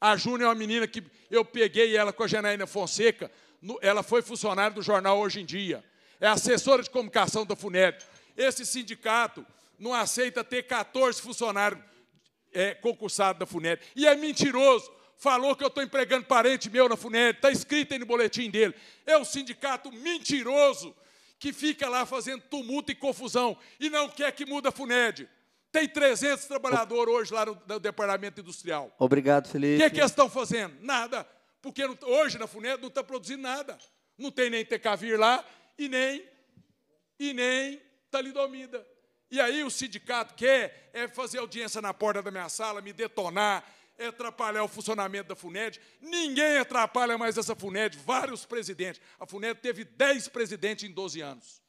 A Júnia é uma menina que eu peguei ela com a Janaína Fonseca, no, ela foi funcionária do jornal Hoje em Dia, é assessora de comunicação da FUNEB. Esse sindicato não aceita ter 14 funcionários é, concursados da FUNEB. E é mentiroso, falou que eu estou empregando parente meu na Funed, está escrito aí no boletim dele. É um sindicato mentiroso que fica lá fazendo tumulto e confusão e não quer que muda a FUNED. Tem 300 trabalhadores hoje lá no, no Departamento Industrial. Obrigado, Felipe. O que, é que eles estão fazendo? Nada. Porque não, hoje na FUNED não está produzindo nada. Não tem nem Tecavir lá e nem, e nem talidomida. E aí o sindicato quer é fazer audiência na porta da minha sala, me detonar, é atrapalhar o funcionamento da FUNED. Ninguém atrapalha mais essa FUNED, vários presidentes. A FUNED teve 10 presidentes em 12 anos.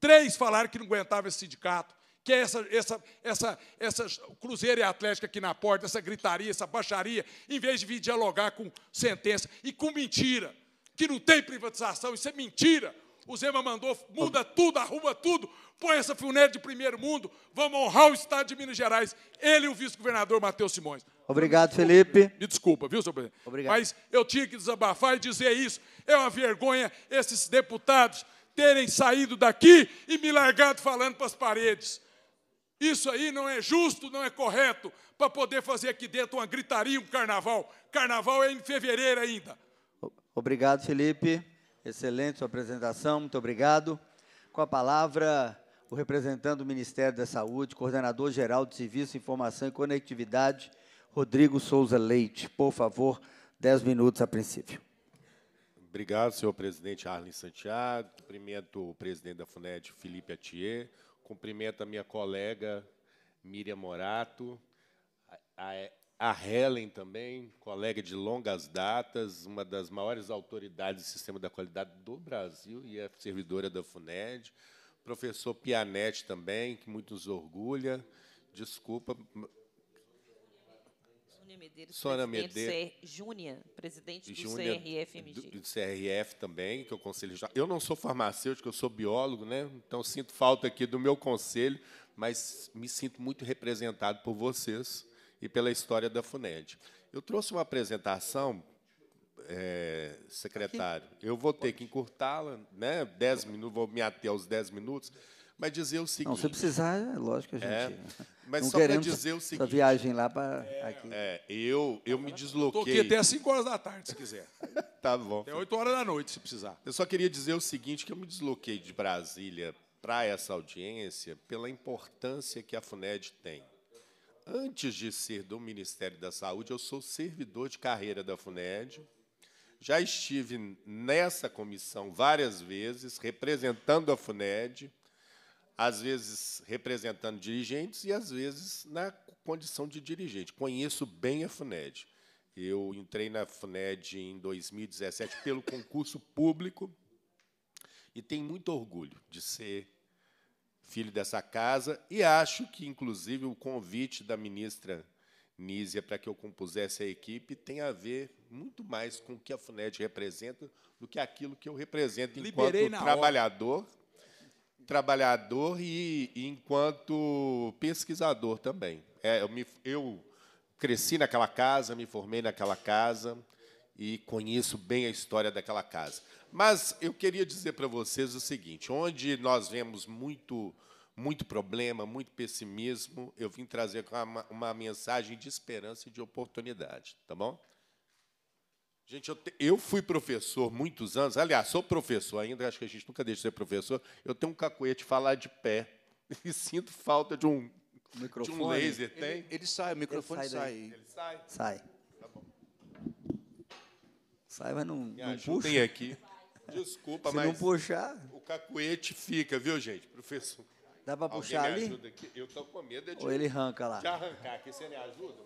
Três falaram que não aguentava esse sindicato, que é essa, essa, essa, essa Cruzeiro e Atlética aqui na porta, essa gritaria, essa baixaria, em vez de vir dialogar com sentença e com mentira, que não tem privatização, isso é mentira. O Zema mandou, muda tudo, arruma tudo, põe essa funéria de primeiro mundo, vamos honrar o Estado de Minas Gerais. Ele e o vice-governador Matheus Simões. Obrigado, Felipe. Me desculpa, viu, senhor presidente? Obrigado. Mas eu tinha que desabafar e dizer isso. É uma vergonha esses deputados terem saído daqui e me largado falando para as paredes. Isso aí não é justo, não é correto, para poder fazer aqui dentro uma gritaria, um carnaval. Carnaval é em fevereiro ainda. Obrigado, Felipe. Excelente sua apresentação, muito obrigado. Com a palavra, o representante do Ministério da Saúde, coordenador geral de Serviço, Informação e Conectividade, Rodrigo Souza Leite. Por favor, dez minutos a princípio. Obrigado, senhor presidente Arlen Santiago. Cumprimento o presidente da FUNED, Felipe Atier. Cumprimento a minha colega Miriam Morato, a, a Helen também, colega de longas datas, uma das maiores autoridades do sistema da qualidade do Brasil e é servidora da FUNED professor Pianetti também, que muito nos orgulha. Desculpa. Sônia Medeiros, Sônia Medeiros. Júnior, presidente do Júnia, CRFMG. Do, do CRF também, que é o conselho. Eu não sou farmacêutico, eu sou biólogo, né? então sinto falta aqui do meu conselho, mas me sinto muito representado por vocês e pela história da FUNED. Eu trouxe uma apresentação é, secretário, Aqui. eu vou ter que encurtá-la, né? Dez minutos, vou me ater aos 10 minutos, mas dizer o seguinte. Não, se precisar, é lógico, que a é, gente. É, mas não só para dizer o seguinte. A viagem lá para é, aqui. É, eu, eu me desloquei. Estou aqui até às 5 horas da tarde, se quiser. tá bom. Até 8 horas da noite, se precisar. Eu só queria dizer o seguinte: que eu me desloquei de Brasília para essa audiência pela importância que a FUNED tem. Antes de ser do Ministério da Saúde, eu sou servidor de carreira da FUNED já estive nessa comissão várias vezes, representando a FUNED, às vezes representando dirigentes e às vezes na condição de dirigente. Conheço bem a FUNED. Eu entrei na FUNED em 2017 pelo concurso público e tenho muito orgulho de ser filho dessa casa e acho que, inclusive, o convite da ministra Nízia para que eu compusesse a equipe tem a ver muito mais com o que a FUNED representa do que aquilo que eu represento enquanto trabalhador, hora. trabalhador e, e, enquanto pesquisador também. É, eu, me, eu cresci naquela casa, me formei naquela casa e conheço bem a história daquela casa. Mas eu queria dizer para vocês o seguinte: onde nós vemos muito muito problema, muito pessimismo. Eu vim trazer uma, uma mensagem de esperança e de oportunidade, tá bom? Gente, eu, te, eu, fui professor muitos anos. Aliás, sou professor ainda, acho que a gente nunca deixa de ser professor. Eu tenho um cacuete falar de pé e sinto falta de um, de um laser. Ele, tem? Ele, sai, o microfone ele sai, sai. Ele sai. Sai. Tá sai, mas não, não puxa. aqui. Desculpa, Se mas não puxar... o cacuete fica, viu, gente? Professor. Dá para puxar ali? aqui? Eu estou com medo de. Ou ele arranca lá. De arrancar aqui. Você me ajuda?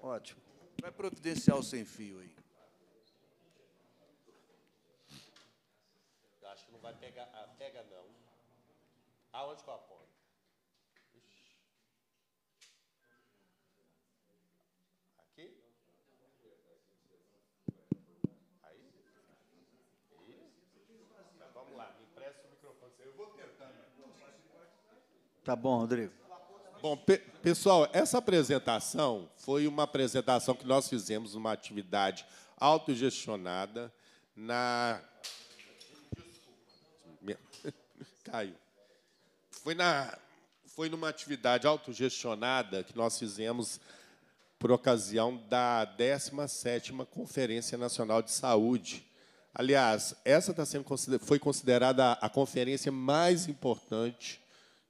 Ótimo. Vai providenciar o sem fio aí. Eu acho que não vai pegar. Ah, pega não. Aonde que eu aponto? Tá bom, Rodrigo. Bom, pe pessoal, essa apresentação foi uma apresentação que nós fizemos uma atividade autogestionada na. Caiu. Foi, na, foi numa atividade autogestionada que nós fizemos por ocasião da 17ª Conferência Nacional de Saúde. Aliás, essa está sendo foi considerada a conferência mais importante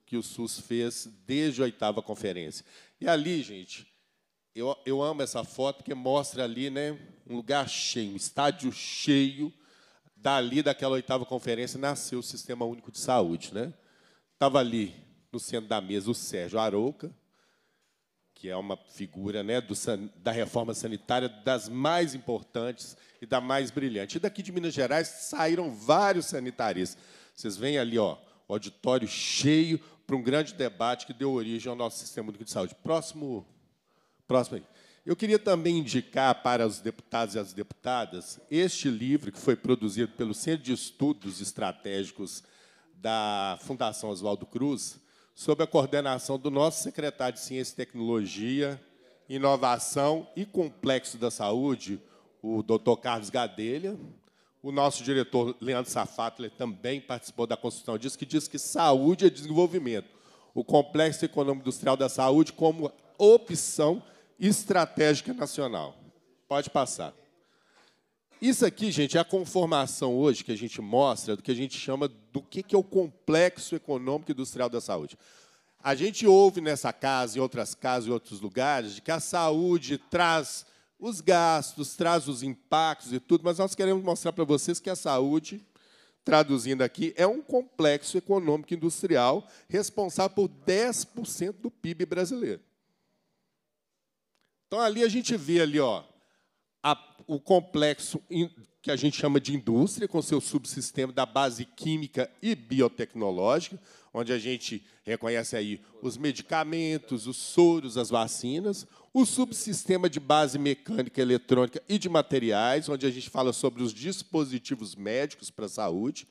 que o SUS fez desde a oitava conferência. E ali, gente, eu, eu amo essa foto que mostra ali, né, um lugar cheio, um estádio cheio. Dali, daquela oitava conferência, nasceu o Sistema Único de Saúde, né? Estava ali no centro da mesa o Sérgio Arouca, que é uma figura né, do, da reforma sanitária das mais importantes e da mais brilhante. E daqui de Minas Gerais saíram vários sanitaristas. Vocês veem ali, ó, auditório cheio, para um grande debate que deu origem ao nosso sistema de saúde. Próximo, próximo aí. Eu queria também indicar para os deputados e as deputadas este livro que foi produzido pelo Centro de Estudos Estratégicos da Fundação Oswaldo Cruz, sob a coordenação do nosso secretário de Ciência e Tecnologia, Inovação e Complexo da Saúde, o Dr. Carlos Gadelha, o nosso diretor, Leandro Safatler, também participou da construção disso, que diz que saúde é desenvolvimento. O Complexo Econômico Industrial da Saúde como opção estratégica nacional. Pode passar. Isso aqui, gente, é a conformação hoje que a gente mostra do que a gente chama do que é o complexo econômico industrial da saúde. A gente ouve nessa casa, em outras casas, em outros lugares, de que a saúde traz os gastos, traz os impactos e tudo, mas nós queremos mostrar para vocês que a saúde, traduzindo aqui, é um complexo econômico industrial responsável por 10% do PIB brasileiro. Então ali a gente vê ali, ó, a, o complexo que a gente chama de indústria, com seu subsistema da base química e biotecnológica, onde a gente reconhece aí os medicamentos, os soros, as vacinas, o subsistema de base mecânica, eletrônica e de materiais, onde a gente fala sobre os dispositivos médicos para a saúde.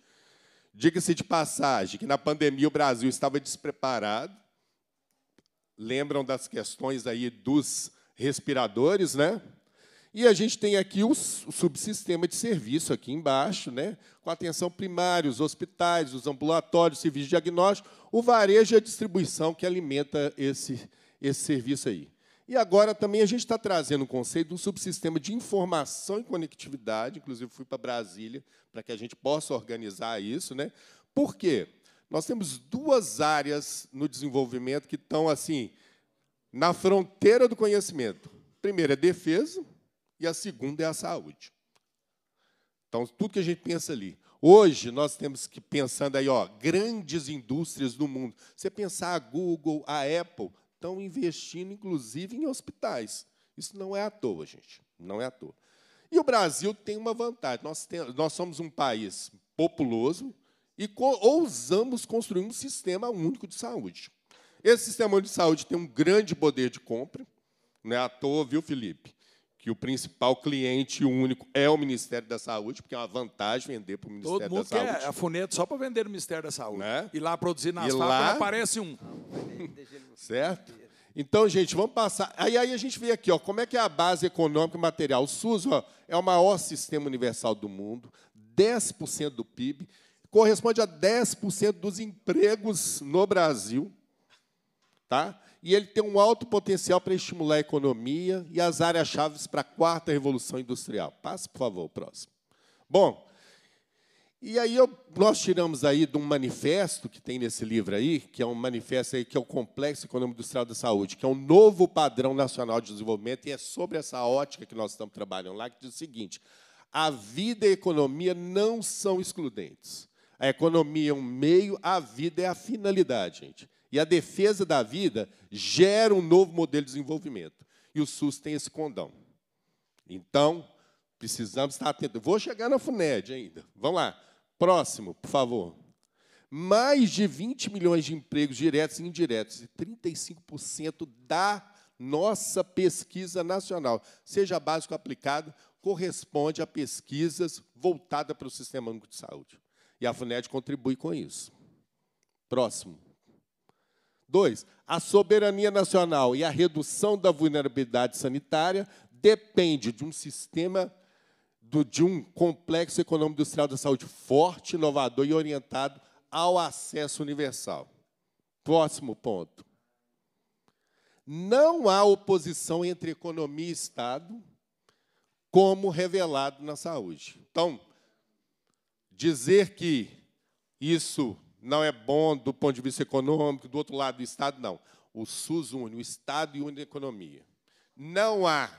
Diga-se de passagem que na pandemia o Brasil estava despreparado. Lembram das questões aí dos respiradores, né? E a gente tem aqui o subsistema de serviço aqui embaixo, né? com atenção primária, os hospitais, os ambulatórios, serviços de diagnóstico, o varejo e a distribuição que alimenta esse, esse serviço aí. E agora também a gente está trazendo o conceito de um subsistema de informação e conectividade, inclusive fui para Brasília para que a gente possa organizar isso. Né? Por quê? Nós temos duas áreas no desenvolvimento que estão assim na fronteira do conhecimento. Primeiro é defesa, e a segunda é a saúde. Então, tudo que a gente pensa ali. Hoje, nós temos que, pensando aí, ó, grandes indústrias do mundo. Você pensar a Google, a Apple, estão investindo, inclusive, em hospitais. Isso não é à toa, gente. Não é à toa. E o Brasil tem uma vantagem. Nós, temos, nós somos um país populoso e co ousamos construir um sistema único de saúde. Esse sistema único de saúde tem um grande poder de compra. Não é à toa, viu, Felipe? que o principal cliente único é o Ministério da Saúde, porque é uma vantagem vender para o Ministério Todo da Saúde. Todo mundo quer a Funeto só para vender no Ministério da Saúde. Né? E lá produzir nas fábricas lá... aparece um. certo? Então, gente, vamos passar. Aí, aí a gente vê aqui, ó, como é que é a base econômica e material. O SUS ó, é o maior sistema universal do mundo, 10% do PIB, corresponde a 10% dos empregos no Brasil. Tá? e ele tem um alto potencial para estimular a economia e as áreas-chave para a quarta revolução industrial. Passe, por favor, o próximo. Bom, e aí eu, nós tiramos aí de um manifesto que tem nesse livro aí, que é um manifesto aí que é o Complexo Econômico Industrial da Saúde, que é um novo padrão nacional de desenvolvimento, e é sobre essa ótica que nós estamos trabalhando lá, que diz o seguinte, a vida e a economia não são excludentes. A economia é um meio, a vida é a finalidade, gente. E a defesa da vida gera um novo modelo de desenvolvimento. E o SUS tem esse condão. Então, precisamos estar atentos. Vou chegar na FUNED ainda. Vamos lá. Próximo, por favor. Mais de 20 milhões de empregos diretos e indiretos, e 35% da nossa pesquisa nacional, seja básico aplicada, corresponde a pesquisas voltadas para o Sistema Único de Saúde. E a FUNED contribui com isso. Próximo. Dois, a soberania nacional e a redução da vulnerabilidade sanitária depende de um sistema, do, de um complexo econômico industrial da saúde forte, inovador e orientado ao acesso universal. Próximo ponto. Não há oposição entre economia e Estado, como revelado na saúde. Então, dizer que isso não é bom do ponto de vista econômico, do outro lado do Estado, não. O SUS une o Estado e une a economia. Não há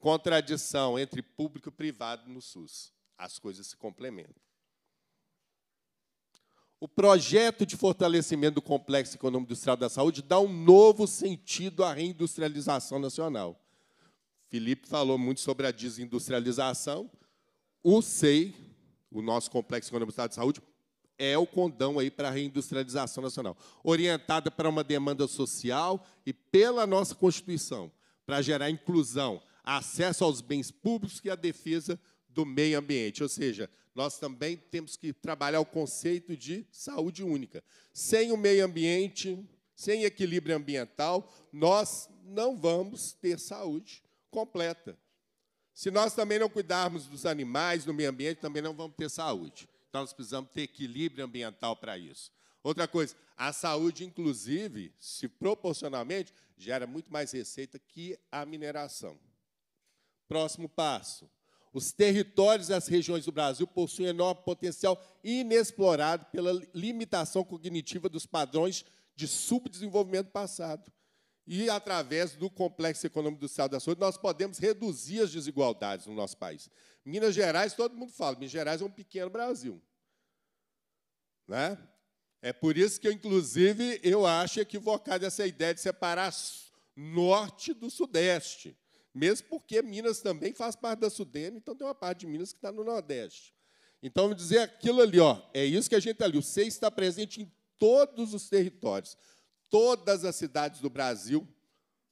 contradição entre público e privado no SUS. As coisas se complementam. O projeto de fortalecimento do complexo econômico industrial da saúde dá um novo sentido à reindustrialização nacional. Felipe falou muito sobre a desindustrialização. O SEI, o nosso complexo econômico industrial da saúde, é o condão aí para a reindustrialização nacional, orientada para uma demanda social e pela nossa Constituição, para gerar inclusão, acesso aos bens públicos e a defesa do meio ambiente. Ou seja, nós também temos que trabalhar o conceito de saúde única. Sem o meio ambiente, sem equilíbrio ambiental, nós não vamos ter saúde completa. Se nós também não cuidarmos dos animais, do meio ambiente, também não vamos ter saúde nós precisamos ter equilíbrio ambiental para isso. Outra coisa, a saúde, inclusive, se proporcionalmente, gera muito mais receita que a mineração. Próximo passo. Os territórios e as regiões do Brasil possuem enorme potencial inexplorado pela limitação cognitiva dos padrões de subdesenvolvimento passado. E, através do complexo econômico do Estado da Saúde, nós podemos reduzir as desigualdades no nosso país. Minas Gerais, todo mundo fala, Minas Gerais é um pequeno Brasil. Né? É por isso que, eu, inclusive, eu acho equivocada essa ideia de separar norte do sudeste. Mesmo porque Minas também faz parte da Sudene, então tem uma parte de Minas que está no Nordeste. Então, vamos dizer aquilo ali, ó, é isso que a gente está ali. O C está presente em todos os territórios. Todas as cidades do Brasil,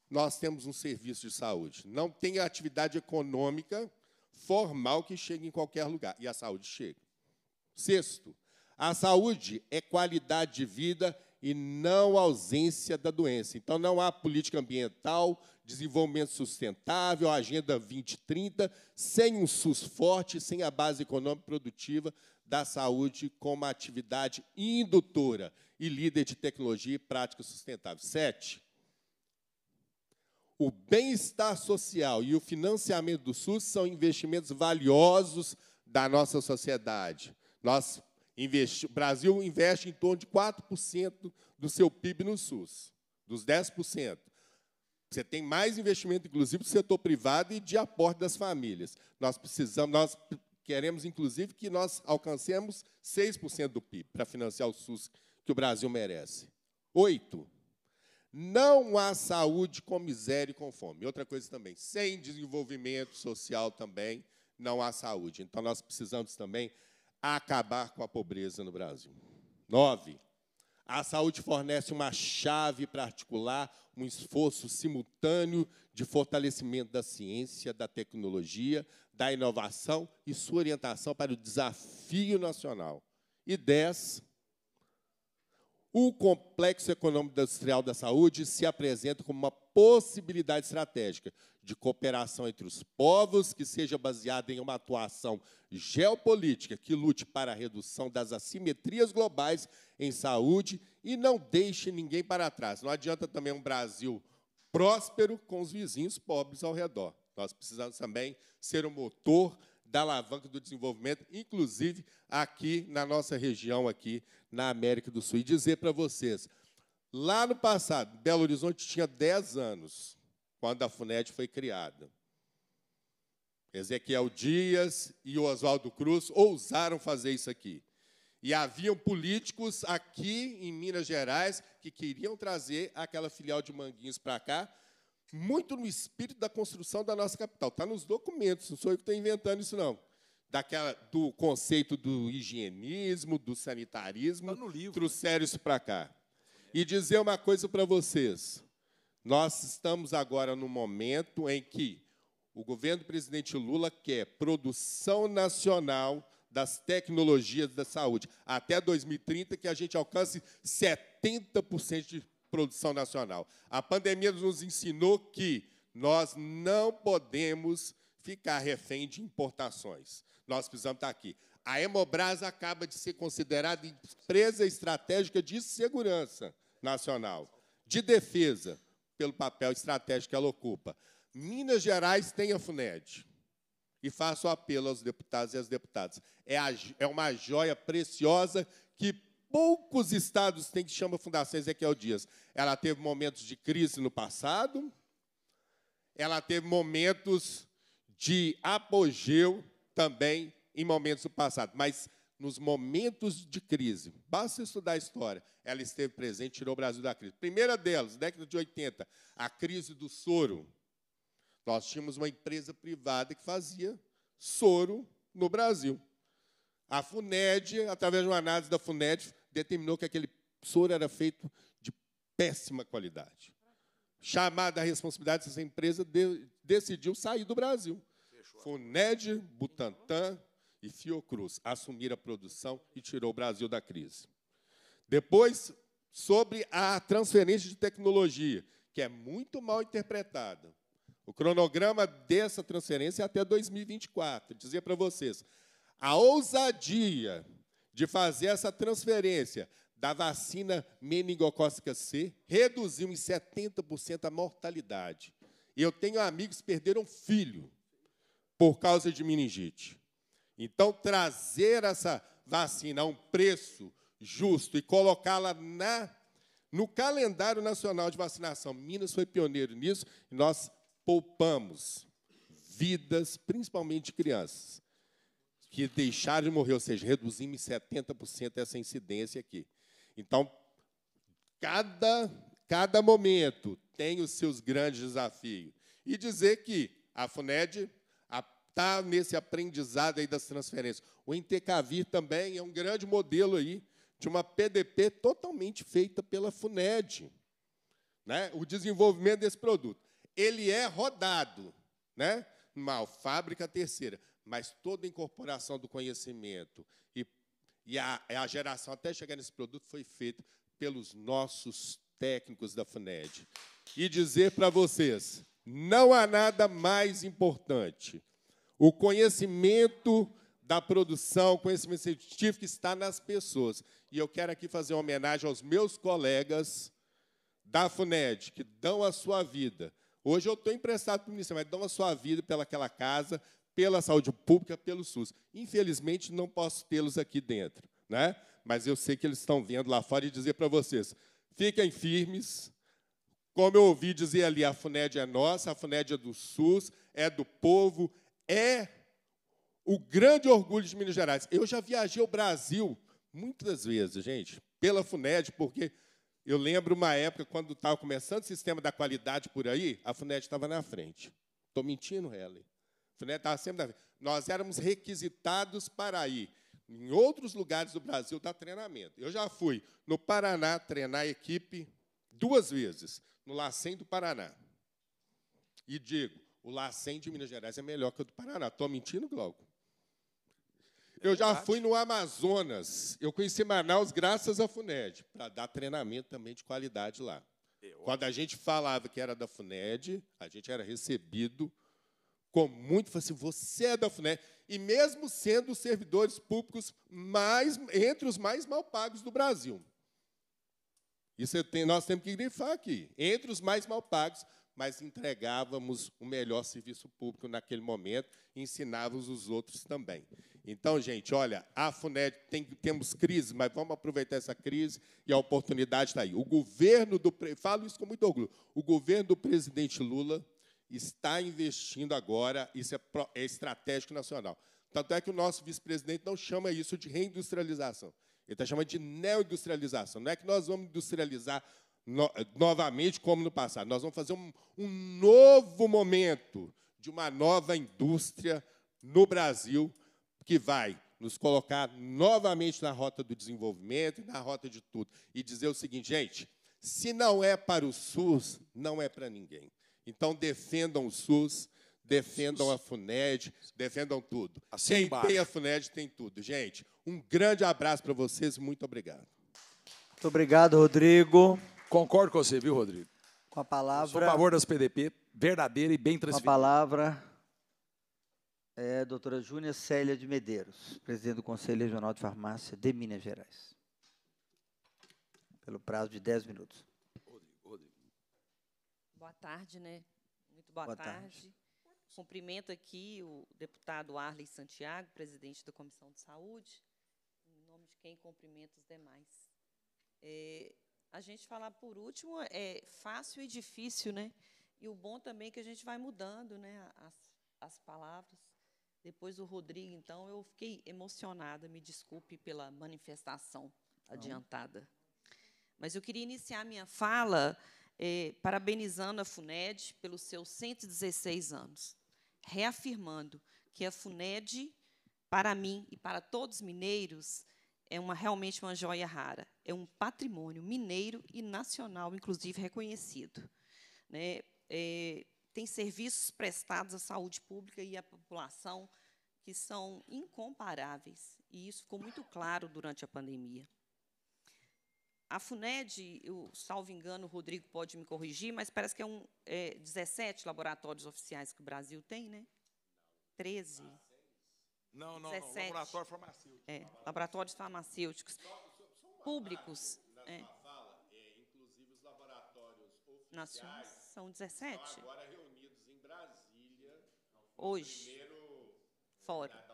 nós temos um serviço de saúde. Não tem atividade econômica formal que chega em qualquer lugar. E a saúde chega. Sexto, a saúde é qualidade de vida e não ausência da doença. Então, não há política ambiental, desenvolvimento sustentável, agenda 2030, sem um SUS forte, sem a base econômica produtiva da saúde como atividade indutora e líder de tecnologia e práticas sustentáveis. Sete, o bem-estar social e o financiamento do SUS são investimentos valiosos da nossa sociedade. Nós investi o Brasil investe em torno de 4% do seu PIB no SUS, dos 10%. Você tem mais investimento, inclusive, do setor privado e de aporte das famílias. Nós precisamos, nós queremos, inclusive, que nós alcancemos 6% do PIB para financiar o SUS que o Brasil merece. Oito, não há saúde com miséria e com fome. Outra coisa também, sem desenvolvimento social também não há saúde. Então nós precisamos também acabar com a pobreza no Brasil. Nove, a saúde fornece uma chave para articular um esforço simultâneo de fortalecimento da ciência, da tecnologia, da inovação e sua orientação para o desafio nacional. E dez, o complexo econômico industrial da saúde se apresenta como uma possibilidade estratégica de cooperação entre os povos que seja baseada em uma atuação geopolítica que lute para a redução das assimetrias globais em saúde e não deixe ninguém para trás. Não adianta também um Brasil próspero com os vizinhos pobres ao redor. Nós precisamos também ser um motor da alavanca do desenvolvimento, inclusive aqui na nossa região, aqui na América do Sul. E dizer para vocês, lá no passado, Belo Horizonte tinha 10 anos, quando a FUNED foi criada. Ezequiel Dias e Oswaldo Cruz ousaram fazer isso aqui. E haviam políticos aqui em Minas Gerais que queriam trazer aquela filial de Manguinhos para cá, muito no espírito da construção da nossa capital. Está nos documentos, não sou eu que estou inventando isso, não. Daquela, do conceito do higienismo, do sanitarismo, tá no livro, trouxeram isso para cá. E dizer uma coisa para vocês. Nós estamos agora no momento em que o governo do presidente Lula quer produção nacional das tecnologias da saúde. Até 2030, que a gente alcance 70% de produção nacional. A pandemia nos ensinou que nós não podemos ficar refém de importações. Nós precisamos estar aqui. A Hemobras acaba de ser considerada empresa estratégica de segurança nacional, de defesa, pelo papel estratégico que ela ocupa. Minas Gerais tem a FUNED. E faço apelo aos deputados e às deputadas. É, a, é uma joia preciosa que poucos estados têm que chama Fundação Ezequiel Dias. Ela teve momentos de crise no passado, ela teve momentos de apogeu também em momentos do passado, mas nos momentos de crise, basta estudar a história, ela esteve presente, tirou o Brasil da crise. Primeira delas, década de 80, a crise do soro. Nós tínhamos uma empresa privada que fazia soro no Brasil. A FUNED, através de uma análise da FUNED, determinou que aquele soro era feito de péssima qualidade. Chamada a responsabilidade dessa empresa, de, decidiu sair do Brasil. Funed, Butantan e Fiocruz assumiram a produção e tirou o Brasil da crise. Depois, sobre a transferência de tecnologia, que é muito mal interpretada. O cronograma dessa transferência é até 2024. Dizia para vocês, a ousadia de fazer essa transferência da vacina meningocócica C, reduziu em 70% a mortalidade. Eu tenho amigos que perderam filho por causa de meningite. Então, trazer essa vacina a um preço justo e colocá-la na no calendário nacional de vacinação. Minas foi pioneiro nisso e nós poupamos vidas, principalmente crianças que deixaram de morrer, ou seja, reduzimos em 70% essa incidência aqui. Então, cada, cada momento tem os seus grandes desafios. E dizer que a FUNED está nesse aprendizado aí das transferências. O Intecavir também é um grande modelo aí de uma PDP totalmente feita pela FUNED. Né? O desenvolvimento desse produto. Ele é rodado, né? Uma fábrica terceira mas toda a incorporação do conhecimento e, e a, a geração até chegar nesse produto foi feita pelos nossos técnicos da FUNED. E dizer para vocês, não há nada mais importante. O conhecimento da produção, conhecimento científico está nas pessoas. E eu quero aqui fazer uma homenagem aos meus colegas da FUNED, que dão a sua vida. Hoje eu estou emprestado para o ministro, mas dão a sua vida pelaquela casa, pela saúde pública, pelo SUS. Infelizmente, não posso tê-los aqui dentro, né? mas eu sei que eles estão vendo lá fora e dizer para vocês, fiquem firmes, como eu ouvi dizer ali, a FUNED é nossa, a FUNED é do SUS, é do povo, é o grande orgulho de Minas Gerais. Eu já viajei o Brasil muitas vezes, gente, pela FUNED, porque eu lembro uma época, quando estava começando o sistema da qualidade por aí, a FUNED estava na frente. Estou mentindo, Helen? Estava sempre na... Nós éramos requisitados para ir em outros lugares do Brasil dar treinamento. Eu já fui no Paraná treinar a equipe duas vezes, no Lacem do Paraná. E digo, o Lacem de Minas Gerais é melhor que o do Paraná. Estou mentindo, Glauco? É Eu já fui no Amazonas. Eu conheci Manaus graças à FUNED, para dar treinamento também de qualidade lá. Quando a gente falava que era da FUNED, a gente era recebido com muito, falou assim, você é da Funec né? E mesmo sendo os servidores públicos mais, entre os mais mal pagos do Brasil. Isso nós temos que grifar aqui. Entre os mais mal pagos, mas entregávamos o melhor serviço público naquele momento e ensinávamos os outros também. Então, gente, olha, a FUNED tem, temos crise, mas vamos aproveitar essa crise e a oportunidade está aí. O governo do. Falo isso com muito orgulho. O governo do presidente Lula está investindo agora, isso é, é estratégico nacional. Tanto é que o nosso vice-presidente não chama isso de reindustrialização. Ele está chamando de neoindustrialização. Não é que nós vamos industrializar no, novamente como no passado. Nós vamos fazer um, um novo momento de uma nova indústria no Brasil que vai nos colocar novamente na rota do desenvolvimento e na rota de tudo. E dizer o seguinte, gente, se não é para o SUS, não é para ninguém. Então, defendam o SUS, defendam a FUNED, defendam tudo. Assim Quem tem a FUNED tem tudo. Gente, um grande abraço para vocês, muito obrigado. Muito obrigado, Rodrigo. Concordo com você, viu, Rodrigo? Com a palavra. a favor das PDP, verdadeira e bem transparente. Com a palavra, é a doutora Júnior Célia de Medeiros, presidente do Conselho Regional de Farmácia de Minas Gerais. Pelo prazo de 10 minutos. Boa tarde, né? Muito boa, boa tarde. tarde. Cumprimento aqui o deputado Arley Santiago, presidente da Comissão de Saúde, em nome de quem cumprimento os demais. É, a gente falar por último é fácil e difícil, né? E o bom também é que a gente vai mudando né, as, as palavras. Depois o Rodrigo, então, eu fiquei emocionada, me desculpe pela manifestação Não. adiantada. Mas eu queria iniciar minha fala é, parabenizando a FUNED pelos seus 116 anos, reafirmando que a FUNED, para mim e para todos mineiros, é uma, realmente uma joia rara, é um patrimônio mineiro e nacional, inclusive reconhecido. Né? É, tem serviços prestados à saúde pública e à população que são incomparáveis, e isso ficou muito claro durante a pandemia a FUNED, eu, salvo engano, o Rodrigo pode me corrigir, mas parece que é, um, é 17 laboratórios oficiais que o Brasil tem, né? 13. Não, não, 17. não. Laboratório farmacêutico. É, laboratórios farmacêuticos. Só, só, só públicos. É. Fala, é, inclusive os laboratórios oficiais. São 17. Estão agora reunidos em Brasília. Hoje. Primeiro, Fora.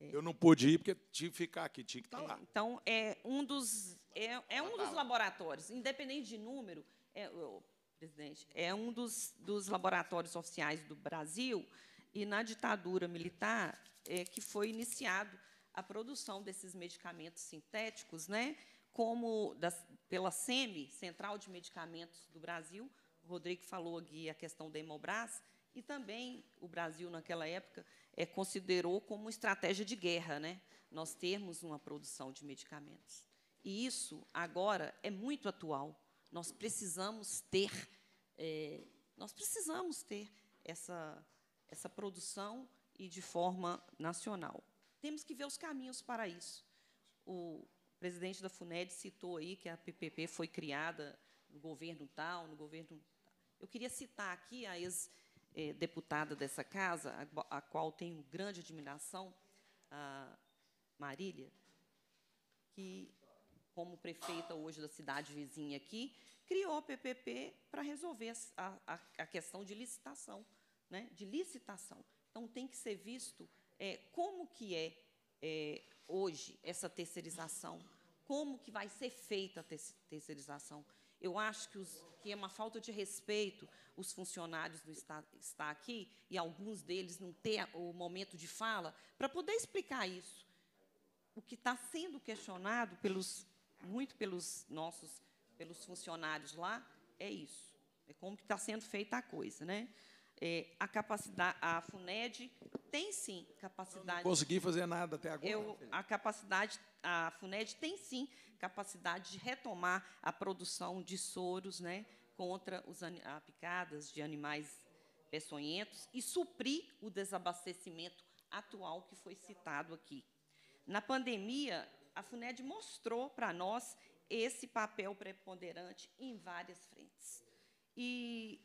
É. Eu não pude ir porque tinha que ficar aqui, tinha que estar tá é, lá. Então, é um dos, é, é tá um dos laboratórios, independente de número, é, presidente, é um dos, dos laboratórios oficiais do Brasil, e na ditadura militar é que foi iniciado a produção desses medicamentos sintéticos, né, como das, pela SEMI, Central de Medicamentos do Brasil, o Rodrigo falou aqui a questão da Hemobras, e também o Brasil, naquela época, é, considerou como estratégia de guerra, né? Nós termos uma produção de medicamentos. E isso, agora, é muito atual. Nós precisamos ter, é, nós precisamos ter essa, essa produção e de forma nacional. Temos que ver os caminhos para isso. O presidente da FUNED citou aí que a PPP foi criada no governo tal, no governo Eu queria citar aqui a ex eh, deputada dessa casa, a, a, qual tenho grande admiração, a Marília, que, como prefeita hoje da cidade vizinha aqui, criou a PPP para resolver a, a, a, questão de licitação, né, de licitação. Então, tem que ser visto é, como que é, é, hoje essa terceirização, como que vai ser feita a terceirização, eu acho que, os, que, é uma falta de respeito os funcionários do estar, estar aqui e alguns deles não ter o momento de fala para poder explicar isso. O que está sendo questionado pelos muito pelos nossos pelos funcionários lá é isso. É como que está sendo feita a coisa, né? É, a capacidade, a Funed tem sim capacidade. Eu não consegui fazer nada até agora. Eu, a capacidade, a Funed tem sim capacidade de retomar a produção de soros né, contra os, a picadas de animais peçonhentos e suprir o desabastecimento atual que foi citado aqui. Na pandemia, a FUNED mostrou para nós esse papel preponderante em várias frentes. E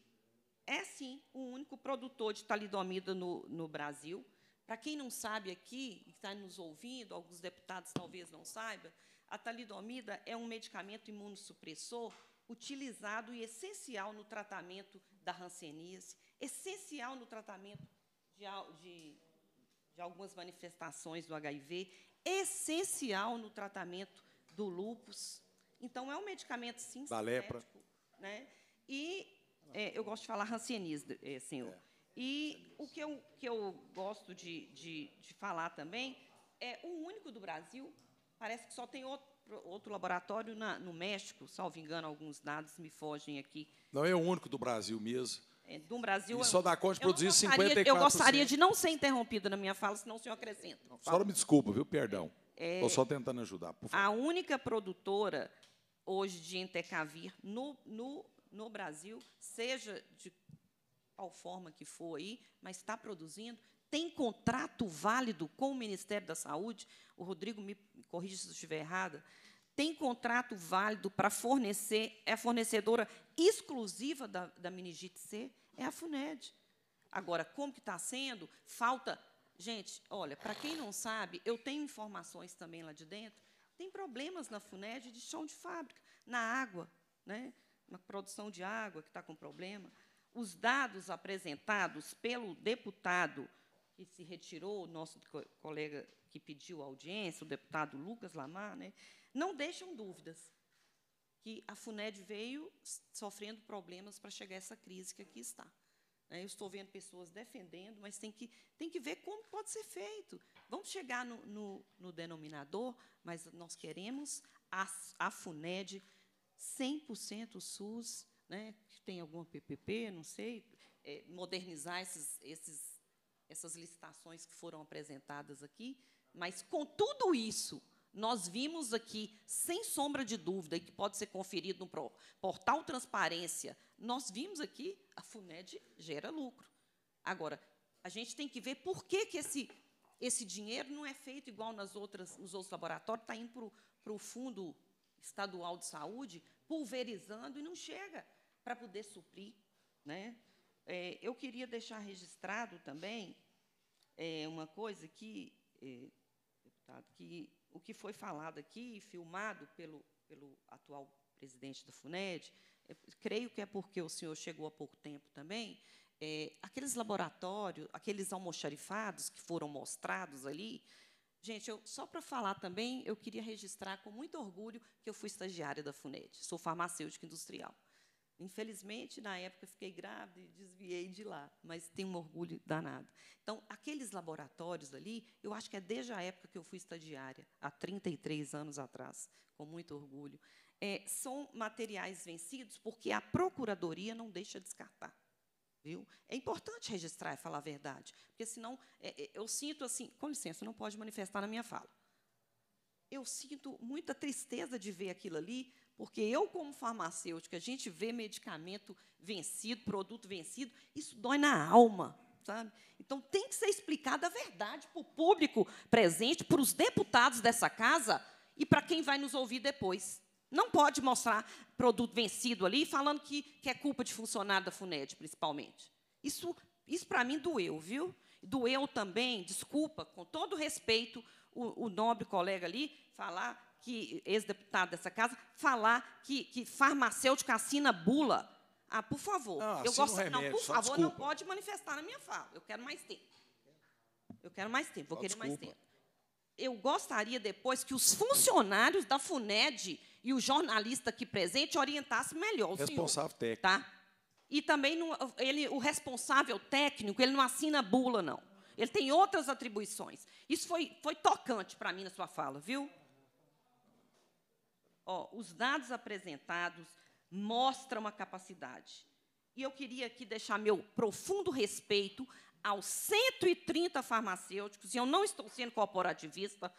é, sim, o único produtor de talidomida no, no Brasil. Para quem não sabe aqui, que está nos ouvindo, alguns deputados talvez não saibam, a talidomida é um medicamento imunossupressor utilizado e essencial no tratamento da ranceníase, essencial no tratamento de, de, de algumas manifestações do HIV, essencial no tratamento do lúpus. Então, é um medicamento, sim, da lepra. Né? E é, eu gosto de falar ranceníase, é, senhor. É. E o que eu, que eu gosto de, de, de falar também é o único do Brasil Parece que só tem outro, outro laboratório na, no México, salvo engano, alguns dados me fogem aqui. Não, é o único do Brasil mesmo. É, do Brasil. E é só dá conta de produzir 54%. Eu gostaria de não ser interrompida na minha fala, senão o senhor acrescenta. Só me desculpa, viu? Perdão. Estou é, é. só tentando ajudar. A única produtora hoje de Entecavir no, no, no Brasil, seja de qual forma que for aí, mas está produzindo, tem contrato válido com o Ministério da Saúde. O Rodrigo me corrija se eu estiver errada, tem contrato válido para fornecer, é a fornecedora exclusiva da, da C, é a FUNED. Agora, como que está sendo? Falta... Gente, olha, para quem não sabe, eu tenho informações também lá de dentro, tem problemas na FUNED de chão de fábrica, na água, né? na produção de água que está com problema. Os dados apresentados pelo deputado que se retirou, o nosso colega que pediu audiência, o deputado Lucas Lamar, né, não deixam dúvidas que a FUNED veio sofrendo problemas para chegar a essa crise que aqui está. Né, eu estou vendo pessoas defendendo, mas tem que, tem que ver como pode ser feito. Vamos chegar no, no, no denominador, mas nós queremos a, a FUNED 100% SUS, né, que tem alguma PPP, não sei, é, modernizar esses, esses essas licitações que foram apresentadas aqui, mas com tudo isso, nós vimos aqui, sem sombra de dúvida, e que pode ser conferido no portal Transparência, nós vimos aqui a FUNED gera lucro. Agora, a gente tem que ver por que, que esse, esse dinheiro não é feito igual nas outras, nos outros laboratórios, está indo para o Fundo Estadual de Saúde, pulverizando e não chega para poder suprir. Né? é, eu queria deixar registrado também é, uma coisa que, é, deputado, que o que foi falado aqui, filmado pelo, pelo atual presidente da FUNED, é, creio que é porque o senhor chegou há pouco tempo também, é, aqueles laboratórios, aqueles almoxarifados que foram mostrados ali, gente, eu, só para falar também, eu queria registrar com muito orgulho que eu fui estagiária da FUNED, sou farmacêutica industrial. Infelizmente, na época, fiquei grávida e desviei de lá, mas tenho um orgulho danado. Então, aqueles laboratórios ali, eu acho que é desde a época que eu fui estagiária, há 33 anos atrás, com muito orgulho. É, são materiais vencidos porque a procuradoria não deixa descartar. Viu? É importante registrar e falar a verdade, porque senão é, é eu sinto assim, com licença, não pode manifestar na minha fala. Eu sinto muita tristeza de ver aquilo ali, porque eu, como farmacêutica, a gente vê medicamento vencido, produto vencido, isso dói na alma, sabe? Então, tem que ser explicada a verdade para o público presente, para os deputados dessa casa e para quem vai nos ouvir depois. Não pode mostrar produto vencido ali, falando que, que é culpa de funcionário da FUNED, principalmente. Isso, isso para mim, doeu, viu? Doeu também, desculpa, com todo respeito, o, o nobre colega ali falar que ex-deputado dessa casa, falar que, que assina bula. Ah, por favor. eu gosto. remédio, não, por favor, desculpa. não pode manifestar na minha fala. Eu quero mais tempo. Eu quero mais tempo, só vou querer desculpa. mais tempo. Eu gostaria depois que os funcionários da FUNED e o jornalista aqui presente orientassem melhor o responsável senhor, técnico. Tá? E também não, ele, o responsável técnico, ele não assina bula, não. Ele tem outras atribuições. Isso foi, foi tocante para mim na sua fala, viu? Ó, os dados apresentados mostram a capacidade. E eu queria aqui deixar meu profundo respeito aos 130 farmacêuticos, e eu não estou sendo corporativista,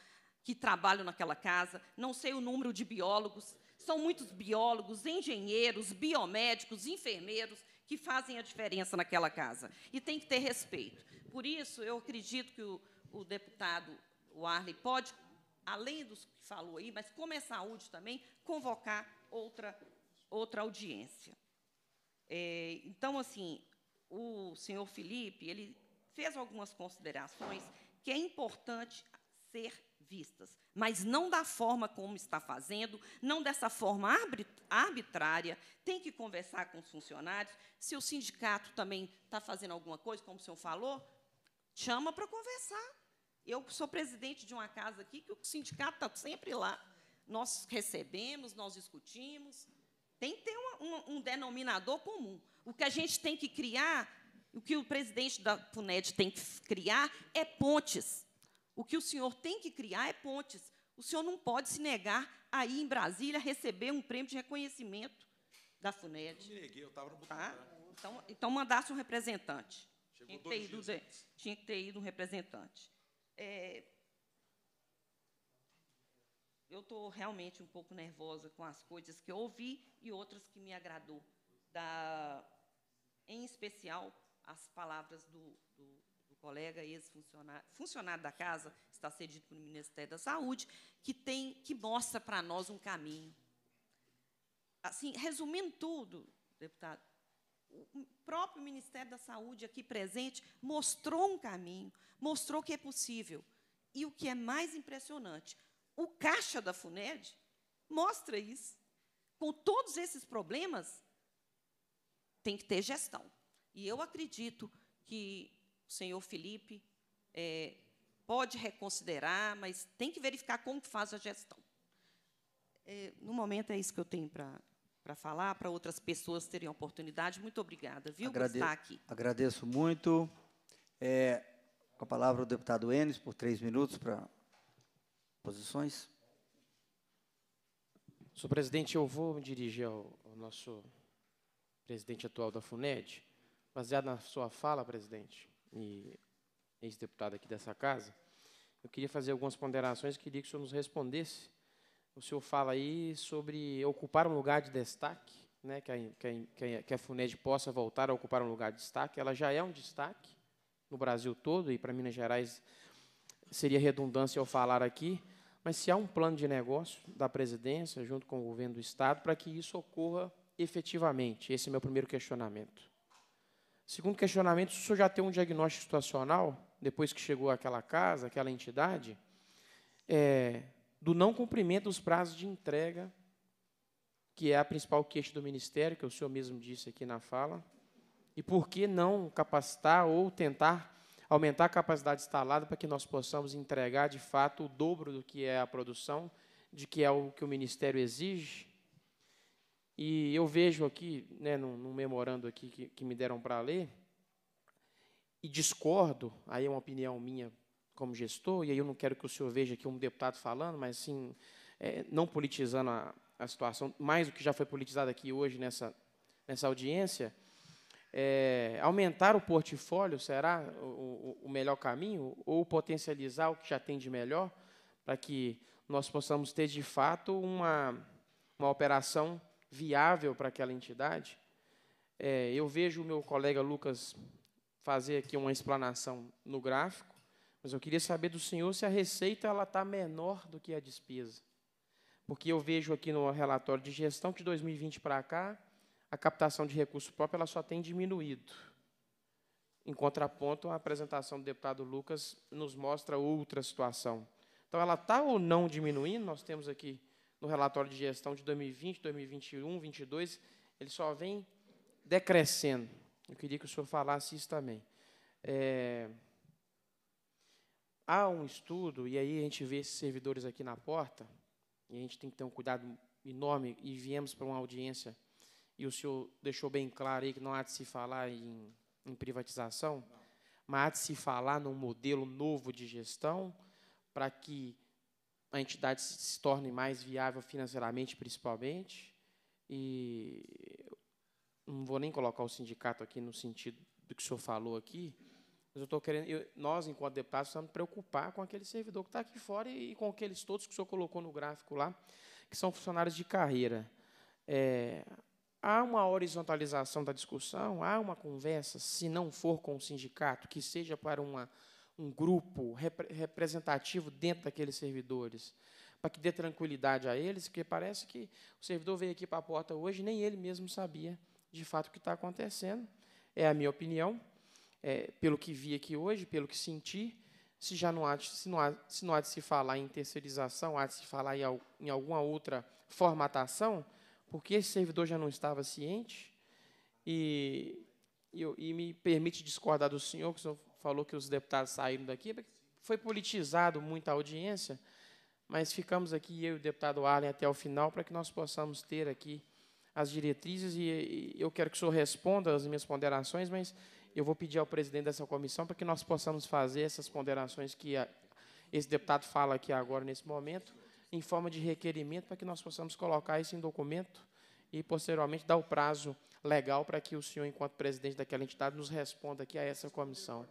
que trabalham naquela casa, não sei o número de biólogos, são muitos biólogos, engenheiros, biomédicos, enfermeiros que fazem a diferença naquela casa. E tem que ter respeito. Por isso, eu acredito que o, o deputado o Arley pode além dos que falou aí, mas como é saúde também, convocar outra, outra audiência. É, então, assim, o senhor Felipe, ele fez algumas considerações que é importante ser vistas, mas não da forma como está fazendo, não dessa forma arbitrária. Tem que conversar com os funcionários. Se o sindicato também está fazendo alguma coisa, como o senhor falou, chama para conversar. Eu sou presidente de uma casa aqui que o sindicato está sempre lá. Nós recebemos, nós discutimos. Tem que ter uma, um, um denominador comum. O que a gente tem que criar o que o presidente da FUNED tem que criar é pontes. O que o senhor tem que criar é pontes. O senhor não pode se negar a ir em Brasília receber um prêmio de reconhecimento da FUNED. Eu me neguei, eu estava no tá? então, então, mandasse um representante. Chegou tinha que, ido, tinha que ter ido um representante. É, eu estou realmente um pouco nervosa com as coisas que eu ouvi e outras que me agradou. Da, em especial, as palavras do, do, do colega ex-funcionário funcionário da casa, está cedido pelo Ministério da Saúde, que, tem, que mostra para nós um caminho. Assim, resumindo tudo, deputado, o próprio Ministério da Saúde aqui presente mostrou um caminho, mostrou que é possível. E o que é mais impressionante, o caixa da FUNED mostra isso. Com todos esses problemas, tem que ter gestão. E eu acredito que o senhor Felipe é, pode reconsiderar, mas tem que verificar como faz a gestão. É, no momento, é isso que eu tenho para para falar, para outras pessoas terem a oportunidade. Muito obrigada, viu, Agrade por estar aqui. Agradeço muito. É, com a palavra o deputado Enes, por três minutos, para posições. Senhor presidente, eu vou me dirigir ao, ao nosso presidente atual da FUNED, baseado na sua fala, presidente, e ex-deputado aqui dessa casa, eu queria fazer algumas ponderações, queria que o senhor nos respondesse o senhor fala aí sobre ocupar um lugar de destaque, né, que, a, que, a, FUNED possa voltar a ocupar um lugar de destaque. Ela já é um destaque no Brasil todo, e para Minas Gerais seria redundância eu falar aqui, mas se há um plano de negócio da presidência, junto com o governo do Estado, para que isso ocorra efetivamente. Esse é meu primeiro questionamento. Segundo questionamento, o senhor já tem um diagnóstico situacional, depois que chegou àquela casa, àquela entidade, é, do não cumprimento dos prazos de entrega, que é a principal queixa do Ministério, que o senhor mesmo disse aqui na fala, e por que não capacitar ou tentar aumentar a capacidade instalada para que nós possamos entregar, de fato, o dobro do que é a produção, de que é o que o Ministério exige? E eu vejo aqui, né, num, num memorando aqui que, que me deram para ler, e discordo, aí é uma opinião minha como gestor, e aí eu não quero que o senhor veja aqui um deputado falando, mas sim, é, não politizando a, a situação, mais do que já foi politizado aqui hoje nessa, nessa audiência, é, aumentar o portfólio será o, o, melhor caminho ou potencializar o que já tem de melhor para que nós possamos ter de fato uma, uma operação viável para aquela entidade? É, eu vejo o meu colega Lucas fazer aqui uma explanação no gráfico. Mas eu queria saber do senhor se a receita ela está menor do que a despesa. Porque eu vejo aqui no relatório de gestão que de 2020 para cá, a captação de recurso próprio ela só tem diminuído. Em contraponto, a apresentação do deputado Lucas nos mostra outra situação. Então, ela está ou não diminuindo? Nós temos aqui no relatório de gestão de 2020, 2021, 2022, ele só vem decrescendo. Eu queria que o senhor falasse isso também. É, há um estudo, e aí a gente vê esses servidores aqui na porta, e a gente tem que ter um cuidado enorme, e viemos para uma audiência, e o senhor deixou bem claro aí que não há de se falar em, em privatização, não. mas há de se falar num modelo novo de gestão para que a entidade se torne mais viável financeiramente, principalmente, e não vou nem colocar o sindicato aqui no sentido do que o senhor falou aqui, mas eu estou querendo, eu, nós, enquanto deputados, precisamos preocupar com aquele servidor que está aqui fora e, e, com aqueles todos que o senhor colocou no gráfico lá, que são funcionários de carreira. É, há uma horizontalização da discussão, há uma conversa, se não for com o sindicato, que seja para uma, um grupo repre, representativo dentro daqueles servidores, para que dê tranquilidade a eles, porque parece que o servidor veio aqui para a porta hoje nem ele mesmo sabia de fato o que está acontecendo. É a minha opinião é, pelo que vi aqui hoje, pelo que senti, se já não há, se não há, se não há de se falar em terceirização, há de se falar em, em alguma outra formatação, porque esse servidor já não estava ciente, e, e, e me permite discordar do senhor, que o senhor falou que os deputados saíram daqui, é foi politizado muito a audiência, mas ficamos aqui, eu e o deputado Arlen, até o final, para que nós possamos ter aqui as diretrizes, e, e eu quero que o senhor responda as minhas ponderações, mas eu vou pedir ao presidente dessa comissão para que nós possamos fazer essas ponderações que a, esse deputado fala aqui agora, nesse momento, em forma de requerimento, para que nós possamos colocar isso em documento e, posteriormente, dar o prazo legal para que o senhor, enquanto presidente daquela entidade, nos responda aqui a essa comissão.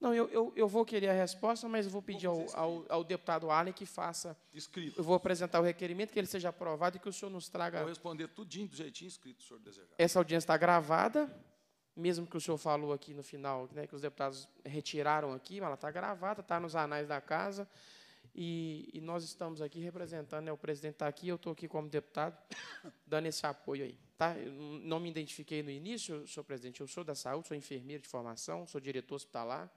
Não, eu, eu, eu vou querer a resposta, mas vou pedir ao, ao, ao deputado Allen que faça. Escrito. Eu vou apresentar o requerimento, que ele seja aprovado e que o senhor nos traga. Vou responder tudinho do jeitinho escrito, o senhor desejar. Essa audiência está gravada mesmo que o senhor falou aqui no final, né, que os deputados retiraram aqui, mas ela está gravada, está nos anais da casa, e, e nós estamos aqui representando, né, o presidente está aqui, eu estou aqui como deputado, dando esse apoio aí. Tá? não me identifiquei no início, senhor presidente, eu sou da saúde, sou enfermeiro de formação, sou diretor hospitalar,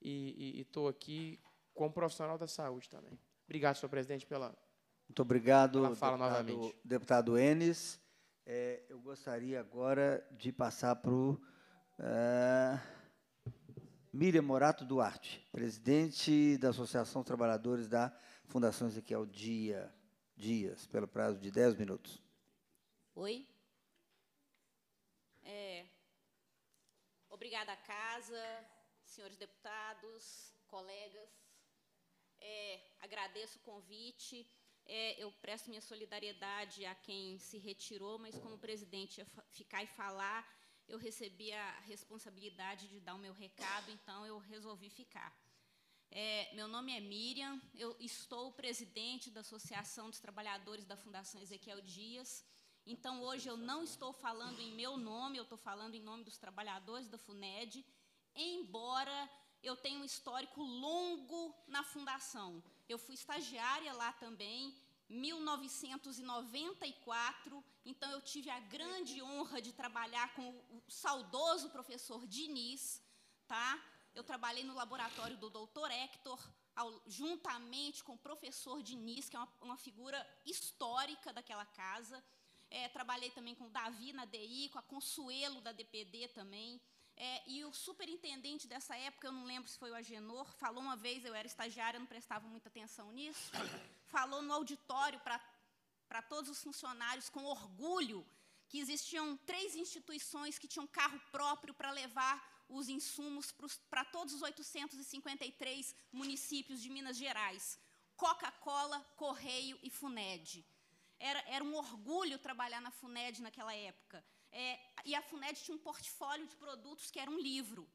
e estou aqui como profissional da saúde também. Obrigado, senhor presidente, pela, Muito obrigado, pela fala deputado, novamente. Deputado Enes. É, eu gostaria agora de passar para o uh, Miriam Morato Duarte, presidente da Associação Trabalhadores da Fundação Ezequiel Dia, Dias, pelo prazo de 10 minutos. Oi. É, obrigada, Casa, senhores deputados, colegas. É, agradeço o convite. É, eu presto minha solidariedade a quem se retirou, mas como presidente ia ficar e falar, eu recebi a responsabilidade de dar o meu recado, então eu resolvi ficar. É, meu nome é Miriam, eu estou presidente da Associação dos Trabalhadores da Fundação Ezequiel Dias. Então, hoje eu não estou falando em meu nome, eu estou falando em nome dos trabalhadores da FUNED, embora eu tenha um histórico longo na Fundação eu fui estagiária lá também, 1994, então eu tive a grande honra de trabalhar com o saudoso professor Diniz, tá? Eu trabalhei no laboratório do Dr. Hector, ao, juntamente com o professor Diniz, que é uma, uma figura histórica daquela casa. É, trabalhei também com o Davi na DI, com a Consuelo da DPD também. É, e o superintendente dessa época, eu não lembro se foi o Agenor, falou uma vez, eu era estagiária, não prestava muita atenção nisso, falou no auditório para todos os funcionários com orgulho que existiam três instituições que tinham carro próprio para levar os insumos para todos os 853 municípios de Minas Gerais: Coca-Cola, Correio e Funed. Era, era um orgulho trabalhar na Funed naquela época. É, e a FUNED tinha um portfólio de produtos que era um livro.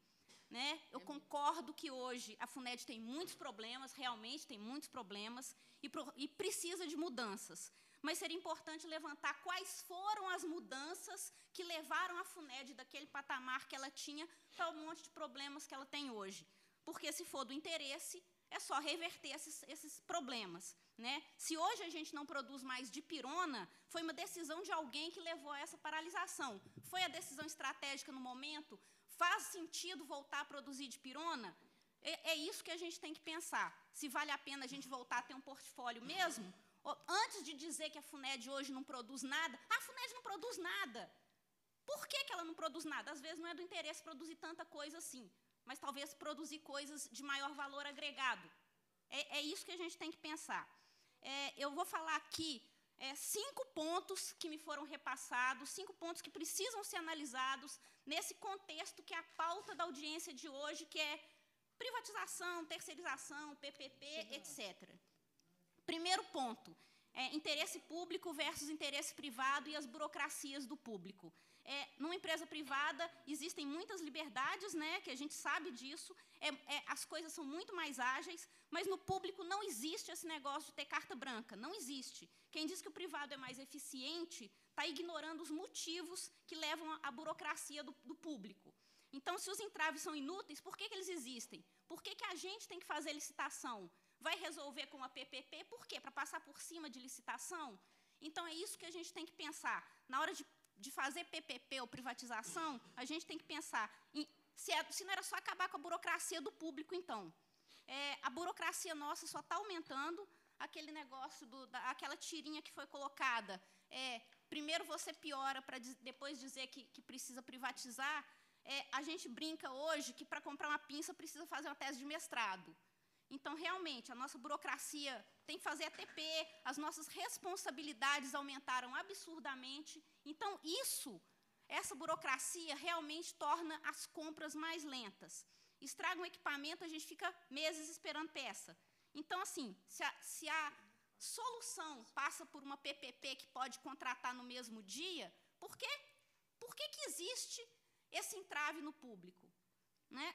Né? Eu é concordo que hoje a FUNED tem muitos problemas, realmente tem muitos problemas, e, pro, e precisa de mudanças. Mas seria importante levantar quais foram as mudanças que levaram a FUNED daquele patamar que ela tinha para o um monte de problemas que ela tem hoje. Porque, se for do interesse, é só reverter esses, esses problemas. Né? Se hoje a gente não produz mais dipirona, foi uma decisão de alguém que levou a essa paralisação. Foi a decisão estratégica no momento? Faz sentido voltar a produzir dipirona? É, é isso que a gente tem que pensar. Se vale a pena a gente voltar a ter um portfólio mesmo? Antes de dizer que a FUNED hoje não produz nada, a FUNED não produz nada. Por que, que ela não produz nada? Às vezes não é do interesse produzir tanta coisa assim mas talvez produzir coisas de maior valor agregado. É, é isso que a gente tem que pensar. É, eu vou falar aqui é, cinco pontos que me foram repassados, cinco pontos que precisam ser analisados nesse contexto que é a pauta da audiência de hoje, que é privatização, terceirização, PPP, etc. Primeiro ponto, é, interesse público versus interesse privado e as burocracias do público. É, numa empresa privada existem muitas liberdades, né, que a gente sabe disso, é, é, as coisas são muito mais ágeis, mas no público não existe esse negócio de ter carta branca, não existe. Quem diz que o privado é mais eficiente está ignorando os motivos que levam à burocracia do, do, público. Então, se os entraves são inúteis, por que, que eles existem? Por que, que a gente tem que fazer licitação? Vai resolver com a PPP, por quê? Para passar por cima de licitação? Então, é isso que a gente tem que pensar. Na hora de de fazer PPP ou privatização, a gente tem que pensar em, se, é, se, não era só acabar com a burocracia do público, então. É, a burocracia nossa só está aumentando, aquele negócio, do, da, aquela tirinha que foi colocada. É, primeiro você piora para depois dizer que, que precisa privatizar. É, a gente brinca hoje que para comprar uma pinça precisa fazer uma tese de mestrado. Então, realmente, a nossa burocracia tem que fazer ATP, as nossas responsabilidades aumentaram absurdamente. Então, isso, essa burocracia, realmente torna as compras mais lentas. Estraga um equipamento, a gente fica meses esperando peça. Então, assim, se a, se a solução passa por uma PPP que pode contratar no mesmo dia, por que, por que, que existe esse entrave no público? Né?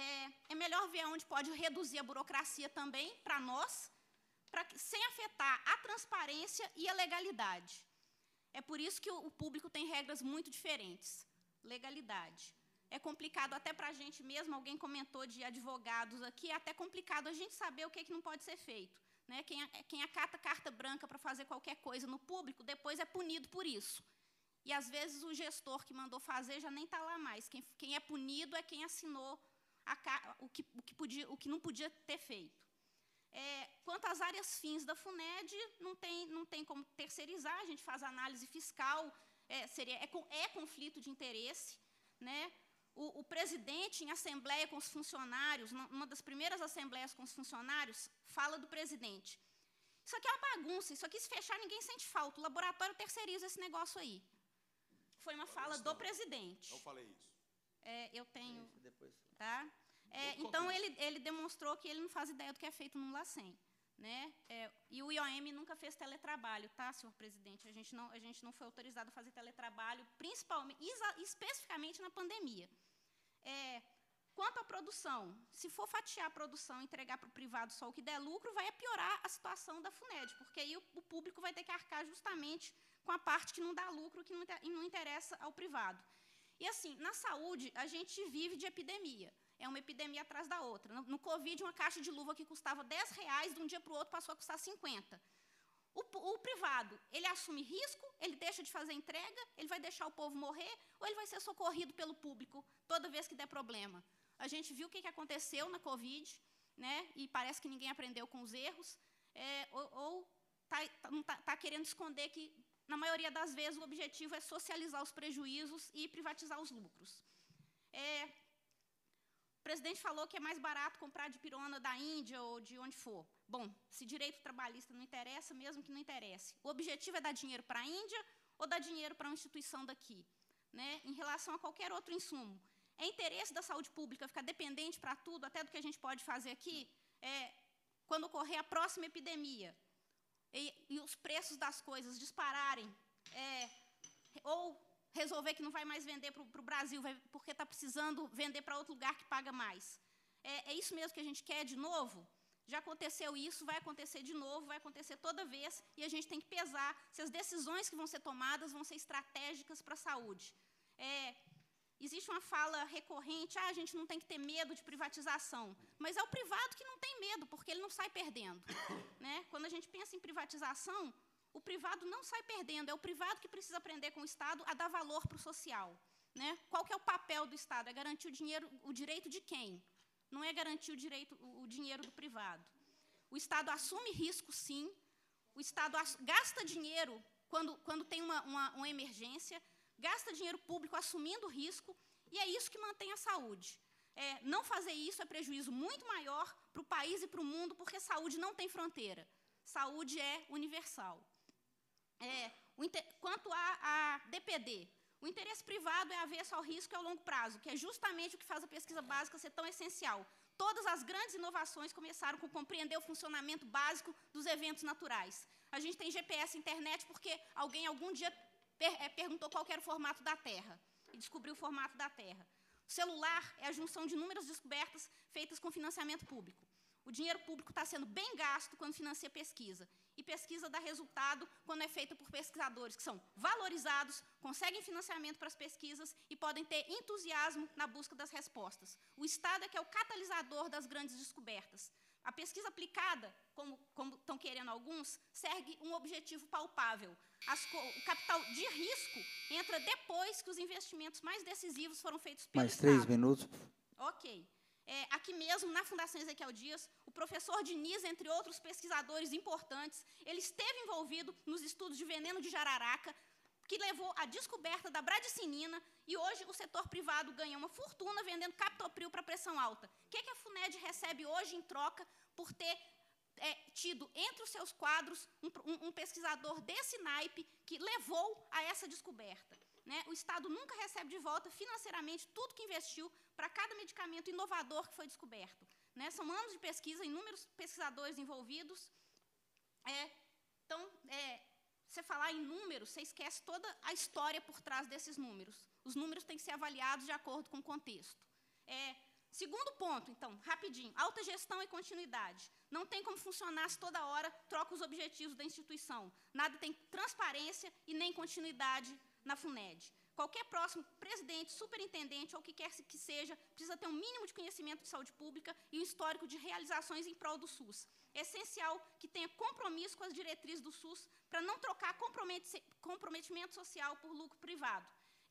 É, é melhor ver onde pode reduzir a burocracia também, para nós, pra, sem afetar a transparência e a legalidade. É por isso que o, o público tem regras muito diferentes. Legalidade. É complicado até para a gente mesmo, alguém comentou de advogados aqui, é até complicado a gente saber o que, é que não pode ser feito. Né? Quem, é, quem acata carta branca para fazer qualquer coisa no público, depois é punido por isso. E, às vezes, o gestor que mandou fazer já nem está lá mais. Quem, quem é punido é quem assinou a, o, que, o, que podia, o que não podia ter feito. É, quanto às áreas fins da FUNED, não tem, não tem como terceirizar, a gente faz análise fiscal, é, seria, é, é conflito de interesse. Né? O, o, presidente, em assembleia com os funcionários, numa das primeiras assembleias com os funcionários, fala do presidente. Isso aqui é uma bagunça, isso aqui se fechar ninguém sente falta, o laboratório terceiriza esse negócio aí. Foi uma fala do presidente. Eu falei isso. É, eu tenho. Tá? É, então, ele, ele demonstrou que ele não faz ideia do que é feito no LACEN. Né? É, e o IOM nunca fez teletrabalho, tá, senhor presidente? A gente não, a gente não foi autorizado a fazer teletrabalho, principalmente, especificamente na pandemia. É, quanto à produção, se for fatiar a produção, entregar para o privado só o que der lucro, vai piorar a situação da FUNED, porque aí o, o público vai ter que arcar justamente com a parte que não dá lucro que não, e não interessa ao privado. E assim, na saúde, a gente vive de epidemia. É uma epidemia atrás da outra. No, no Covid, uma caixa de luva que custava 10 reais, de um dia para o outro passou a custar 50. O, o, privado, ele assume risco, ele deixa de fazer entrega, ele vai deixar o povo morrer, ou ele vai ser socorrido pelo público toda vez que der problema? A gente viu o que, que aconteceu na Covid, né, e parece que ninguém aprendeu com os erros, é, ou está tá, tá, tá querendo esconder que, na maioria das vezes, o objetivo é socializar os prejuízos e privatizar os lucros. É, o presidente falou que é mais barato comprar de pirona da Índia ou de onde for. Bom, se direito trabalhista não interessa, mesmo que não interesse. O objetivo é dar dinheiro para a Índia ou dar dinheiro para uma instituição daqui, né, em relação a qualquer outro insumo. É interesse da saúde pública ficar dependente para tudo, até do que a gente pode fazer aqui, é, quando ocorrer a próxima epidemia e, e os preços das coisas dispararem, é, ou resolver que não vai mais vender para o Brasil, vai, porque está precisando vender para outro lugar que paga mais. É, é isso mesmo que a gente quer de novo? Já aconteceu isso, vai acontecer de novo, vai acontecer toda vez, e a gente tem que pesar se as decisões que vão ser tomadas vão ser estratégicas para a saúde. É, existe uma fala recorrente, ah, a gente não tem que ter medo de privatização, mas é o privado que não tem medo, porque ele não sai perdendo. Né? Quando a gente pensa em privatização, o privado não sai perdendo, é o privado que precisa aprender com o Estado a dar valor para o social. Né? Qual que é o papel do Estado? É garantir o, dinheiro, o direito de quem? Não é garantir o, direito, o dinheiro do privado. O Estado assume risco, sim. O Estado gasta dinheiro quando, quando tem uma, uma, uma emergência, gasta dinheiro público assumindo risco, e é isso que mantém a saúde. É, não fazer isso é prejuízo muito maior para o país e para o mundo, porque saúde não tem fronteira. Saúde é universal. É, quanto à DPD, o interesse privado é avesso ao risco e ao longo prazo, que é justamente o que faz a pesquisa básica ser tão essencial. Todas as grandes inovações começaram com compreender o funcionamento básico dos eventos naturais. A gente tem GPS internet porque alguém algum dia per é, perguntou qual era o formato da Terra e descobriu o formato da Terra. O celular é a junção de inúmeras descobertas feitas com financiamento público. O dinheiro público está sendo bem gasto quando financia pesquisa e pesquisa dá resultado quando é feita por pesquisadores que são valorizados, conseguem financiamento para as pesquisas e podem ter entusiasmo na busca das respostas. O Estado é que é o catalisador das grandes descobertas. A pesquisa aplicada, como, como estão querendo alguns, segue um objetivo palpável. As, o capital de risco entra depois que os investimentos mais decisivos foram feitos pelo mais Estado. Mais três minutos. Ok. É, aqui mesmo, na Fundação Ezequiel Dias, professor Diniz, entre outros pesquisadores importantes, ele esteve envolvido nos estudos de veneno de jararaca, que levou à descoberta da bradicinina, e hoje o setor privado ganha uma fortuna vendendo captopril para pressão alta. O que, é que a FUNED recebe hoje em troca por ter é, tido entre os seus quadros um, um, um, pesquisador desse naipe que levou a essa descoberta? Né? O Estado nunca recebe de volta financeiramente tudo que investiu para cada medicamento inovador que foi descoberto. Né? São anos de pesquisa, inúmeros pesquisadores envolvidos. É, então, é, você falar em números, você esquece toda a história por trás desses números. Os números têm que ser avaliados de acordo com o contexto. É, segundo ponto, então, rapidinho, alta gestão e continuidade. Não tem como funcionar se toda hora troca os objetivos da instituição. Nada tem transparência e nem continuidade na FUNED. Qualquer próximo presidente, superintendente ou o que quer que seja, precisa ter um mínimo de conhecimento de saúde pública e um histórico de realizações em prol do SUS. É essencial que tenha compromisso com as diretrizes do SUS para não trocar comprometimento social por lucro privado.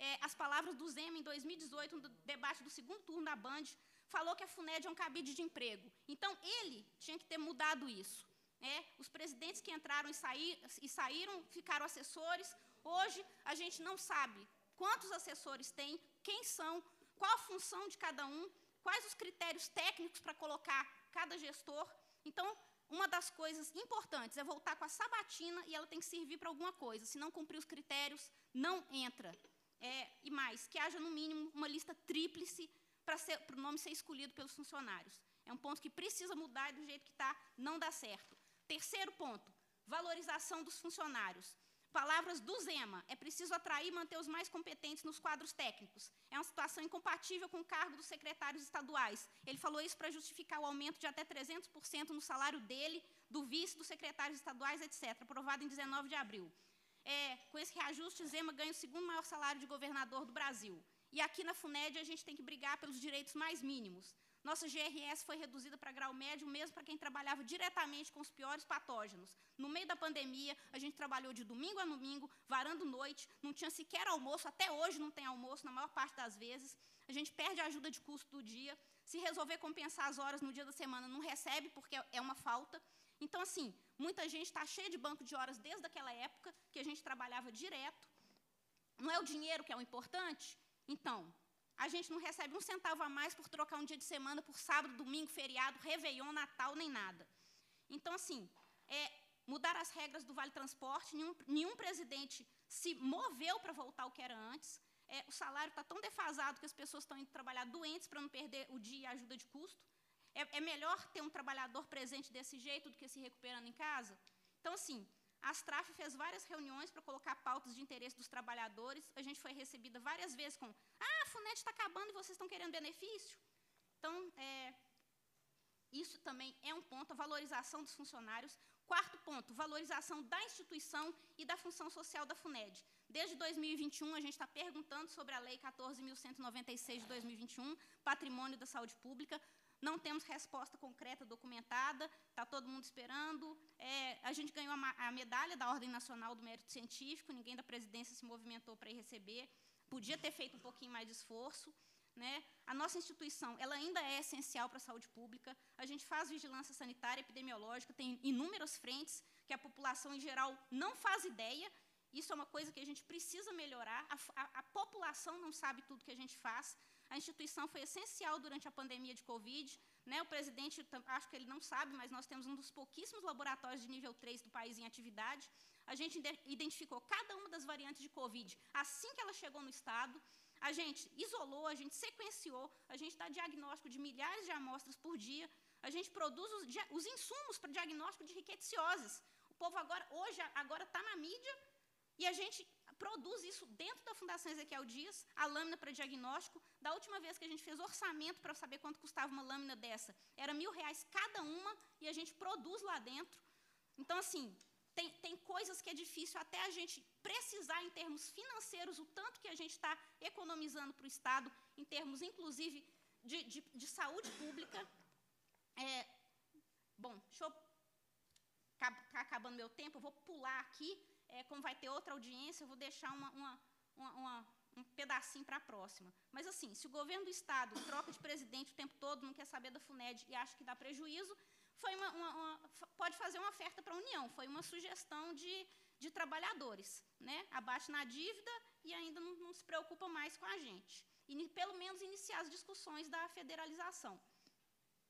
É, as palavras do Zema em 2018, no debate do segundo turno da Band, falou que a FUNED é um cabide de emprego. Então, ele tinha que ter mudado isso. Né? Os presidentes que entraram e, saí, e saíram ficaram assessores. Hoje, a gente não sabe quantos assessores tem, quem são, qual a função de cada um, quais os critérios técnicos para colocar cada gestor. Então, uma das coisas importantes é voltar com a sabatina e ela tem que servir para alguma coisa. Se não cumprir os critérios, não entra. É, e mais, que haja no mínimo uma lista tríplice para o nome ser escolhido pelos funcionários. É um ponto que precisa mudar e do jeito que está, não dá certo. Terceiro ponto, valorização dos funcionários. Palavras do Zema, é preciso atrair e manter os mais competentes nos quadros técnicos. É uma situação incompatível com o cargo dos secretários estaduais. Ele falou isso para justificar o aumento de até 300% no salário dele, do vice, dos secretários estaduais, etc., aprovado em 19 de abril. É, com esse reajuste, Zema ganha o segundo maior salário de governador do Brasil. E aqui na FUNED a gente tem que brigar pelos direitos mais mínimos. Nossa GRS foi reduzida para grau médio, mesmo para quem trabalhava diretamente com os piores patógenos. No meio da pandemia, a gente trabalhou de domingo a domingo, varando noite, não tinha sequer almoço, até hoje não tem almoço, na maior parte das vezes. A gente perde a ajuda de custo do dia. Se resolver compensar as horas no dia da semana, não recebe, porque é uma falta. Então, assim, muita gente está cheia de banco de horas desde aquela época, que a gente trabalhava direto. Não é o dinheiro que é o importante? Então, a gente não recebe um centavo a mais por trocar um dia de semana por sábado, domingo, feriado, Réveillon, Natal, nem nada. Então, assim, é, mudar as regras do Vale Transporte, nenhum, nenhum presidente se moveu para voltar ao que era antes. É, o salário está tão defasado que as pessoas estão indo trabalhar doentes para não perder o dia e a ajuda de custo. É, é melhor ter um trabalhador presente desse jeito do que se recuperando em casa? Então, assim, a Astraf fez várias reuniões para colocar pautas de interesse dos trabalhadores. A gente foi recebida várias vezes com: ah, Funed está acabando e vocês estão querendo benefício. Então, é, isso também é um ponto, a valorização dos funcionários. Quarto ponto, valorização da instituição e da função social da FUNED. Desde 2021, a gente está perguntando sobre a Lei 14.196 de 2021, Patrimônio da Saúde Pública. Não temos resposta concreta, documentada, está todo mundo esperando. É, a gente ganhou a, a medalha da Ordem Nacional do Mérito Científico, ninguém da presidência se movimentou para ir receber podia ter feito um pouquinho mais de esforço. Né? A nossa instituição ela ainda é essencial para a saúde pública. A gente faz vigilância sanitária, epidemiológica, tem inúmeras frentes que a população em geral não faz ideia. Isso é uma coisa que a gente precisa melhorar. A, a, a população não sabe tudo que a gente faz. A instituição foi essencial durante a pandemia de Covid. Né? O presidente, acho que ele não sabe, mas nós temos um dos pouquíssimos laboratórios de nível 3 do país em atividade a gente identificou cada uma das variantes de Covid assim que ela chegou no Estado, a gente isolou, a gente sequenciou, a gente dá diagnóstico de milhares de amostras por dia, a gente produz os, os insumos para diagnóstico de rickettsioses. O povo agora, hoje, agora está na mídia e a gente produz isso dentro da Fundação Ezequiel Dias, a lâmina para diagnóstico. Da última vez que a gente fez orçamento para saber quanto custava uma lâmina dessa, era mil reais cada uma e a gente produz lá dentro. Então, assim, tem, tem coisas que é difícil até a gente precisar em termos financeiros, o tanto que a gente está economizando para o Estado, em termos, inclusive, de, de, de saúde pública. É, bom, deixa eu. Está acabando meu tempo, eu vou pular aqui. É, como vai ter outra audiência, eu vou deixar uma, uma, uma, uma um pedacinho para a próxima. Mas, assim, se o governo do Estado troca de presidente o tempo todo, não quer saber da FUNED e acha que dá prejuízo, foi uma, uma, uma pode fazer uma oferta para a União, foi uma sugestão de, de trabalhadores. Né? Abate na dívida e ainda não, não se preocupa mais com a gente. E pelo menos iniciar as discussões da federalização.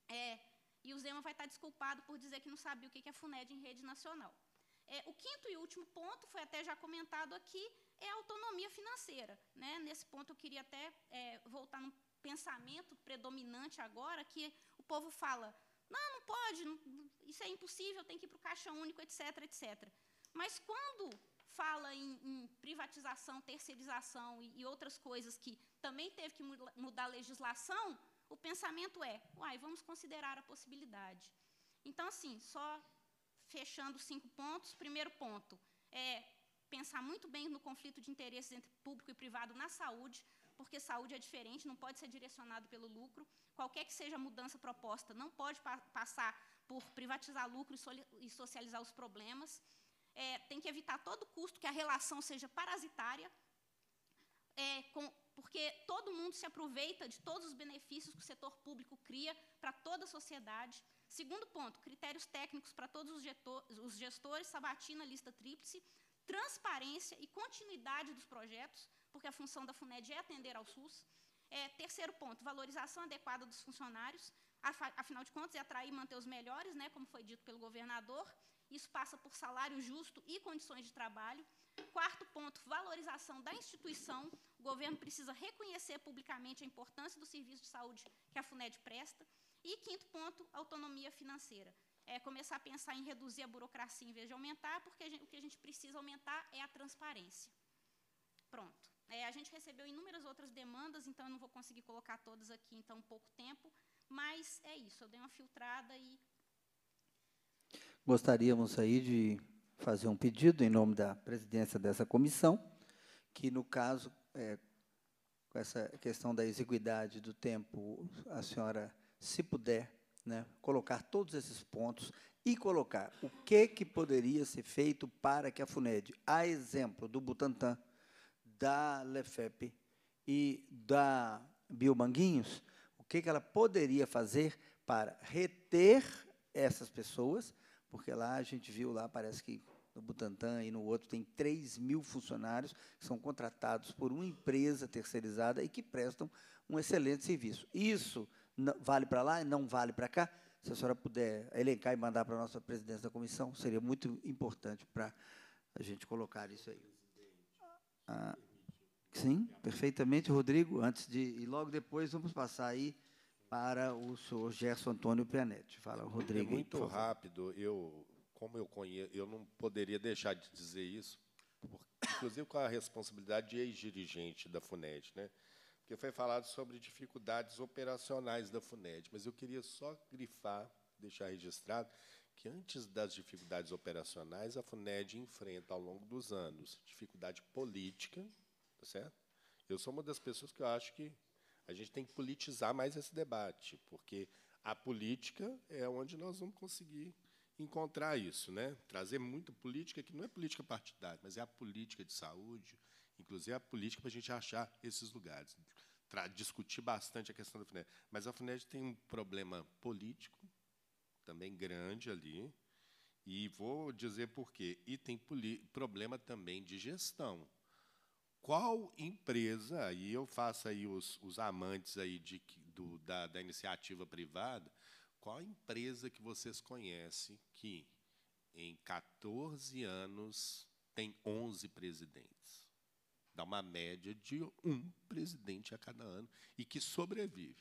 É, e o Zema vai estar desculpado por dizer que não sabia o que é FUNED em rede nacional. É, o quinto e último ponto, foi até já comentado aqui, é a autonomia financeira. Né? Nesse ponto, eu queria até é, voltar num pensamento predominante agora, que o povo fala, não, não pode, isso é impossível, tem que ir para o caixa único, etc, etc. Mas quando fala em, em privatização, terceirização e, e, outras coisas que também teve que mudar a legislação, o pensamento é, uai, vamos considerar a possibilidade. Então, assim, só fechando cinco pontos. Primeiro ponto é pensar muito bem no conflito de interesses entre público e privado na saúde porque saúde é diferente, não pode ser direcionado pelo lucro. Qualquer que seja a mudança proposta, não pode pa passar por privatizar lucro e, so e socializar os problemas. É, tem que evitar todo custo que a relação seja parasitária, é, com, porque todo mundo se aproveita de todos os benefícios que o setor público cria para toda a sociedade. Segundo ponto, critérios técnicos para todos os, getor, os gestores, sabatina, lista tríplice, transparência e continuidade dos projetos, porque a função da FUNED é atender ao SUS. É, terceiro ponto, valorização adequada dos funcionários. Afinal de contas, é atrair e manter os melhores, né, como foi dito pelo governador. Isso passa por salário justo e condições de trabalho. Quarto ponto, valorização da instituição. O governo precisa reconhecer publicamente a importância do serviço de saúde que a FUNED presta. E quinto ponto, autonomia financeira. É começar a pensar em reduzir a burocracia em vez de aumentar, porque gente, o que a gente precisa aumentar é a transparência. Pronto. É, a gente recebeu inúmeras outras demandas, então eu não vou conseguir colocar todas aqui em tão pouco tempo, mas é isso, eu dei uma filtrada e. Gostaríamos aí de fazer um pedido em nome da presidência dessa comissão, que no caso, é, com essa questão da exiguidade do tempo, a senhora, se puder, né, colocar todos esses pontos e colocar o que, que poderia ser feito para que a FUNED, a exemplo do Butantan, da Lefep e da Biomanguinhos, o que, que ela poderia fazer para reter essas pessoas, porque lá a gente viu, lá parece que no Butantan e no outro tem 3 mil funcionários que são contratados por uma empresa terceirizada e que prestam um excelente serviço. Isso vale para lá e não vale para cá? Se a senhora puder elencar e mandar para a nossa presidência da comissão, seria muito importante para a gente colocar isso aí. Ah, sim, perfeitamente, Rodrigo. Antes de. E logo depois vamos passar aí para o senhor Gerson Antônio Pianetti. Fala, é Rodrigo. É muito rápido. Eu, como eu conheço, eu não poderia deixar de dizer isso, porque, inclusive com a responsabilidade de ex-dirigente da FUNED, né? Porque foi falado sobre dificuldades operacionais da FUNED, mas eu queria só grifar, deixar registrado, que antes das dificuldades operacionais a FUNED enfrenta ao longo dos anos dificuldade política, tá certo? Eu sou uma das pessoas que eu acho que a gente tem que politizar mais esse debate, porque a política é onde nós vamos conseguir encontrar isso, né? Trazer muita política que não é política partidária, mas é a política de saúde, inclusive a política para a gente achar esses lugares. discutir bastante a questão da FUNED. Mas a FUNED tem um problema político também grande ali. E vou dizer por quê. E tem problema também de gestão. Qual empresa, e eu faço aí os, os amantes aí de, do, da, da iniciativa privada, qual empresa que vocês conhecem que, em 14 anos, tem 11 presidentes? Dá uma média de um presidente a cada ano e que sobrevive.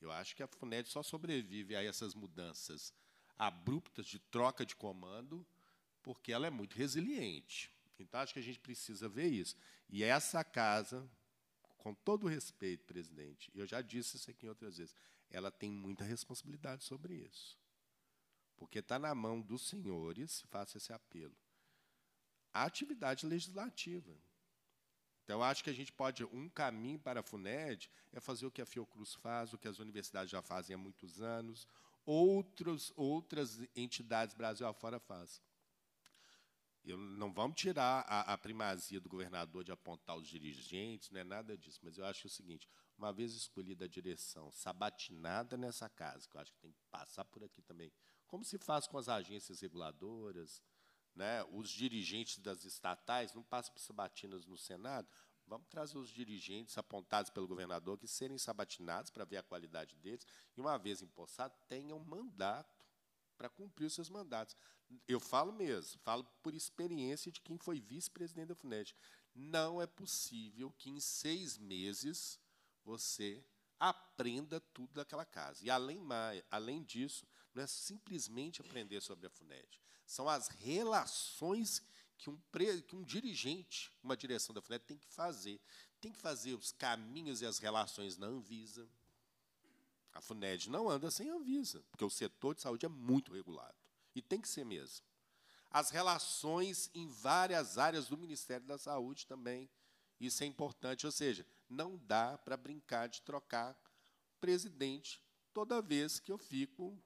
Eu acho que a FUNED só sobrevive a essas mudanças abruptas de troca de comando, porque ela é muito resiliente. Então, acho que a gente precisa ver isso. E essa casa, com todo respeito, presidente, eu já disse isso aqui outras vezes, ela tem muita responsabilidade sobre isso. Porque está na mão dos senhores, faço esse apelo, a atividade legislativa. Então, acho que a gente pode. Um caminho para a FUNED é fazer o que a Fiocruz faz, o que as universidades já fazem há muitos anos, outros, outras entidades Brasil afora fazem. Eu, não vamos tirar a, a, primazia do governador de apontar os dirigentes, não é nada disso, mas eu acho o seguinte: uma vez escolhida a direção, sabatinada nessa casa, que eu acho que tem que passar por aqui também, como se faz com as agências reguladoras, né, os dirigentes das estatais não passam por sabatinas no Senado, Vamos trazer os dirigentes apontados pelo governador que serem sabatinados para ver a qualidade deles e, uma vez empossado, tenham mandato para cumprir os seus mandatos. Eu falo mesmo, falo por experiência de quem foi vice-presidente da FUNET. Não é possível que em seis meses você aprenda tudo daquela casa. E além, mais, além disso, não é simplesmente aprender sobre a FUNET, são as relações que um, pre, que um dirigente, uma direção da Funed tem que fazer. Tem que fazer os caminhos e as relações na Anvisa. A FUNED não anda sem Anvisa, porque o setor de saúde é muito regulado. E tem que ser mesmo. As relações em várias áreas do Ministério da Saúde também. Isso é importante. Ou seja, não dá para brincar de trocar presidente toda vez que eu fico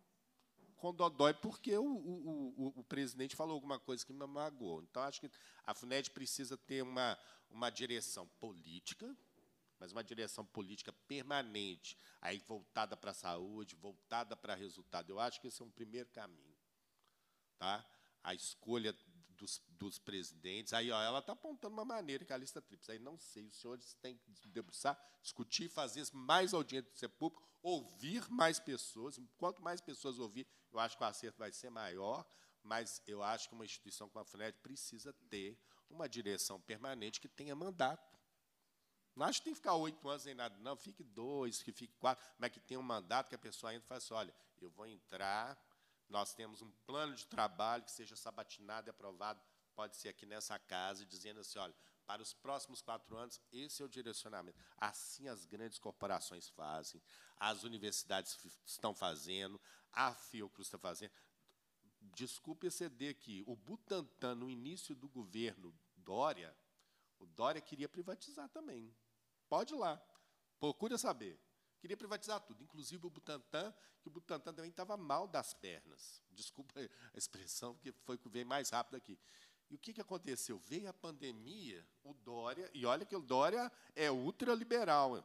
com Dodói porque o, o, o, o presidente falou alguma coisa que me magoou. Então, acho que a FUNED precisa ter uma, uma direção política, mas uma direção política permanente, aí voltada para a saúde, voltada para resultado. Eu acho que esse é um primeiro caminho. Tá? A escolha dos, dos presidentes. Aí, ó, ela está apontando uma maneira que a lista tríplice. Aí não sei, os senhores têm que debruçar, discutir, fazer mais audiência pública, ouvir mais pessoas. Quanto mais pessoas ouvir, eu acho que o acerto vai ser maior, mas eu acho que uma instituição como a FUNED precisa ter uma direção permanente que tenha mandato. Não acho que tem que ficar oito anos em nada, não. Fique dois, que fique quatro, mas que tenha um mandato que a pessoa ainda e assim, olha, eu vou entrar nós temos um plano de trabalho que seja sabatinado e aprovado, pode ser aqui nessa casa, dizendo assim: olha, para os próximos quatro anos, esse é o direcionamento. Assim as grandes corporações fazem, as universidades estão fazendo, a Fiocruz está fazendo. Desculpe exceder aqui, o Butantan, no início do governo Dória, o Dória queria privatizar também. Pode ir lá, procura saber. Queria privatizar tudo, inclusive o Butantan, que o Butantan também estava mal das pernas. Desculpa a expressão, porque foi o que veio mais rápido aqui. E o que, que aconteceu? Veio a pandemia, o Dória, e olha que o Dória é ultraliberal.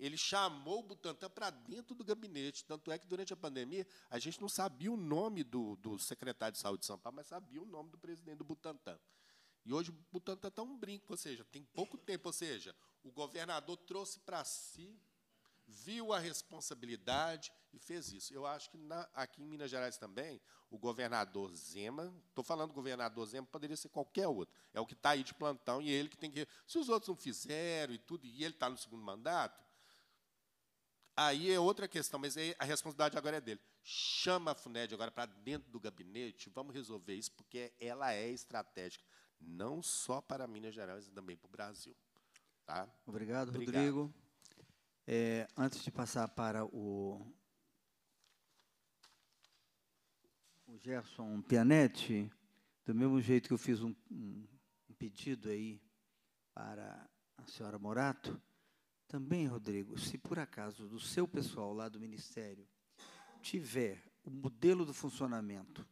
Ele chamou o Butantan para dentro do gabinete. Tanto é que, durante a pandemia, a gente não sabia o nome do, do secretário de saúde de São Paulo, mas sabia o nome do presidente do Butantan. E hoje o Butantan está um brinco, ou seja, tem pouco tempo. Ou seja, o governador trouxe para si viu a responsabilidade e fez isso. Eu acho que na, aqui em Minas Gerais também, o governador Zema, estou falando do governador Zema, poderia ser qualquer outro, é o que está aí de plantão e ele que tem que. Se os outros não fizeram e tudo, e ele está no segundo mandato, aí é outra questão, mas a responsabilidade agora é dele. Chama a FUNED agora para dentro do gabinete, vamos resolver isso, porque ela é estratégica, não só para Minas Gerais, mas também para o Brasil. Tá? Obrigado, Obrigado. Rodrigo. É, antes de passar para o, o Gerson Pianetti, do mesmo jeito que eu fiz um, um, um pedido aí para a senhora Morato, também, Rodrigo, se por acaso do seu pessoal lá do Ministério tiver o modelo do funcionamento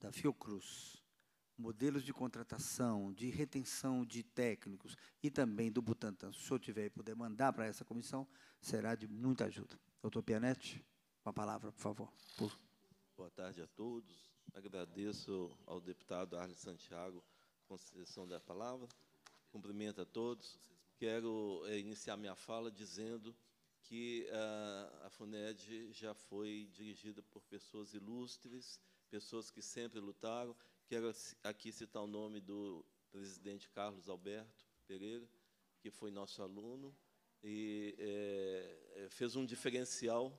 da Fiocruz modelos de contratação, de retenção de técnicos e também do Butantan, se o senhor tiver e puder mandar para essa comissão, será de muita ajuda. Doutor Pianetti, uma palavra, por favor. Por. Boa tarde a todos. Agradeço ao deputado Arles Santiago a concessão da palavra. Cumprimento a todos. Quero é, iniciar minha fala dizendo que ah, a FUNED já foi dirigida por pessoas ilustres, pessoas que sempre lutaram Quero aqui citar o nome do presidente Carlos Alberto Pereira, que foi nosso aluno e é, é, fez um diferencial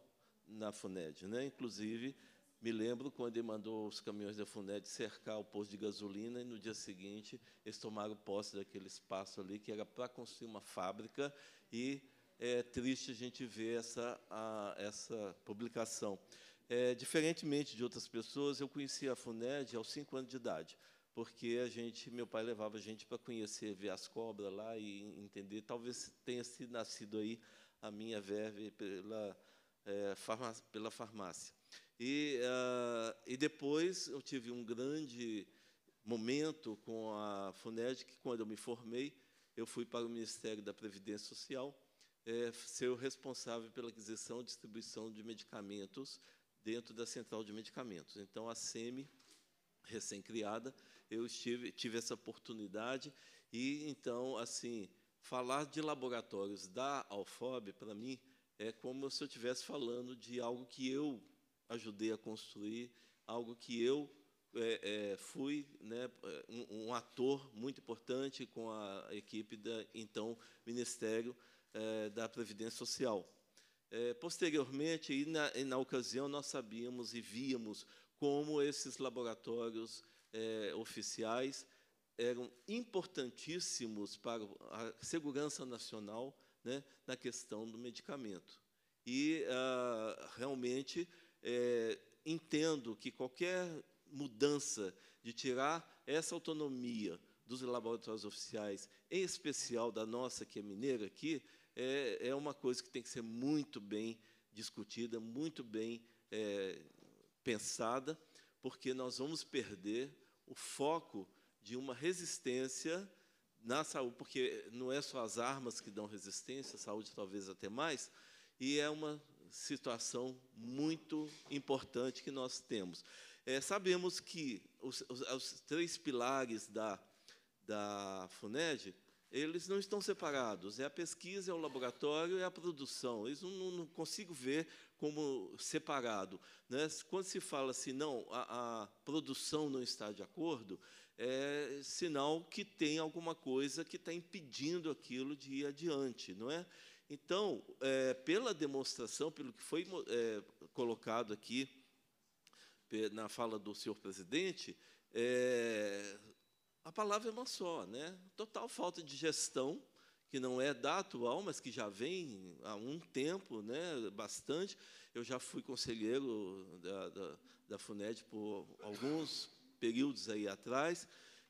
na FUNED. Né? Inclusive, me lembro quando ele mandou os caminhões da FUNED cercar o posto de gasolina, e no dia seguinte eles tomaram posse daquele espaço ali, que era para construir uma fábrica, e é triste a gente ver essa, a, essa publicação. É, diferentemente de outras pessoas, eu conheci a FUNED aos cinco anos de idade, porque a gente, meu pai levava a gente para conhecer, ver as cobras lá e entender. Talvez tenha sido nascido aí a minha verve pela, é, farmácia, pela farmácia. E, uh, e depois eu tive um grande momento com a FUNED, que quando eu me formei, eu fui para o Ministério da Previdência Social, é, ser o responsável pela aquisição e distribuição de medicamentos dentro da central de medicamentos. Então, a SEMI, recém-criada, eu estive, tive essa oportunidade e, então, assim, falar de laboratórios da Alfob, para mim, é como se eu estivesse falando de algo que eu ajudei a construir, algo que eu é, é, fui né, um, um, ator muito importante com a equipe da então Ministério é, da Previdência Social. É, posteriormente, e na, e na, ocasião, nós sabíamos e víamos como esses laboratórios é, oficiais eram importantíssimos para a segurança nacional né, na questão do medicamento. E, ah, realmente, é, entendo que qualquer mudança de tirar essa autonomia dos laboratórios oficiais, em especial da nossa, que é mineira aqui, é, é uma coisa que tem que ser muito bem discutida, muito bem é, pensada, porque nós vamos perder o foco de uma resistência na saúde, porque não é só as armas que dão resistência, a saúde talvez até mais, e é uma situação muito importante que nós temos. É, sabemos que os, os, os três pilares da, da FUNED eles não estão separados. É a pesquisa, é o laboratório, é a produção. Eles não, não, não consigo ver como separado. Né? Quando se fala assim, não, a, a, produção não está de acordo, é sinal que tem alguma coisa que está impedindo aquilo de ir adiante, não é? Então, é, pela demonstração, pelo que foi é, colocado aqui na fala do senhor presidente, é, a palavra é uma só, né? Total falta de gestão, que não é da atual, mas que já vem há um tempo, né? Bastante. Eu já fui conselheiro da, da, da FUNED por alguns períodos aí atrás,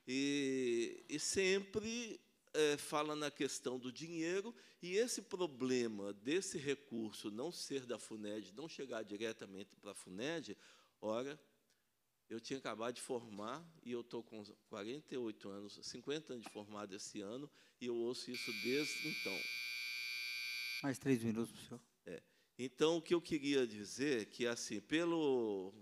e, e sempre é, fala na questão do dinheiro, e esse problema desse recurso não ser da FUNED, não chegar diretamente para a FUNED, ora, eu tinha acabado de formar e eu estou com 48 anos, 50 anos de formado esse ano, e eu ouço isso desde então. Mais três minutos professor. senhor. É. Então, o que eu queria dizer é que, assim, pelo,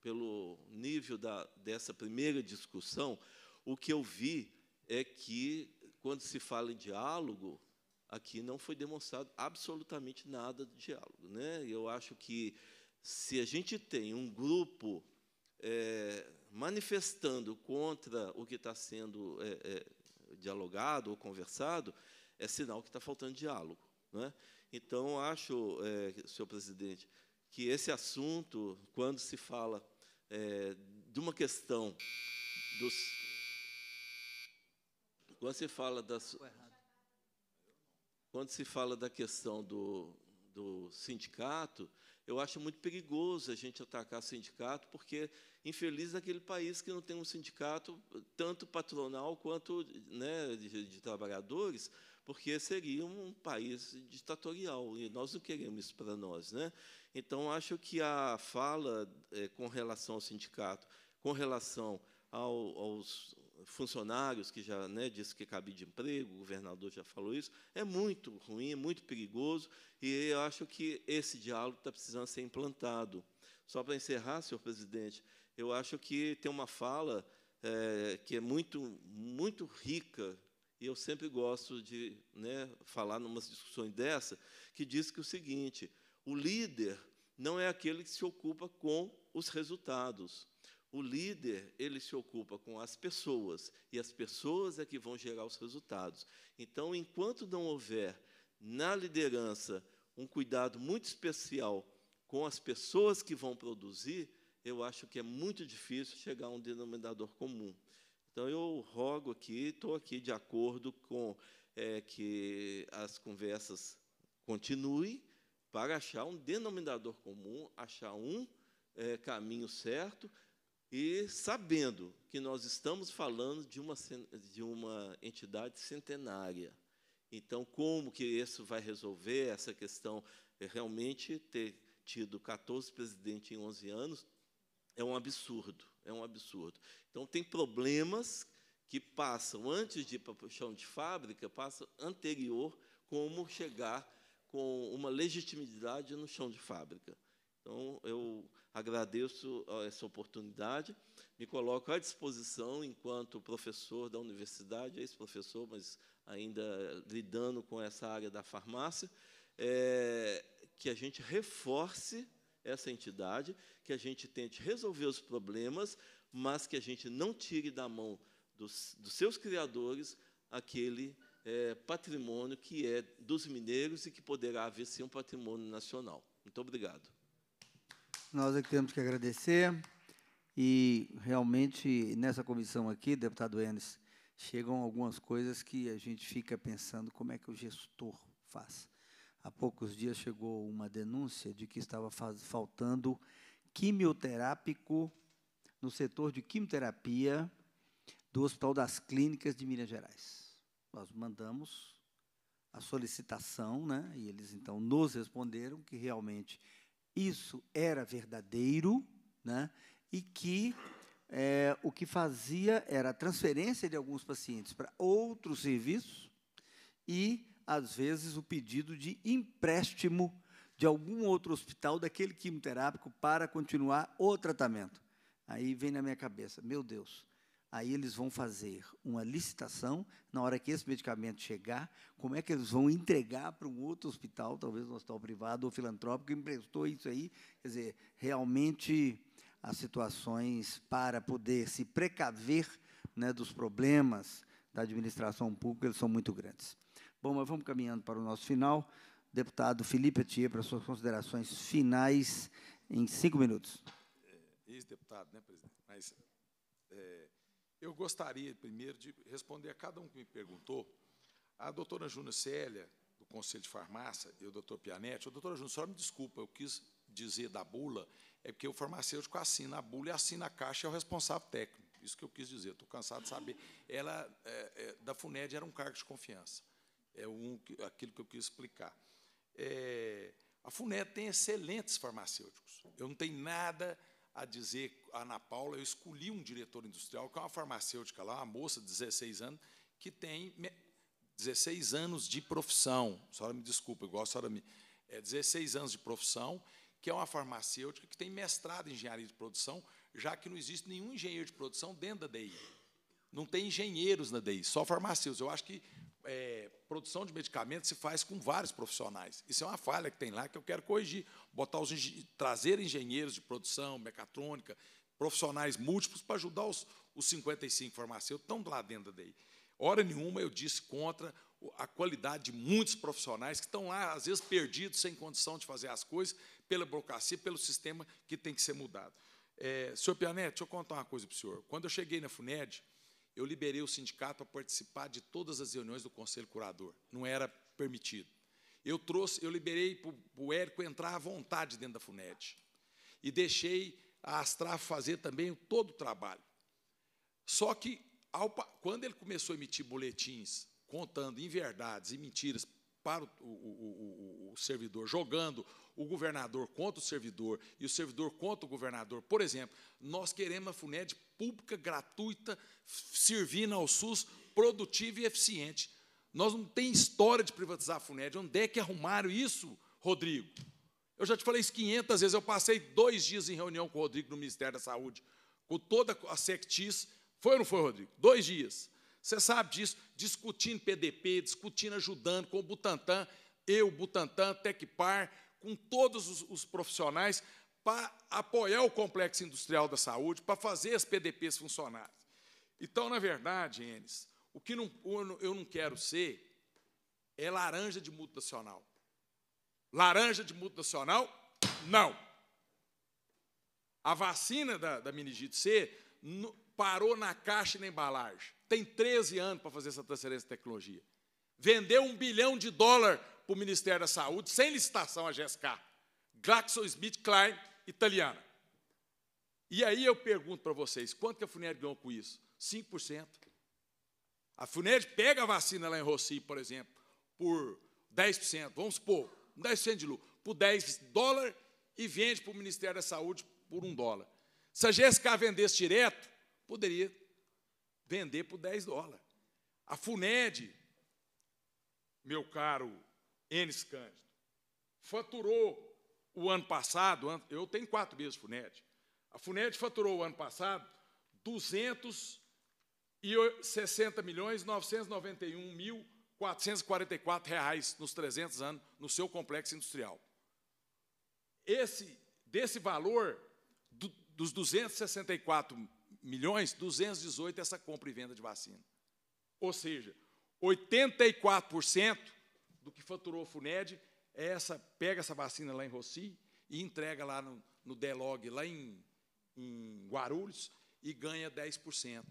pelo nível da, dessa primeira discussão, o que eu vi é que, quando se fala em diálogo, aqui não foi demonstrado absolutamente nada de diálogo. Né? Eu acho que, se a gente tem um grupo é, manifestando contra o que está sendo é, é, dialogado ou conversado, é sinal que está faltando diálogo. Né? Então, acho, é, senhor presidente, que esse assunto, quando se fala é, de uma questão dos. Quando se fala das. Quando se fala da questão do, do sindicato, eu acho muito perigoso a gente atacar sindicato, porque infeliz é aquele país que não tem um sindicato tanto patronal quanto né, de, de trabalhadores, porque seria um país ditatorial e nós não queremos isso para nós, né? Então acho que a fala é, com relação ao sindicato, com relação ao, aos funcionários que já né, disse que cabia de emprego, o governador já falou isso, é muito ruim, é muito perigoso, e eu acho que esse diálogo está precisando ser implantado. Só para encerrar, senhor presidente, eu acho que tem uma fala é, que é muito, muito rica, e eu sempre gosto de né, falar numas discussões dessa, que diz que o seguinte: o líder não é aquele que se ocupa com os resultados. O líder, ele se ocupa com as pessoas, e as pessoas é que vão gerar os resultados. Então, enquanto não houver na liderança um cuidado muito especial com as pessoas que vão produzir, eu acho que é muito difícil chegar a um denominador comum. Então, eu rogo aqui, estou aqui de acordo com é, que as conversas continuem para achar um denominador comum, achar um é, caminho certo e sabendo que nós estamos falando de uma, de uma entidade centenária, então como que isso vai resolver essa questão? realmente ter tido 14 presidentes em 11 anos é um absurdo, é um absurdo. Então tem problemas que passam antes de ir para o chão de fábrica, passam anterior como chegar com uma legitimidade no chão de fábrica. Então, eu agradeço essa oportunidade, me coloco à disposição enquanto professor da universidade, ex-professor, mas ainda lidando com essa área da farmácia, é, que a gente reforce essa entidade, que a gente tente resolver os problemas, mas que a gente não tire da mão dos, dos seus criadores aquele é, patrimônio que é dos mineiros e que poderá haver sim um patrimônio nacional. Muito obrigado. Nós é que temos que agradecer. E realmente, nessa comissão aqui, deputado Enes, chegam algumas coisas que a gente fica pensando como é que o gestor faz. Há poucos dias chegou uma denúncia de que estava faltando quimioterápico no setor de quimioterapia do Hospital das Clínicas de Minas Gerais. Nós mandamos a solicitação, né, e eles então nos responderam que realmente isso era verdadeiro né, e que é, o que fazia era a transferência de alguns pacientes para outros serviços e, às vezes, o pedido de empréstimo de algum outro hospital daquele quimioterápico para continuar o tratamento. Aí vem na minha cabeça, meu Deus, Aí eles vão fazer uma licitação. Na hora que esse medicamento chegar, como é que eles vão entregar para um outro hospital, talvez um hospital privado ou filantrópico, que emprestou isso aí? Quer dizer, realmente as situações para poder se precaver né, dos problemas da administração pública, eles são muito grandes. Bom, mas vamos caminhando para o nosso final. Deputado Felipe Atier, para suas considerações finais em cinco minutos. É, ex-deputado, né, presidente? Mas é, eu gostaria, primeiro, de responder a cada um que me perguntou. A doutora Júnior Célia, do Conselho de Farmácia, e o doutor Pianetti. o doutora Júnior, só me desculpa, eu quis dizer da bula, é porque o farmacêutico assina a bula e assina a caixa é o responsável técnico. Isso que eu quis dizer, estou cansado de saber. Ela, é, é, da FUNED, era um cargo de confiança. É um, aquilo que eu quis explicar. É, a FUNED tem excelentes farmacêuticos. Eu não tenho nada a dizer, a Ana Paula, eu escolhi um diretor industrial, que é uma farmacêutica lá, uma moça de 16 anos, que tem 16 anos de profissão. A senhora me desculpa, igual a senhora me. É 16 anos de profissão, que é uma farmacêutica que tem mestrado em engenharia de produção, já que não existe nenhum engenheiro de produção dentro da DI. Não tem engenheiros na DI, só farmacêuticos. Eu acho que é, produção de medicamentos se faz com vários profissionais. Isso é uma falha que tem lá que eu quero corrigir, botar os trazer engenheiros de produção, mecatrônica, profissionais múltiplos para ajudar os, os 55 farmacêuticos estão lá dentro daí. Hora nenhuma eu disse contra a qualidade de muitos profissionais que estão lá, às vezes, perdidos, sem condição de fazer as coisas, pela burocracia, pelo sistema que tem que ser mudado. É, senhor Pianetti, deixa eu contar uma coisa para o senhor. Quando eu cheguei na FUNED, eu liberei o sindicato a participar de todas as reuniões do conselho curador. Não era permitido. Eu trouxe, eu liberei para o Érico entrar à vontade dentro da FUNED. E deixei a Astraf fazer também todo o trabalho. Só que, ao, quando ele começou a emitir boletins contando inverdades e mentiras para o, o, o, o servidor, jogando o governador contra o servidor e o servidor contra o governador. Por exemplo, nós queremos a FUNED pública, gratuita, servindo ao SUS, produtiva e eficiente. Nós não tem história de privatizar a FUNED. Onde é que arrumaram isso, Rodrigo? Eu já te falei isso 500 vezes. Eu passei dois dias em reunião com o Rodrigo no Ministério da Saúde, com toda a Sectis. Foi ou não foi, Rodrigo? Dois dias. Você sabe disso, discutindo PDP, discutindo, ajudando com o Butantan, eu, Butantan, Tecpar, com todos os, os profissionais para apoiar o complexo industrial da saúde, para fazer as PDPs funcionarem. Então, na verdade, Enes, o que não, eu não quero ser é laranja de multinacional. Laranja de multinacional, não. A vacina da, da meningite C no, parou na caixa e na embalagem. Tem 13 anos para fazer essa transferência de tecnologia. Vendeu um bilhão de dólar para o Ministério da Saúde, sem licitação a GSK. GlaxoSmithKline, italiana. E aí eu pergunto para vocês, quanto que a Funed ganhou com isso? 5%. A Funed pega a vacina lá em Rossi, por exemplo, por 10%, vamos supor, 10% de lucro, por 10 dólares e vende para o Ministério da Saúde por 1 dólar. Se a GSK vendesse direto, poderia vender por 10 dólares. A FUNED, meu caro Enes Cândido. Faturou o ano passado, eu tenho quatro meses FUNED, a FUNED faturou o ano passado 260 milhões 991 mil 444 reais nos 300 anos no seu complexo industrial. Esse, desse valor, do, dos 264 milhões, 218 é essa compra e venda de vacina. Ou seja, 84% do que faturou o FUNED, é essa, pega essa vacina lá em Rossi e entrega lá no, no DELOG, lá em, em Guarulhos, e ganha 10%,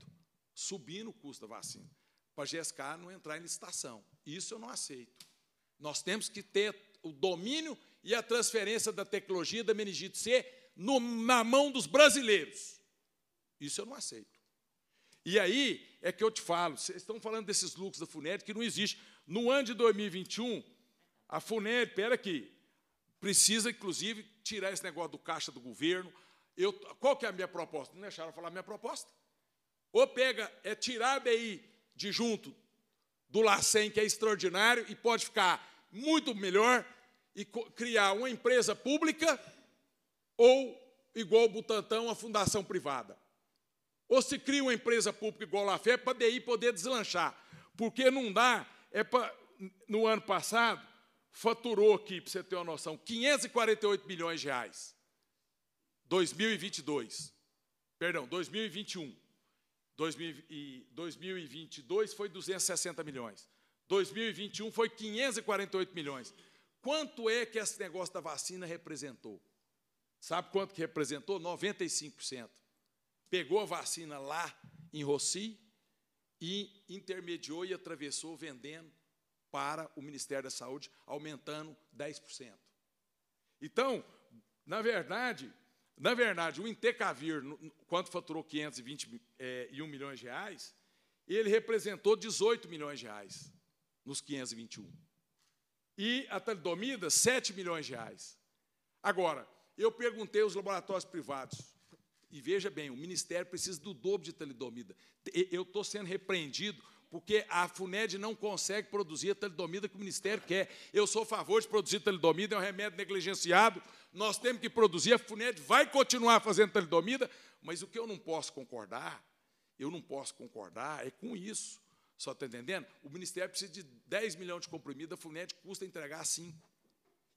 subindo o custo da vacina, para a GSK não entrar em licitação. Isso eu não aceito. Nós temos que ter o domínio e a transferência da tecnologia da meningite C no, na mão dos brasileiros. Isso eu não aceito. E aí é que eu te falo, vocês estão falando desses lucros da FUNED que não existe. No ano de 2021, a Funer espera aqui, precisa, inclusive, tirar esse negócio do caixa do governo. Eu, qual que é a minha proposta? Não deixaram falar a minha proposta. Ou pega, é tirar a BI de junto do LACEN, que é extraordinário e pode ficar muito melhor, e criar uma empresa pública ou, igual o Butantan, uma fundação privada. Ou se cria uma empresa pública igual a FEP é para a DI poder deslanchar, porque não dá é pra, no ano passado, faturou aqui, para você ter uma noção, 548 milhões de reais. 2022. Perdão, 2021. 2022 foi 260 milhões. 2021 foi 548 milhões. Quanto é que esse negócio da vacina representou? Sabe quanto que representou? 95%. Pegou a vacina lá em Rossi, e intermediou e atravessou vendendo para o Ministério da Saúde, aumentando 10%. Então, na verdade, na verdade, o Intecavir, quando faturou 521 eh, milhões de reais, ele representou 18 milhões de reais nos 521. E a talidomida, 7 milhões de reais. Agora, eu perguntei aos laboratórios privados, e veja bem, o ministério precisa do dobro de talidomida. Eu estou sendo repreendido porque a FUNED não consegue produzir a talidomida que o Ministério quer. Eu sou a favor de produzir talidomida, é um remédio negligenciado, nós temos que produzir, a FUNED vai continuar fazendo talidomida, mas o que eu não posso concordar, eu não posso concordar é com isso. Só está entendendo? O Ministério precisa de 10 milhões de comprimidos, a FUNED custa entregar 5.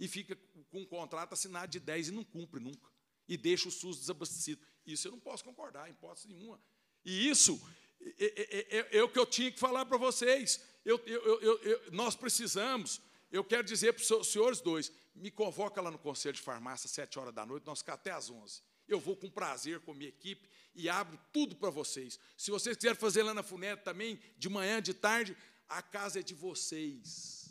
E fica com um contrato assinado de 10 e não cumpre nunca e deixa o SUS desabastecido. Isso eu não posso concordar, em hipótese nenhuma. E isso é, é, é, é, é o que eu tinha que falar para vocês. Eu, eu, eu, nós precisamos, eu quero dizer para os senhores dois, me convoca lá no Conselho de Farmácia, às 7 horas da noite, nós ficamos até às 11. Eu vou com prazer com a minha equipe e abro tudo para vocês. Se vocês quiserem fazer lá na FUNET também, de manhã, de tarde, a casa é de vocês.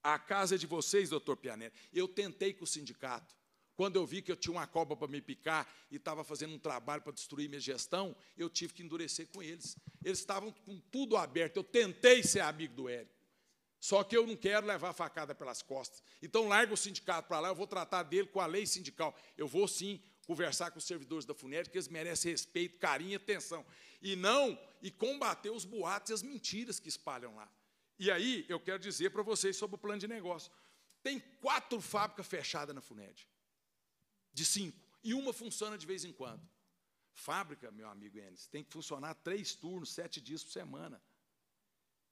A casa é de vocês, doutor Pianelli. Eu tentei com o sindicato. Quando eu vi que eu tinha uma cobra para me picar e estava fazendo um trabalho para destruir minha gestão, eu tive que endurecer com eles. Eles estavam com tudo aberto. Eu tentei ser amigo do Érico. Só que eu não quero levar a facada pelas costas. Então, larga o sindicato para lá, eu vou tratar dele com a lei sindical. Eu vou sim conversar com os servidores da FUNED, que eles merecem respeito, carinho e atenção. E não, e combater os boatos e as mentiras que espalham lá. E aí, eu quero dizer para vocês sobre o plano de negócio. Tem quatro fábricas fechadas na FUNED de cinco, e uma funciona de vez em quando. Fábrica, meu amigo Enes, tem que funcionar três turnos, sete dias por semana.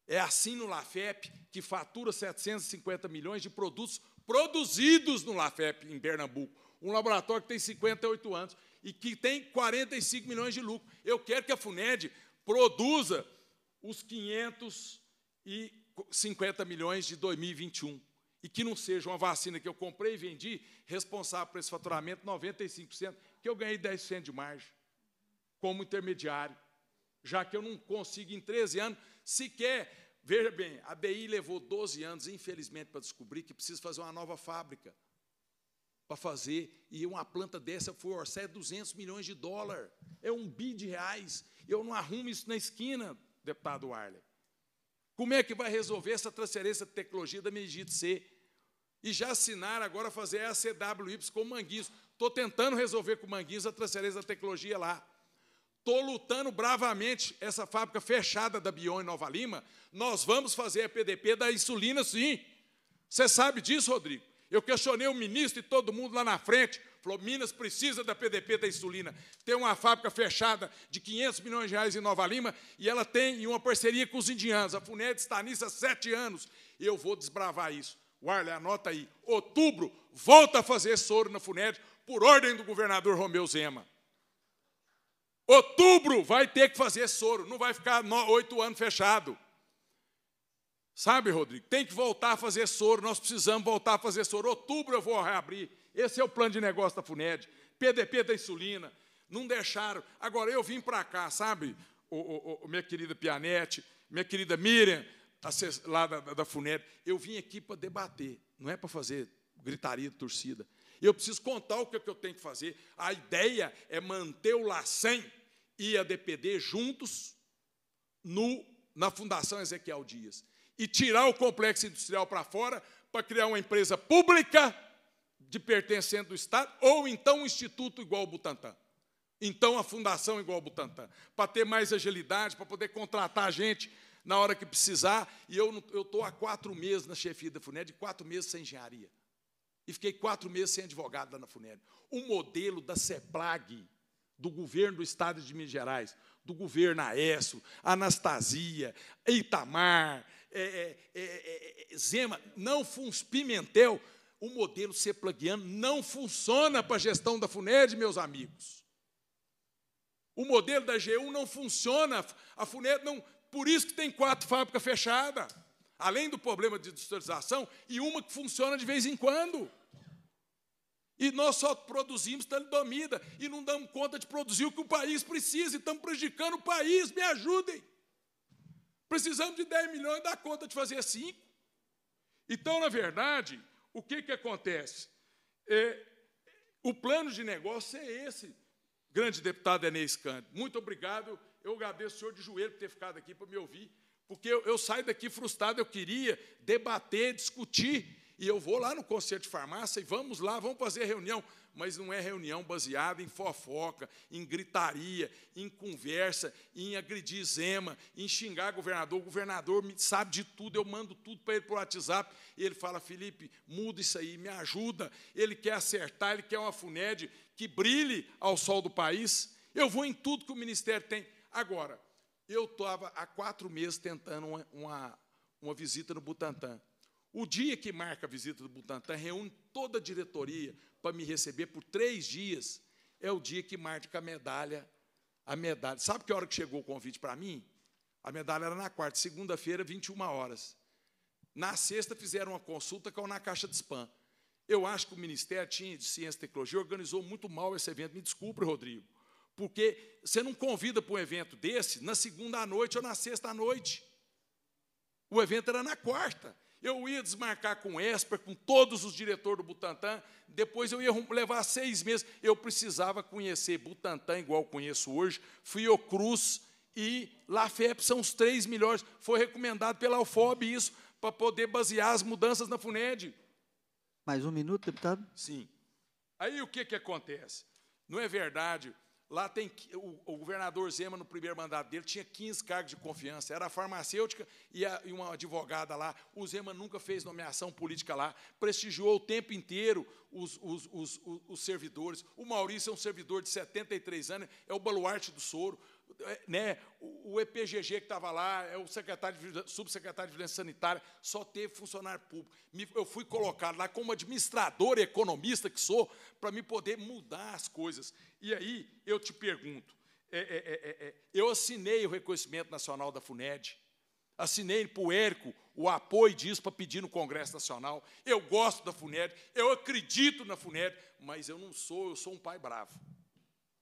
É assim no LAFEP, que fatura 750 milhões de produtos produzidos no LAFEP, em Pernambuco. Um laboratório que tem 58 anos e que tem 45 milhões de lucro. Eu quero que a FUNED produza os 550 milhões de 2021 e que não seja uma vacina que eu comprei e vendi, responsável por esse faturamento 95%, que eu ganhei 10% de margem como intermediário, já que eu não consigo em 13 anos sequer, veja bem, a BI levou 12 anos, infelizmente, para descobrir que precisa fazer uma nova fábrica para fazer, e uma planta dessa foi orçada 200 milhões de dólar, é um bi de reais, eu não arrumo isso na esquina, deputado Arley. Como é que vai resolver essa transferência de tecnologia da Medici C? E já assinar agora fazer a CWY com o Manguinhos. Estou tentando resolver com o Manguinhos a transferência da tecnologia lá. Estou lutando bravamente essa fábrica fechada da Bion em Nova Lima. Nós vamos fazer a PDP da insulina, sim. Você sabe disso, Rodrigo? Eu questionei o ministro e todo mundo lá na frente. Falou: Minas precisa da PDP da insulina. Tem uma fábrica fechada de 500 milhões de reais em Nova Lima e ela tem uma parceria com os indianos. A FUNED está nisso há sete anos. Eu vou desbravar isso. Warley, anota aí. Outubro, volta a fazer soro na FUNED por ordem do governador Romeu Zema. Outubro vai ter que fazer soro, não vai ficar oito anos fechado. Sabe, Rodrigo, tem que voltar a fazer soro, nós precisamos voltar a fazer soro. Outubro eu vou reabrir. Esse é o plano de negócio da FUNED. PDP da insulina. Não deixaram. Agora, eu vim para cá, sabe, o, o, o, minha querida Pianete, minha querida Miriam, lá da, da FUNED, eu vim aqui para debater, não é para fazer gritaria de torcida. Eu preciso contar o que, é que eu tenho que fazer. A ideia é manter o LACEN e a DPD juntos no, na Fundação Ezequiel Dias e tirar o complexo industrial para fora para criar uma empresa pública de pertencente do Estado, ou então um instituto igual o Butantan. Então a fundação igual o Butantan, para ter mais agilidade, para poder contratar gente na hora que precisar. E eu estou há quatro meses na chefia da FUNED, quatro meses sem engenharia. E fiquei quatro meses sem advogado lá na FUNED. O modelo da CEPLAG, do governo do Estado de Minas Gerais, do governo Aécio, Anastasia, Itamar, é é, é, é, é, Zema, não funciona, Pimentel, o modelo seplaguiano não funciona para a gestão da FUNED, meus amigos. O modelo da GU não funciona, a FUNED não. Por isso que tem quatro fábricas fechadas, além do problema de industrialização, e uma que funciona de vez em quando. E nós só produzimos talidomida e não damos conta de produzir o que o país precisa, e estamos prejudicando o país, me ajudem. Precisamos de 10 milhões, dá conta de fazer 5. Então, na verdade, o que, que acontece? É, o plano de negócio é esse, grande deputado Enéas Cândido. Muito obrigado. Eu agradeço o senhor de joelho por ter ficado aqui para me ouvir, porque eu, eu saio daqui frustrado, eu queria debater, discutir, e eu vou lá no Conselho de Farmácia e vamos lá, vamos fazer reunião mas não é reunião baseada em fofoca, em gritaria, em conversa, em agredir zema, em xingar governador. O governador sabe de tudo, eu mando tudo para ele por WhatsApp. E ele fala: Felipe, muda isso aí, me ajuda. Ele quer acertar, ele quer uma FUNED que brilhe ao sol do país. Eu vou em tudo que o ministério tem. Agora, eu estava há quatro meses tentando uma, uma, uma visita no Butantã. O dia que marca a visita do Butantan reúne toda a diretoria para me receber por três dias. É o dia que marca a medalha. A medalha. Sabe que hora que chegou o convite para mim? A medalha era na quarta, segunda-feira, 21 horas. Na sexta fizeram uma consulta com na caixa de spam. Eu acho que o Ministério de Ciência e Tecnologia organizou muito mal esse evento. Me desculpe, Rodrigo. Porque você não convida para um evento desse na segunda à noite ou na sexta à noite. O evento era na quarta. Eu ia desmarcar com o Esper, com todos os diretores do Butantan, depois eu ia levar seis meses. Eu precisava conhecer Butantan, igual conheço hoje, Fiocruz e Lafep, são os três melhores. Foi recomendado pela Alfob isso, para poder basear as mudanças na FUNED. Mais um minuto, deputado? Sim. Aí o que, que acontece? Não é verdade Lá tem o, o, governador Zema, no primeiro mandato dele, tinha 15 cargos de confiança. Era a farmacêutica e, a, e, uma advogada lá. O Zema nunca fez nomeação política lá. Prestigiou o tempo inteiro os, os, os, os servidores. O Maurício é um servidor de 73 anos, é o baluarte do soro. É, né, o EPGG que estava lá, é o secretário de, subsecretário de violência Sanitária, só teve funcionário público. Eu fui colocado lá como administrador economista que sou, para me poder mudar as coisas. E aí eu te pergunto: é, é, é, é eu assinei o reconhecimento nacional da FUNED, assinei para o Érico o apoio disso para pedir no Congresso Nacional. Eu gosto da FUNED, eu acredito na FUNED, mas eu não sou, eu sou um pai bravo.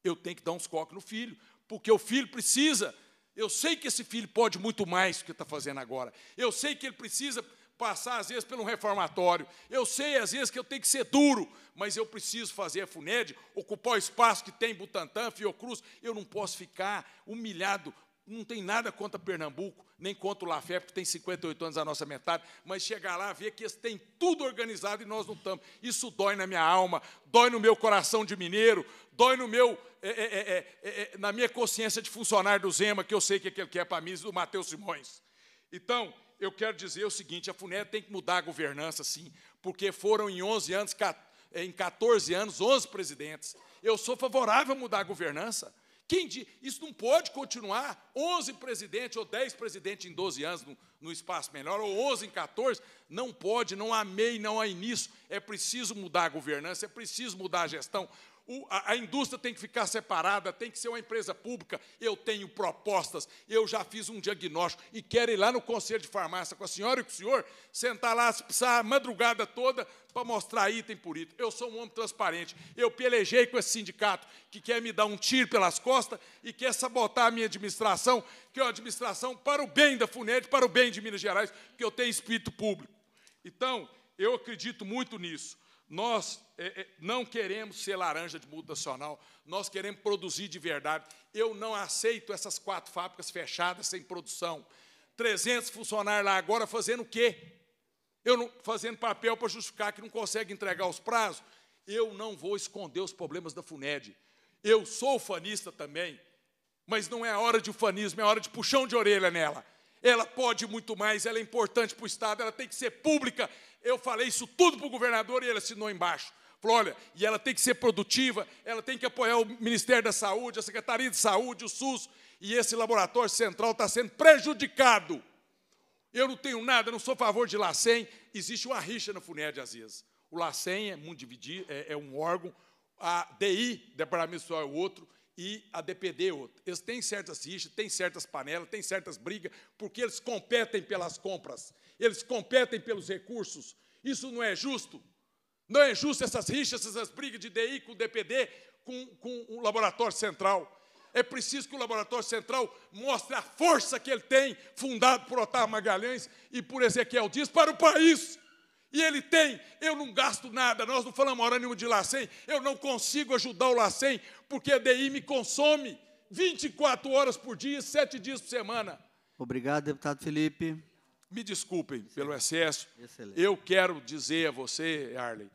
Eu tenho que dar uns coques no filho, porque o filho precisa. Eu sei que esse filho pode muito mais do que está fazendo agora. Eu sei que ele precisa passar, às vezes, pelo reformatório. Eu sei, às vezes, que eu tenho que ser duro, mas eu preciso fazer a FUNED, ocupar o espaço que tem Butantã, Fiocruz. Eu não posso ficar humilhado não tem nada contra Pernambuco, nem contra o Lafé, porque tem 58 anos a nossa metade, mas chegar lá, ver que eles têm tudo organizado e nós não estamos. Isso dói na minha alma, dói no meu coração de mineiro, dói no meu, é, é, é, na minha consciência de funcionário do Zema, que eu sei que aquele que é para mim, do Matheus Simões. Então, eu quero dizer o seguinte, a FUNED tem que mudar a governança, sim, porque foram em 11 anos, em 14 anos, 11 presidentes. Eu sou favorável a mudar a governança, quem diz? Isso não pode continuar. 11 presidentes ou 10 presidentes em 12 anos no, no espaço melhor, ou 11 em 14. Não pode, não há MEI, não há início. É preciso mudar a governança, é preciso mudar a gestão a, a, indústria tem que ficar separada, tem que ser uma empresa pública. Eu tenho propostas, eu já fiz um diagnóstico e quero ir lá no conselho de farmácia com a senhora e com o senhor, sentar lá, precisar a madrugada toda para mostrar item por item. Eu sou um homem transparente. Eu pelejei com esse sindicato que quer me dar um tiro pelas costas e quer sabotar a minha administração, que é uma administração para o bem da FUNED, para o bem de Minas Gerais, porque eu tenho espírito público. Então, eu acredito muito nisso. Nós é, é, não queremos ser laranja de multinacional, nós queremos produzir de verdade. Eu não aceito essas quatro fábricas fechadas sem produção. 300 funcionários lá agora fazendo o quê? Eu não, fazendo papel para justificar que não consegue entregar os prazos. Eu não vou esconder os problemas da FUNED. Eu sou fanista também, mas não é hora de ufanismo, é hora de puxão de orelha nela ela pode muito mais, ela é importante para o Estado, ela tem que ser pública. Eu falei isso tudo para o governador e ele assinou embaixo. Falou, olha, e ela tem que ser produtiva, ela tem que apoiar o Ministério da Saúde, a Secretaria de Saúde, o SUS, e esse laboratório central está sendo prejudicado. Eu não tenho nada, não sou a favor de LACEN, existe uma rixa na FUNED, às vezes. O LACEN é, muito dividido, é, é um órgão, a DI, Departamento Social, é o outro, e a DPD é outra. Eles têm certas rixas, têm certas panelas, têm certas brigas, porque eles competem pelas compras, eles competem pelos recursos. Isso não é justo. Não é justo essas rixas, essas brigas de DI com DPD, com, com o laboratório central. É preciso que o laboratório central mostre a força que ele tem, fundado por Otávio Magalhães e por Ezequiel Dias, para o país. E ele tem, eu não gasto nada, nós não falamos hora nenhuma de Lacem, eu não consigo ajudar o Lacem, porque a DI me consome 24 horas por dia, sete dias por semana. Obrigado, deputado Felipe. Me desculpem Excelente. pelo excesso. Excelente. Eu quero dizer a você, Arley,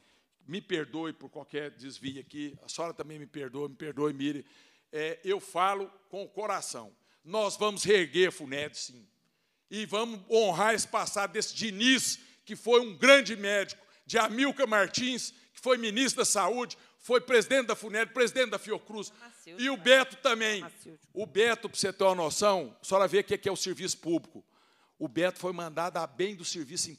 me perdoe por qualquer desvio aqui, a senhora também me perdoe, me perdoe, Mire. É, eu falo com o coração. Nós vamos reerguer a FUNED, sim. E vamos honrar esse passado desse Diniz, que foi um grande médico, de Amilca Martins, que foi ministro da Saúde, foi presidente da FUNED, presidente da Fiocruz. e o né? Beto também. O Beto, para você ter uma noção, a senhora vê o é que é o serviço público. O Beto foi mandado a bem do serviço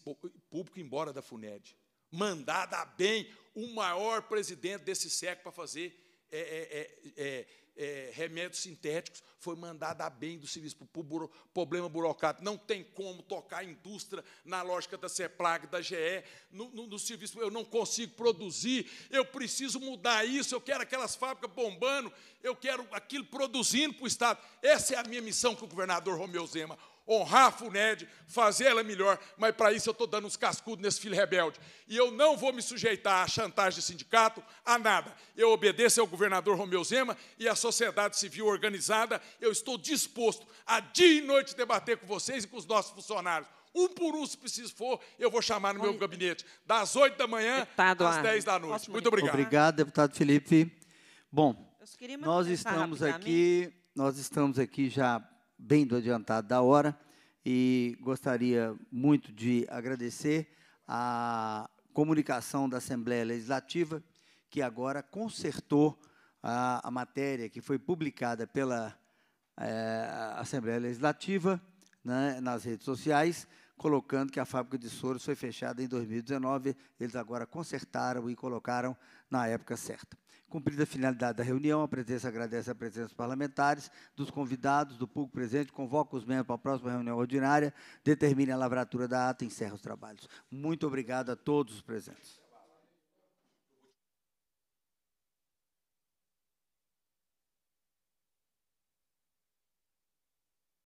público embora da FUNED. Mandado a bem o maior presidente desse século para fazer é, é, é, é é, remédios sintéticos foi mandada a bem do serviço, por buro, problema burocrático. Não tem como tocar a indústria na lógica da CEPLAG, da GE, no, no, no serviço, eu não consigo produzir, eu preciso mudar isso, eu quero aquelas fábricas bombando, eu quero aquilo produzindo para o Estado. Essa é a minha missão com o governador Romeu Zema honrar a FUNED, fazer ela melhor, mas para isso eu estou dando uns cascudos nesse filho rebelde. E eu não vou me sujeitar à chantagem de sindicato, a nada. Eu obedeço ao governador Romeu Zema e à sociedade civil organizada. Eu estou disposto a dia e noite debater com vocês e com os nossos funcionários. Um por um, se preciso for, eu vou chamar no meu gabinete, das 8 da manhã deputado às 10 da noite. Muito obrigado. Obrigado, deputado Felipe. Bom, nós estamos aqui, nós estamos aqui já bem do adiantado da hora e gostaria muito de agradecer a comunicação da Assembleia Legislativa, que agora consertou a, a matéria que foi publicada pela é, Assembleia Legislativa né, nas redes sociais, colocando que a fábrica de soros foi fechada em 2019. Eles agora consertaram e colocaram na época certa. Cumprida a finalidade da reunião, a presença agradece a presença dos parlamentares, dos convidados, do público presente, convoca os membros para a próxima reunião ordinária, determina a lavratura da ata e encerra os trabalhos. Muito obrigado a todos os presentes.